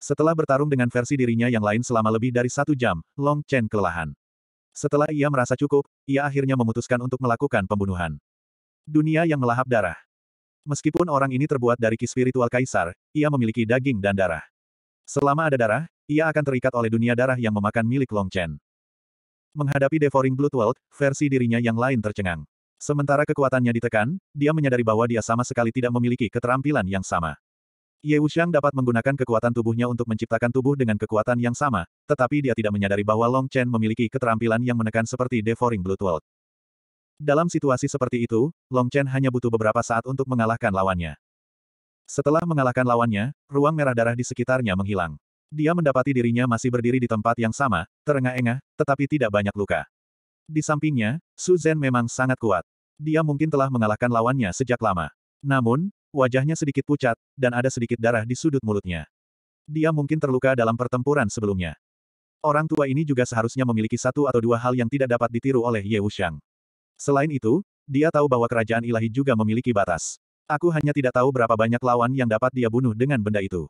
Setelah bertarung dengan versi dirinya yang lain selama lebih dari satu jam, Long Chen kelelahan. Setelah ia merasa cukup, ia akhirnya memutuskan untuk melakukan pembunuhan. Dunia yang melahap darah. Meskipun orang ini terbuat dari ki spiritual kaisar, ia memiliki daging dan darah. Selama ada darah, ia akan terikat oleh dunia darah yang memakan milik Long Chen. Menghadapi Devouring Blood World, versi dirinya yang lain tercengang. Sementara kekuatannya ditekan, dia menyadari bahwa dia sama sekali tidak memiliki keterampilan yang sama. Ye Wuxiang dapat menggunakan kekuatan tubuhnya untuk menciptakan tubuh dengan kekuatan yang sama, tetapi dia tidak menyadari bahwa Long Chen memiliki keterampilan yang menekan seperti Devouring Blood World. Dalam situasi seperti itu, Long Chen hanya butuh beberapa saat untuk mengalahkan lawannya. Setelah mengalahkan lawannya, ruang merah darah di sekitarnya menghilang. Dia mendapati dirinya masih berdiri di tempat yang sama, terengah-engah, tetapi tidak banyak luka. Di sampingnya, Su Zhen memang sangat kuat. Dia mungkin telah mengalahkan lawannya sejak lama. Namun, wajahnya sedikit pucat, dan ada sedikit darah di sudut mulutnya. Dia mungkin terluka dalam pertempuran sebelumnya. Orang tua ini juga seharusnya memiliki satu atau dua hal yang tidak dapat ditiru oleh Ye Wuxiang. Selain itu, dia tahu bahwa kerajaan ilahi juga memiliki batas. Aku hanya tidak tahu berapa banyak lawan yang dapat dia bunuh dengan benda itu.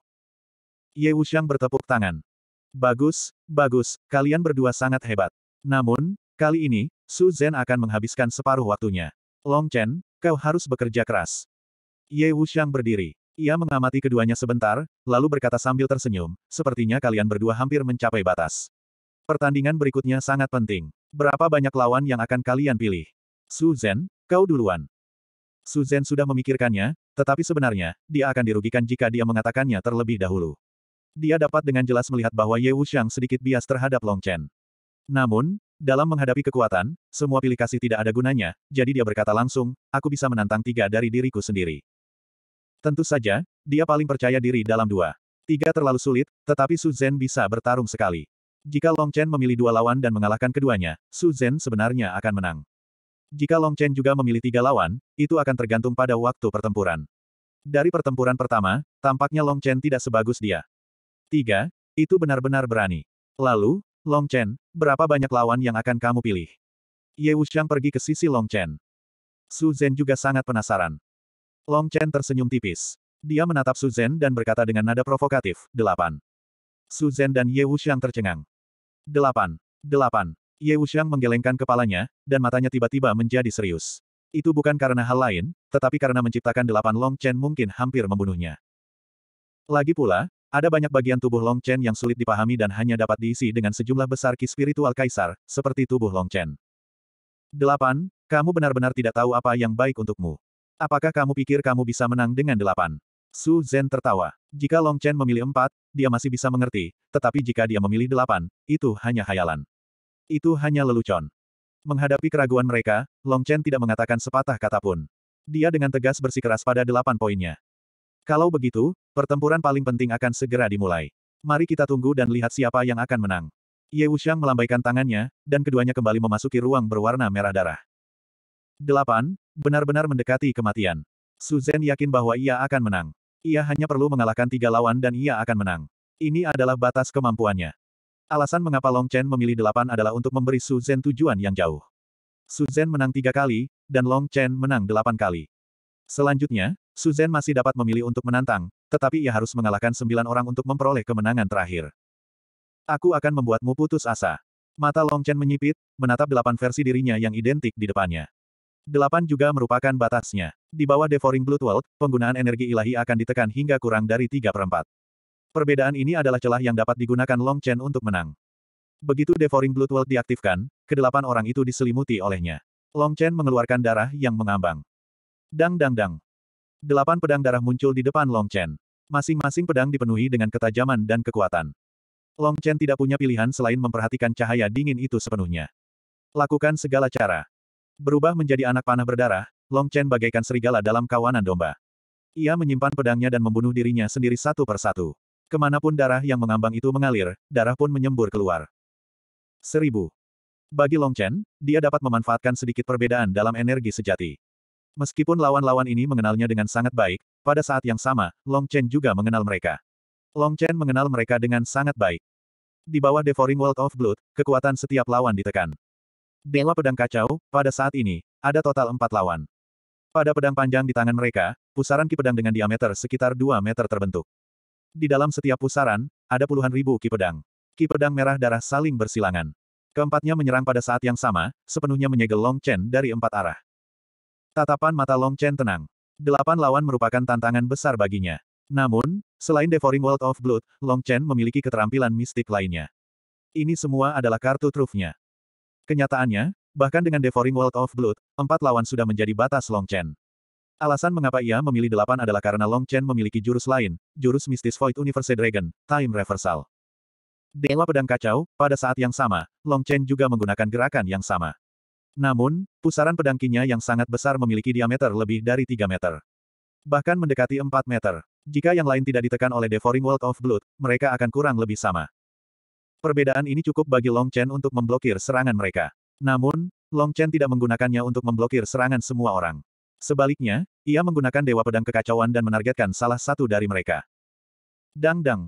Ye Wuxiang bertepuk tangan. Bagus, bagus, kalian berdua sangat hebat. Namun, kali ini, Su Zhen akan menghabiskan separuh waktunya. Long Chen, kau harus bekerja keras. Ye Wuxiang berdiri. Ia mengamati keduanya sebentar, lalu berkata sambil tersenyum, sepertinya kalian berdua hampir mencapai batas. Pertandingan berikutnya sangat penting. Berapa banyak lawan yang akan kalian pilih? Su Zhen, kau duluan. Su Zhen sudah memikirkannya, tetapi sebenarnya, dia akan dirugikan jika dia mengatakannya terlebih dahulu. Dia dapat dengan jelas melihat bahwa Ye Wuxiang sedikit bias terhadap Long Chen. Namun, dalam menghadapi kekuatan, semua pilih kasih tidak ada gunanya, jadi dia berkata langsung, aku bisa menantang tiga dari diriku sendiri. Tentu saja, dia paling percaya diri dalam dua. Tiga terlalu sulit, tetapi Su Zhen bisa bertarung sekali. Jika Long Chen memilih dua lawan dan mengalahkan keduanya, Su Zhen sebenarnya akan menang. Jika Long Chen juga memilih tiga lawan, itu akan tergantung pada waktu pertempuran. Dari pertempuran pertama, tampaknya Long Chen tidak sebagus dia. Tiga, itu benar-benar berani. Lalu, Long Chen, berapa banyak lawan yang akan kamu pilih? Ye Wuxiang pergi ke sisi Long Chen. Su Zhen juga sangat penasaran. Long Chen tersenyum tipis. Dia menatap Su Zhen dan berkata dengan nada provokatif, Delapan. Su Zhen dan Ye Wuxiang tercengang. Delapan. Delapan. Ye Wuxiang menggelengkan kepalanya, dan matanya tiba-tiba menjadi serius. Itu bukan karena hal lain, tetapi karena menciptakan delapan Long Chen mungkin hampir membunuhnya. Lagi pula, ada banyak bagian tubuh Long Chen yang sulit dipahami dan hanya dapat diisi dengan sejumlah besar ki spiritual kaisar, seperti tubuh Long Chen. 8. Kamu benar-benar tidak tahu apa yang baik untukmu. Apakah kamu pikir kamu bisa menang dengan delapan? Su Zhen tertawa. Jika Long Chen memilih empat, dia masih bisa mengerti, tetapi jika dia memilih delapan, itu hanya hayalan. Itu hanya lelucon. Menghadapi keraguan mereka, Long Chen tidak mengatakan sepatah kata pun. Dia dengan tegas bersikeras pada delapan poinnya. Kalau begitu, pertempuran paling penting akan segera dimulai. Mari kita tunggu dan lihat siapa yang akan menang. Ye Wuxiang melambaikan tangannya, dan keduanya kembali memasuki ruang berwarna merah darah. 8. Benar-benar mendekati kematian. Su Zhen yakin bahwa ia akan menang. Ia hanya perlu mengalahkan tiga lawan dan ia akan menang. Ini adalah batas kemampuannya. Alasan mengapa Long Chen memilih delapan adalah untuk memberi Su Zhen tujuan yang jauh. Su Zhen menang tiga kali, dan Long Chen menang delapan kali. Selanjutnya, Suzen masih dapat memilih untuk menantang, tetapi ia harus mengalahkan sembilan orang untuk memperoleh kemenangan terakhir. Aku akan membuatmu putus asa. Mata Long Chen menyipit, menatap delapan versi dirinya yang identik di depannya. Delapan juga merupakan batasnya. Di bawah Devouring Blood World, penggunaan energi ilahi akan ditekan hingga kurang dari tiga perempat. Perbedaan ini adalah celah yang dapat digunakan Long Chen untuk menang. Begitu Devouring Blood World diaktifkan, kedelapan orang itu diselimuti olehnya. Long Chen mengeluarkan darah yang mengambang. Dang dang dang. Delapan pedang darah muncul di depan Long Chen. Masing-masing pedang dipenuhi dengan ketajaman dan kekuatan. Long Chen tidak punya pilihan selain memperhatikan cahaya dingin itu sepenuhnya. Lakukan segala cara. Berubah menjadi anak panah berdarah, Long Chen bagaikan serigala dalam kawanan domba. Ia menyimpan pedangnya dan membunuh dirinya sendiri satu persatu. Kemanapun darah yang mengambang itu mengalir, darah pun menyembur keluar. Seribu. Bagi Long Chen, dia dapat memanfaatkan sedikit perbedaan dalam energi sejati. Meskipun lawan-lawan ini mengenalnya dengan sangat baik, pada saat yang sama, Long Chen juga mengenal mereka. Long Chen mengenal mereka dengan sangat baik. Di bawah Devouring World of Blood, kekuatan setiap lawan ditekan. Dewa Pedang Kacau, pada saat ini, ada total empat lawan. Pada pedang panjang di tangan mereka, pusaran ki pedang dengan diameter sekitar 2 meter terbentuk. Di dalam setiap pusaran, ada puluhan ribu ki pedang. Ki pedang merah darah saling bersilangan. Keempatnya menyerang pada saat yang sama, sepenuhnya menyegel Long Chen dari empat arah. Tatapan mata Long Chen tenang. Delapan lawan merupakan tantangan besar baginya. Namun, selain Devouring World of Blood, Long Chen memiliki keterampilan mistik lainnya. Ini semua adalah kartu trufnya. Kenyataannya, bahkan dengan Devouring World of Blood, empat lawan sudah menjadi batas Long Chen. Alasan mengapa ia memilih delapan adalah karena Long Chen memiliki jurus lain, jurus mistis Void Universe Dragon, Time Reversal. Dewa Pedang Kacau, pada saat yang sama, Long Chen juga menggunakan gerakan yang sama. Namun, pusaran pedangkinya yang sangat besar memiliki diameter lebih dari 3 meter. Bahkan mendekati 4 meter. Jika yang lain tidak ditekan oleh Devouring World of Blood, mereka akan kurang lebih sama. Perbedaan ini cukup bagi Long Chen untuk memblokir serangan mereka. Namun, Long Chen tidak menggunakannya untuk memblokir serangan semua orang. Sebaliknya, ia menggunakan Dewa Pedang Kekacauan dan menargetkan salah satu dari mereka. Dang-dang.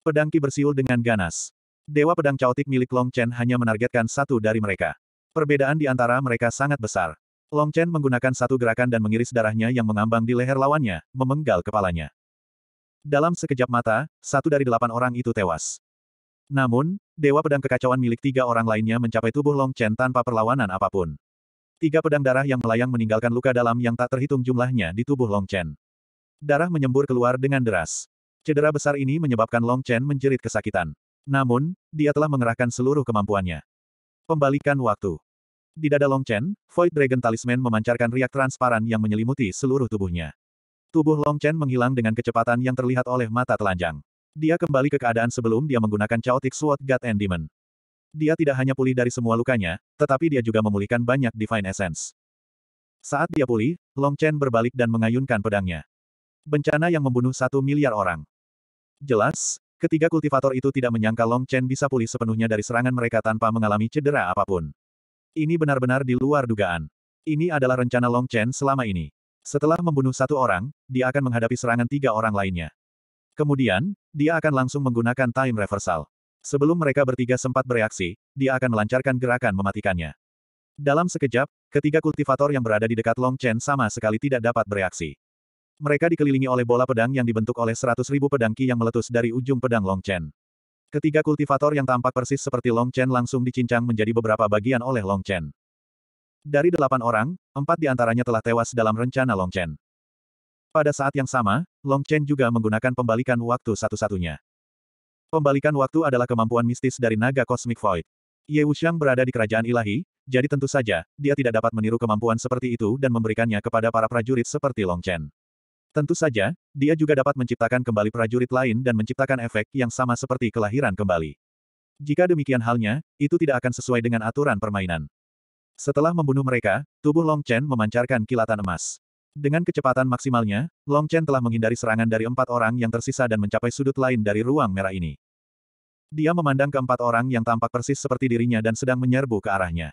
Pedang Ki bersiul dengan ganas. Dewa Pedang Caotik milik Long Chen hanya menargetkan satu dari mereka. Perbedaan di antara mereka sangat besar. Long Chen menggunakan satu gerakan dan mengiris darahnya yang mengambang di leher lawannya, memenggal kepalanya. Dalam sekejap mata, satu dari delapan orang itu tewas. Namun, Dewa Pedang Kekacauan milik tiga orang lainnya mencapai tubuh Long Chen tanpa perlawanan apapun. Tiga pedang darah yang melayang meninggalkan luka dalam yang tak terhitung jumlahnya di tubuh Long Chen. Darah menyembur keluar dengan deras. Cedera besar ini menyebabkan Long Chen menjerit kesakitan. Namun, dia telah mengerahkan seluruh kemampuannya. Pembalikan waktu. Di dada Long Chen, Void Dragon Talisman memancarkan riak transparan yang menyelimuti seluruh tubuhnya. Tubuh Long Chen menghilang dengan kecepatan yang terlihat oleh mata telanjang. Dia kembali ke keadaan sebelum dia menggunakan Chaotic Sword God and Demon. Dia tidak hanya pulih dari semua lukanya, tetapi dia juga memulihkan banyak Divine Essence. Saat dia pulih, Long Chen berbalik dan mengayunkan pedangnya. Bencana yang membunuh satu miliar orang. Jelas, Ketiga kultivator itu tidak menyangka Long Chen bisa pulih sepenuhnya dari serangan mereka tanpa mengalami cedera apapun. Ini benar-benar di luar dugaan. Ini adalah rencana Long Chen selama ini. Setelah membunuh satu orang, dia akan menghadapi serangan tiga orang lainnya. Kemudian, dia akan langsung menggunakan time reversal. Sebelum mereka bertiga sempat bereaksi, dia akan melancarkan gerakan mematikannya. Dalam sekejap, ketiga kultivator yang berada di dekat Long Chen sama sekali tidak dapat bereaksi. Mereka dikelilingi oleh bola pedang yang dibentuk oleh seratus ribu pedang ki yang meletus dari ujung pedang Long Chen. Ketiga kultivator yang tampak persis seperti Long Chen langsung dicincang menjadi beberapa bagian oleh Long Chen. Dari delapan orang, empat di antaranya telah tewas dalam rencana Long Chen. Pada saat yang sama, Long Chen juga menggunakan pembalikan waktu satu-satunya. Pembalikan waktu adalah kemampuan mistis dari naga Kosmik Void. Ye Wuxiang berada di kerajaan ilahi, jadi tentu saja, dia tidak dapat meniru kemampuan seperti itu dan memberikannya kepada para prajurit seperti Long Chen. Tentu saja, dia juga dapat menciptakan kembali prajurit lain dan menciptakan efek yang sama seperti kelahiran kembali. Jika demikian halnya, itu tidak akan sesuai dengan aturan permainan. Setelah membunuh mereka, tubuh Long Chen memancarkan kilatan emas. Dengan kecepatan maksimalnya, Long Chen telah menghindari serangan dari empat orang yang tersisa dan mencapai sudut lain dari ruang merah ini. Dia memandang keempat orang yang tampak persis seperti dirinya dan sedang menyerbu ke arahnya.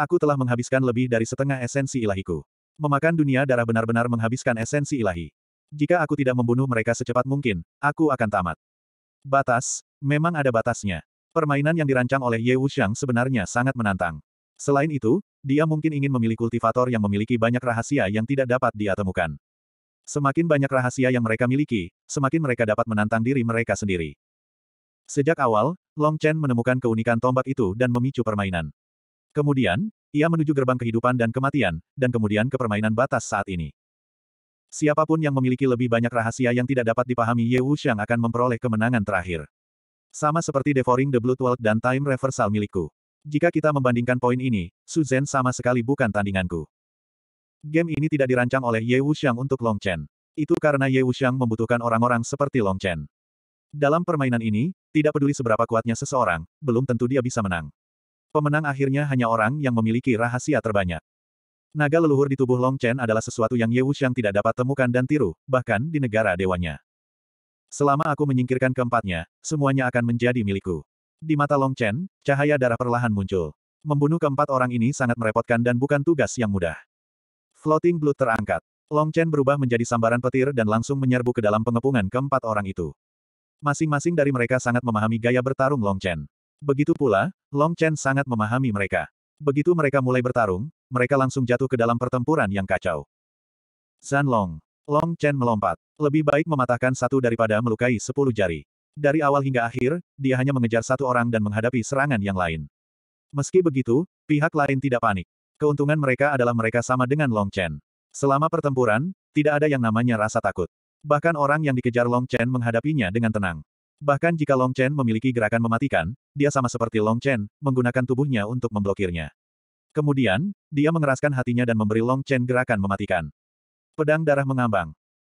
Aku telah menghabiskan lebih dari setengah esensi ilahiku. Memakan dunia darah benar-benar menghabiskan esensi ilahi. Jika aku tidak membunuh mereka secepat mungkin, aku akan tamat. Batas, memang ada batasnya. Permainan yang dirancang oleh Ye Wuxiang sebenarnya sangat menantang. Selain itu, dia mungkin ingin memilih kultivator yang memiliki banyak rahasia yang tidak dapat dia temukan. Semakin banyak rahasia yang mereka miliki, semakin mereka dapat menantang diri mereka sendiri. Sejak awal, Long Chen menemukan keunikan tombak itu dan memicu permainan. Kemudian, ia menuju gerbang kehidupan dan kematian, dan kemudian ke permainan batas saat ini. Siapapun yang memiliki lebih banyak rahasia yang tidak dapat dipahami Ye Wuxiang akan memperoleh kemenangan terakhir. Sama seperti Devouring the Blood World dan Time Reversal milikku. Jika kita membandingkan poin ini, Su Zhen sama sekali bukan tandinganku. Game ini tidak dirancang oleh Ye Wuxiang untuk Long Chen. Itu karena Ye Wuxiang membutuhkan orang-orang seperti Long Chen. Dalam permainan ini, tidak peduli seberapa kuatnya seseorang, belum tentu dia bisa menang. Pemenang akhirnya hanya orang yang memiliki rahasia terbanyak. Naga leluhur di tubuh Long Chen adalah sesuatu yang Ye Wuxiang tidak dapat temukan dan tiru, bahkan di negara dewanya. Selama aku menyingkirkan keempatnya, semuanya akan menjadi milikku. Di mata Long Chen, cahaya darah perlahan muncul. Membunuh keempat orang ini sangat merepotkan dan bukan tugas yang mudah. Floating Blood terangkat. Long Chen berubah menjadi sambaran petir dan langsung menyerbu ke dalam pengepungan keempat orang itu. Masing-masing dari mereka sangat memahami gaya bertarung Long Chen. Begitu pula, Long Chen sangat memahami mereka. Begitu mereka mulai bertarung, mereka langsung jatuh ke dalam pertempuran yang kacau. Zan Long. Long Chen melompat. Lebih baik mematahkan satu daripada melukai sepuluh jari. Dari awal hingga akhir, dia hanya mengejar satu orang dan menghadapi serangan yang lain. Meski begitu, pihak lain tidak panik. Keuntungan mereka adalah mereka sama dengan Long Chen. Selama pertempuran, tidak ada yang namanya rasa takut. Bahkan orang yang dikejar Long Chen menghadapinya dengan tenang. Bahkan jika Long Chen memiliki gerakan mematikan, dia sama seperti Long Chen, menggunakan tubuhnya untuk memblokirnya. Kemudian, dia mengeraskan hatinya dan memberi Long Chen gerakan mematikan. Pedang darah mengambang.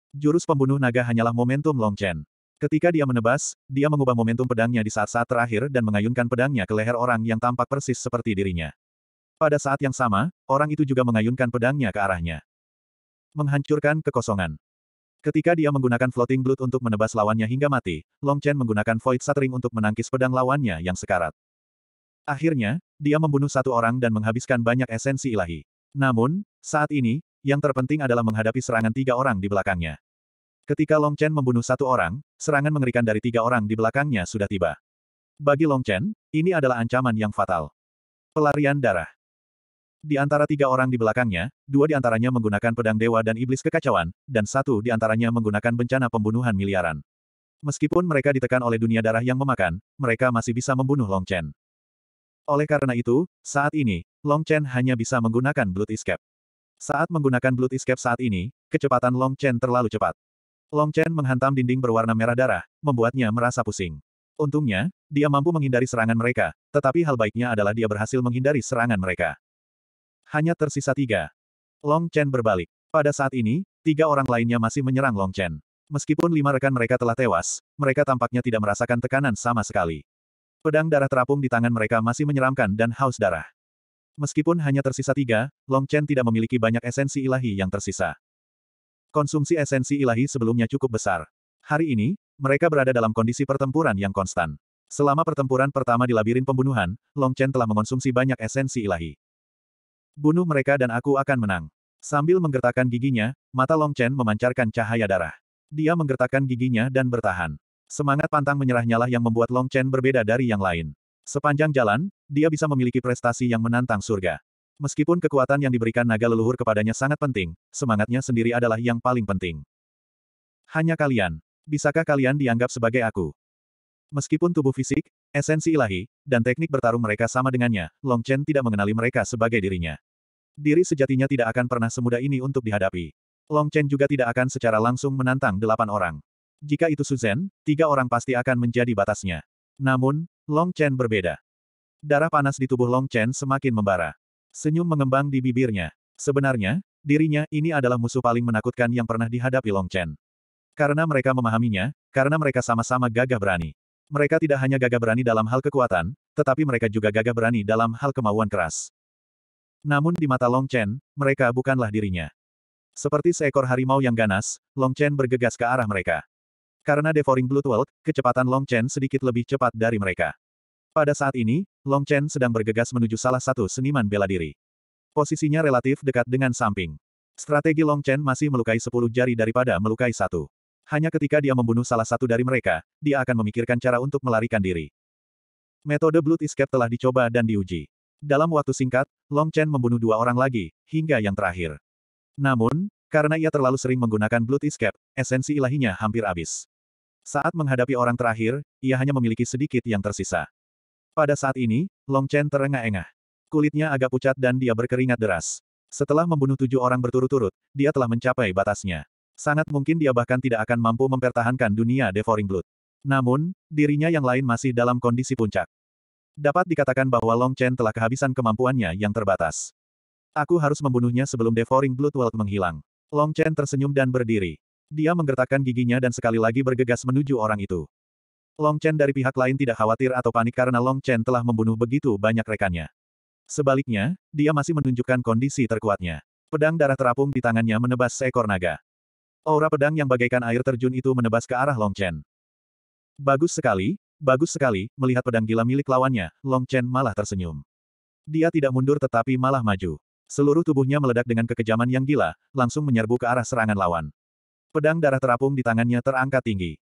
Jurus pembunuh naga hanyalah momentum Long Chen. Ketika dia menebas, dia mengubah momentum pedangnya di saat-saat terakhir dan mengayunkan pedangnya ke leher orang yang tampak persis seperti dirinya. Pada saat yang sama, orang itu juga mengayunkan pedangnya ke arahnya. Menghancurkan kekosongan. Ketika dia menggunakan floating blood untuk menebas lawannya hingga mati, Long Chen menggunakan void shattering untuk menangkis pedang lawannya yang sekarat. Akhirnya, dia membunuh satu orang dan menghabiskan banyak esensi ilahi. Namun, saat ini, yang terpenting adalah menghadapi serangan tiga orang di belakangnya. Ketika Long Chen membunuh satu orang, serangan mengerikan dari tiga orang di belakangnya sudah tiba. Bagi Long Chen, ini adalah ancaman yang fatal. Pelarian darah. Di antara tiga orang di belakangnya, dua di antaranya menggunakan pedang dewa dan iblis kekacauan, dan satu di antaranya menggunakan bencana pembunuhan miliaran. Meskipun mereka ditekan oleh dunia darah yang memakan, mereka masih bisa membunuh Long Chen. Oleh karena itu, saat ini, Long Chen hanya bisa menggunakan Blood Escape. Saat menggunakan Blood Escape saat ini, kecepatan Long Chen terlalu cepat. Long Chen menghantam dinding berwarna merah darah, membuatnya merasa pusing. Untungnya, dia mampu menghindari serangan mereka, tetapi hal baiknya adalah dia berhasil menghindari serangan mereka. Hanya tersisa tiga. Long Chen berbalik. Pada saat ini, tiga orang lainnya masih menyerang Long Chen. Meskipun lima rekan mereka telah tewas, mereka tampaknya tidak merasakan tekanan sama sekali. Pedang darah terapung di tangan mereka masih menyeramkan dan haus darah. Meskipun hanya tersisa tiga, Long Chen tidak memiliki banyak esensi ilahi yang tersisa. Konsumsi esensi ilahi sebelumnya cukup besar. Hari ini, mereka berada dalam kondisi pertempuran yang konstan. Selama pertempuran pertama di labirin pembunuhan, Long Chen telah mengonsumsi banyak esensi ilahi. Bunuh mereka dan aku akan menang. Sambil menggertakkan giginya, mata Long Chen memancarkan cahaya darah. Dia menggertakkan giginya dan bertahan. Semangat pantang menyerahnya lah yang membuat Long Chen berbeda dari yang lain. Sepanjang jalan, dia bisa memiliki prestasi yang menantang surga. Meskipun kekuatan yang diberikan naga leluhur kepadanya sangat penting, semangatnya sendiri adalah yang paling penting. Hanya kalian. Bisakah kalian dianggap sebagai aku? Meskipun tubuh fisik, esensi ilahi, dan teknik bertarung mereka sama dengannya, Long Chen tidak mengenali mereka sebagai dirinya. Diri sejatinya tidak akan pernah semudah ini untuk dihadapi. Long Chen juga tidak akan secara langsung menantang delapan orang. Jika itu Suzen, tiga orang pasti akan menjadi batasnya. Namun, Long Chen berbeda. Darah panas di tubuh Long Chen semakin membara. Senyum mengembang di bibirnya. Sebenarnya, dirinya ini adalah musuh paling menakutkan yang pernah dihadapi Long Chen. Karena mereka memahaminya, karena mereka sama-sama gagah berani. Mereka tidak hanya gagah berani dalam hal kekuatan, tetapi mereka juga gagah berani dalam hal kemauan keras. Namun di mata Long Chen, mereka bukanlah dirinya. Seperti seekor harimau yang ganas, Long Chen bergegas ke arah mereka. Karena devouring Blood World, kecepatan Long Chen sedikit lebih cepat dari mereka. Pada saat ini, Long Chen sedang bergegas menuju salah satu seniman bela diri. Posisinya relatif dekat dengan samping. Strategi Long Chen masih melukai sepuluh jari daripada melukai satu. Hanya ketika dia membunuh salah satu dari mereka, dia akan memikirkan cara untuk melarikan diri. Metode Blood Escape telah dicoba dan diuji. Dalam waktu singkat, Long Chen membunuh dua orang lagi, hingga yang terakhir. Namun, karena ia terlalu sering menggunakan Blood Escape, esensi ilahinya hampir habis. Saat menghadapi orang terakhir, ia hanya memiliki sedikit yang tersisa. Pada saat ini, Long Chen terengah-engah. Kulitnya agak pucat dan dia berkeringat deras. Setelah membunuh tujuh orang berturut-turut, dia telah mencapai batasnya. Sangat mungkin dia bahkan tidak akan mampu mempertahankan dunia Devouring Blood. Namun, dirinya yang lain masih dalam kondisi puncak. Dapat dikatakan bahwa Long Chen telah kehabisan kemampuannya yang terbatas. Aku harus membunuhnya sebelum Devouring Blood World menghilang. Long Chen tersenyum dan berdiri. Dia menggertakkan giginya dan sekali lagi bergegas menuju orang itu. Long Chen dari pihak lain tidak khawatir atau panik karena Long Chen telah membunuh begitu banyak rekannya. Sebaliknya, dia masih menunjukkan kondisi terkuatnya. Pedang darah terapung di tangannya menebas seekor naga. Aura pedang yang bagaikan air terjun itu menebas ke arah Long Chen. Bagus sekali, Bagus sekali, melihat pedang gila milik lawannya, Long Chen malah tersenyum. Dia tidak mundur tetapi malah maju. Seluruh tubuhnya meledak dengan kekejaman yang gila, langsung menyerbu ke arah serangan lawan. Pedang darah terapung di tangannya terangkat tinggi.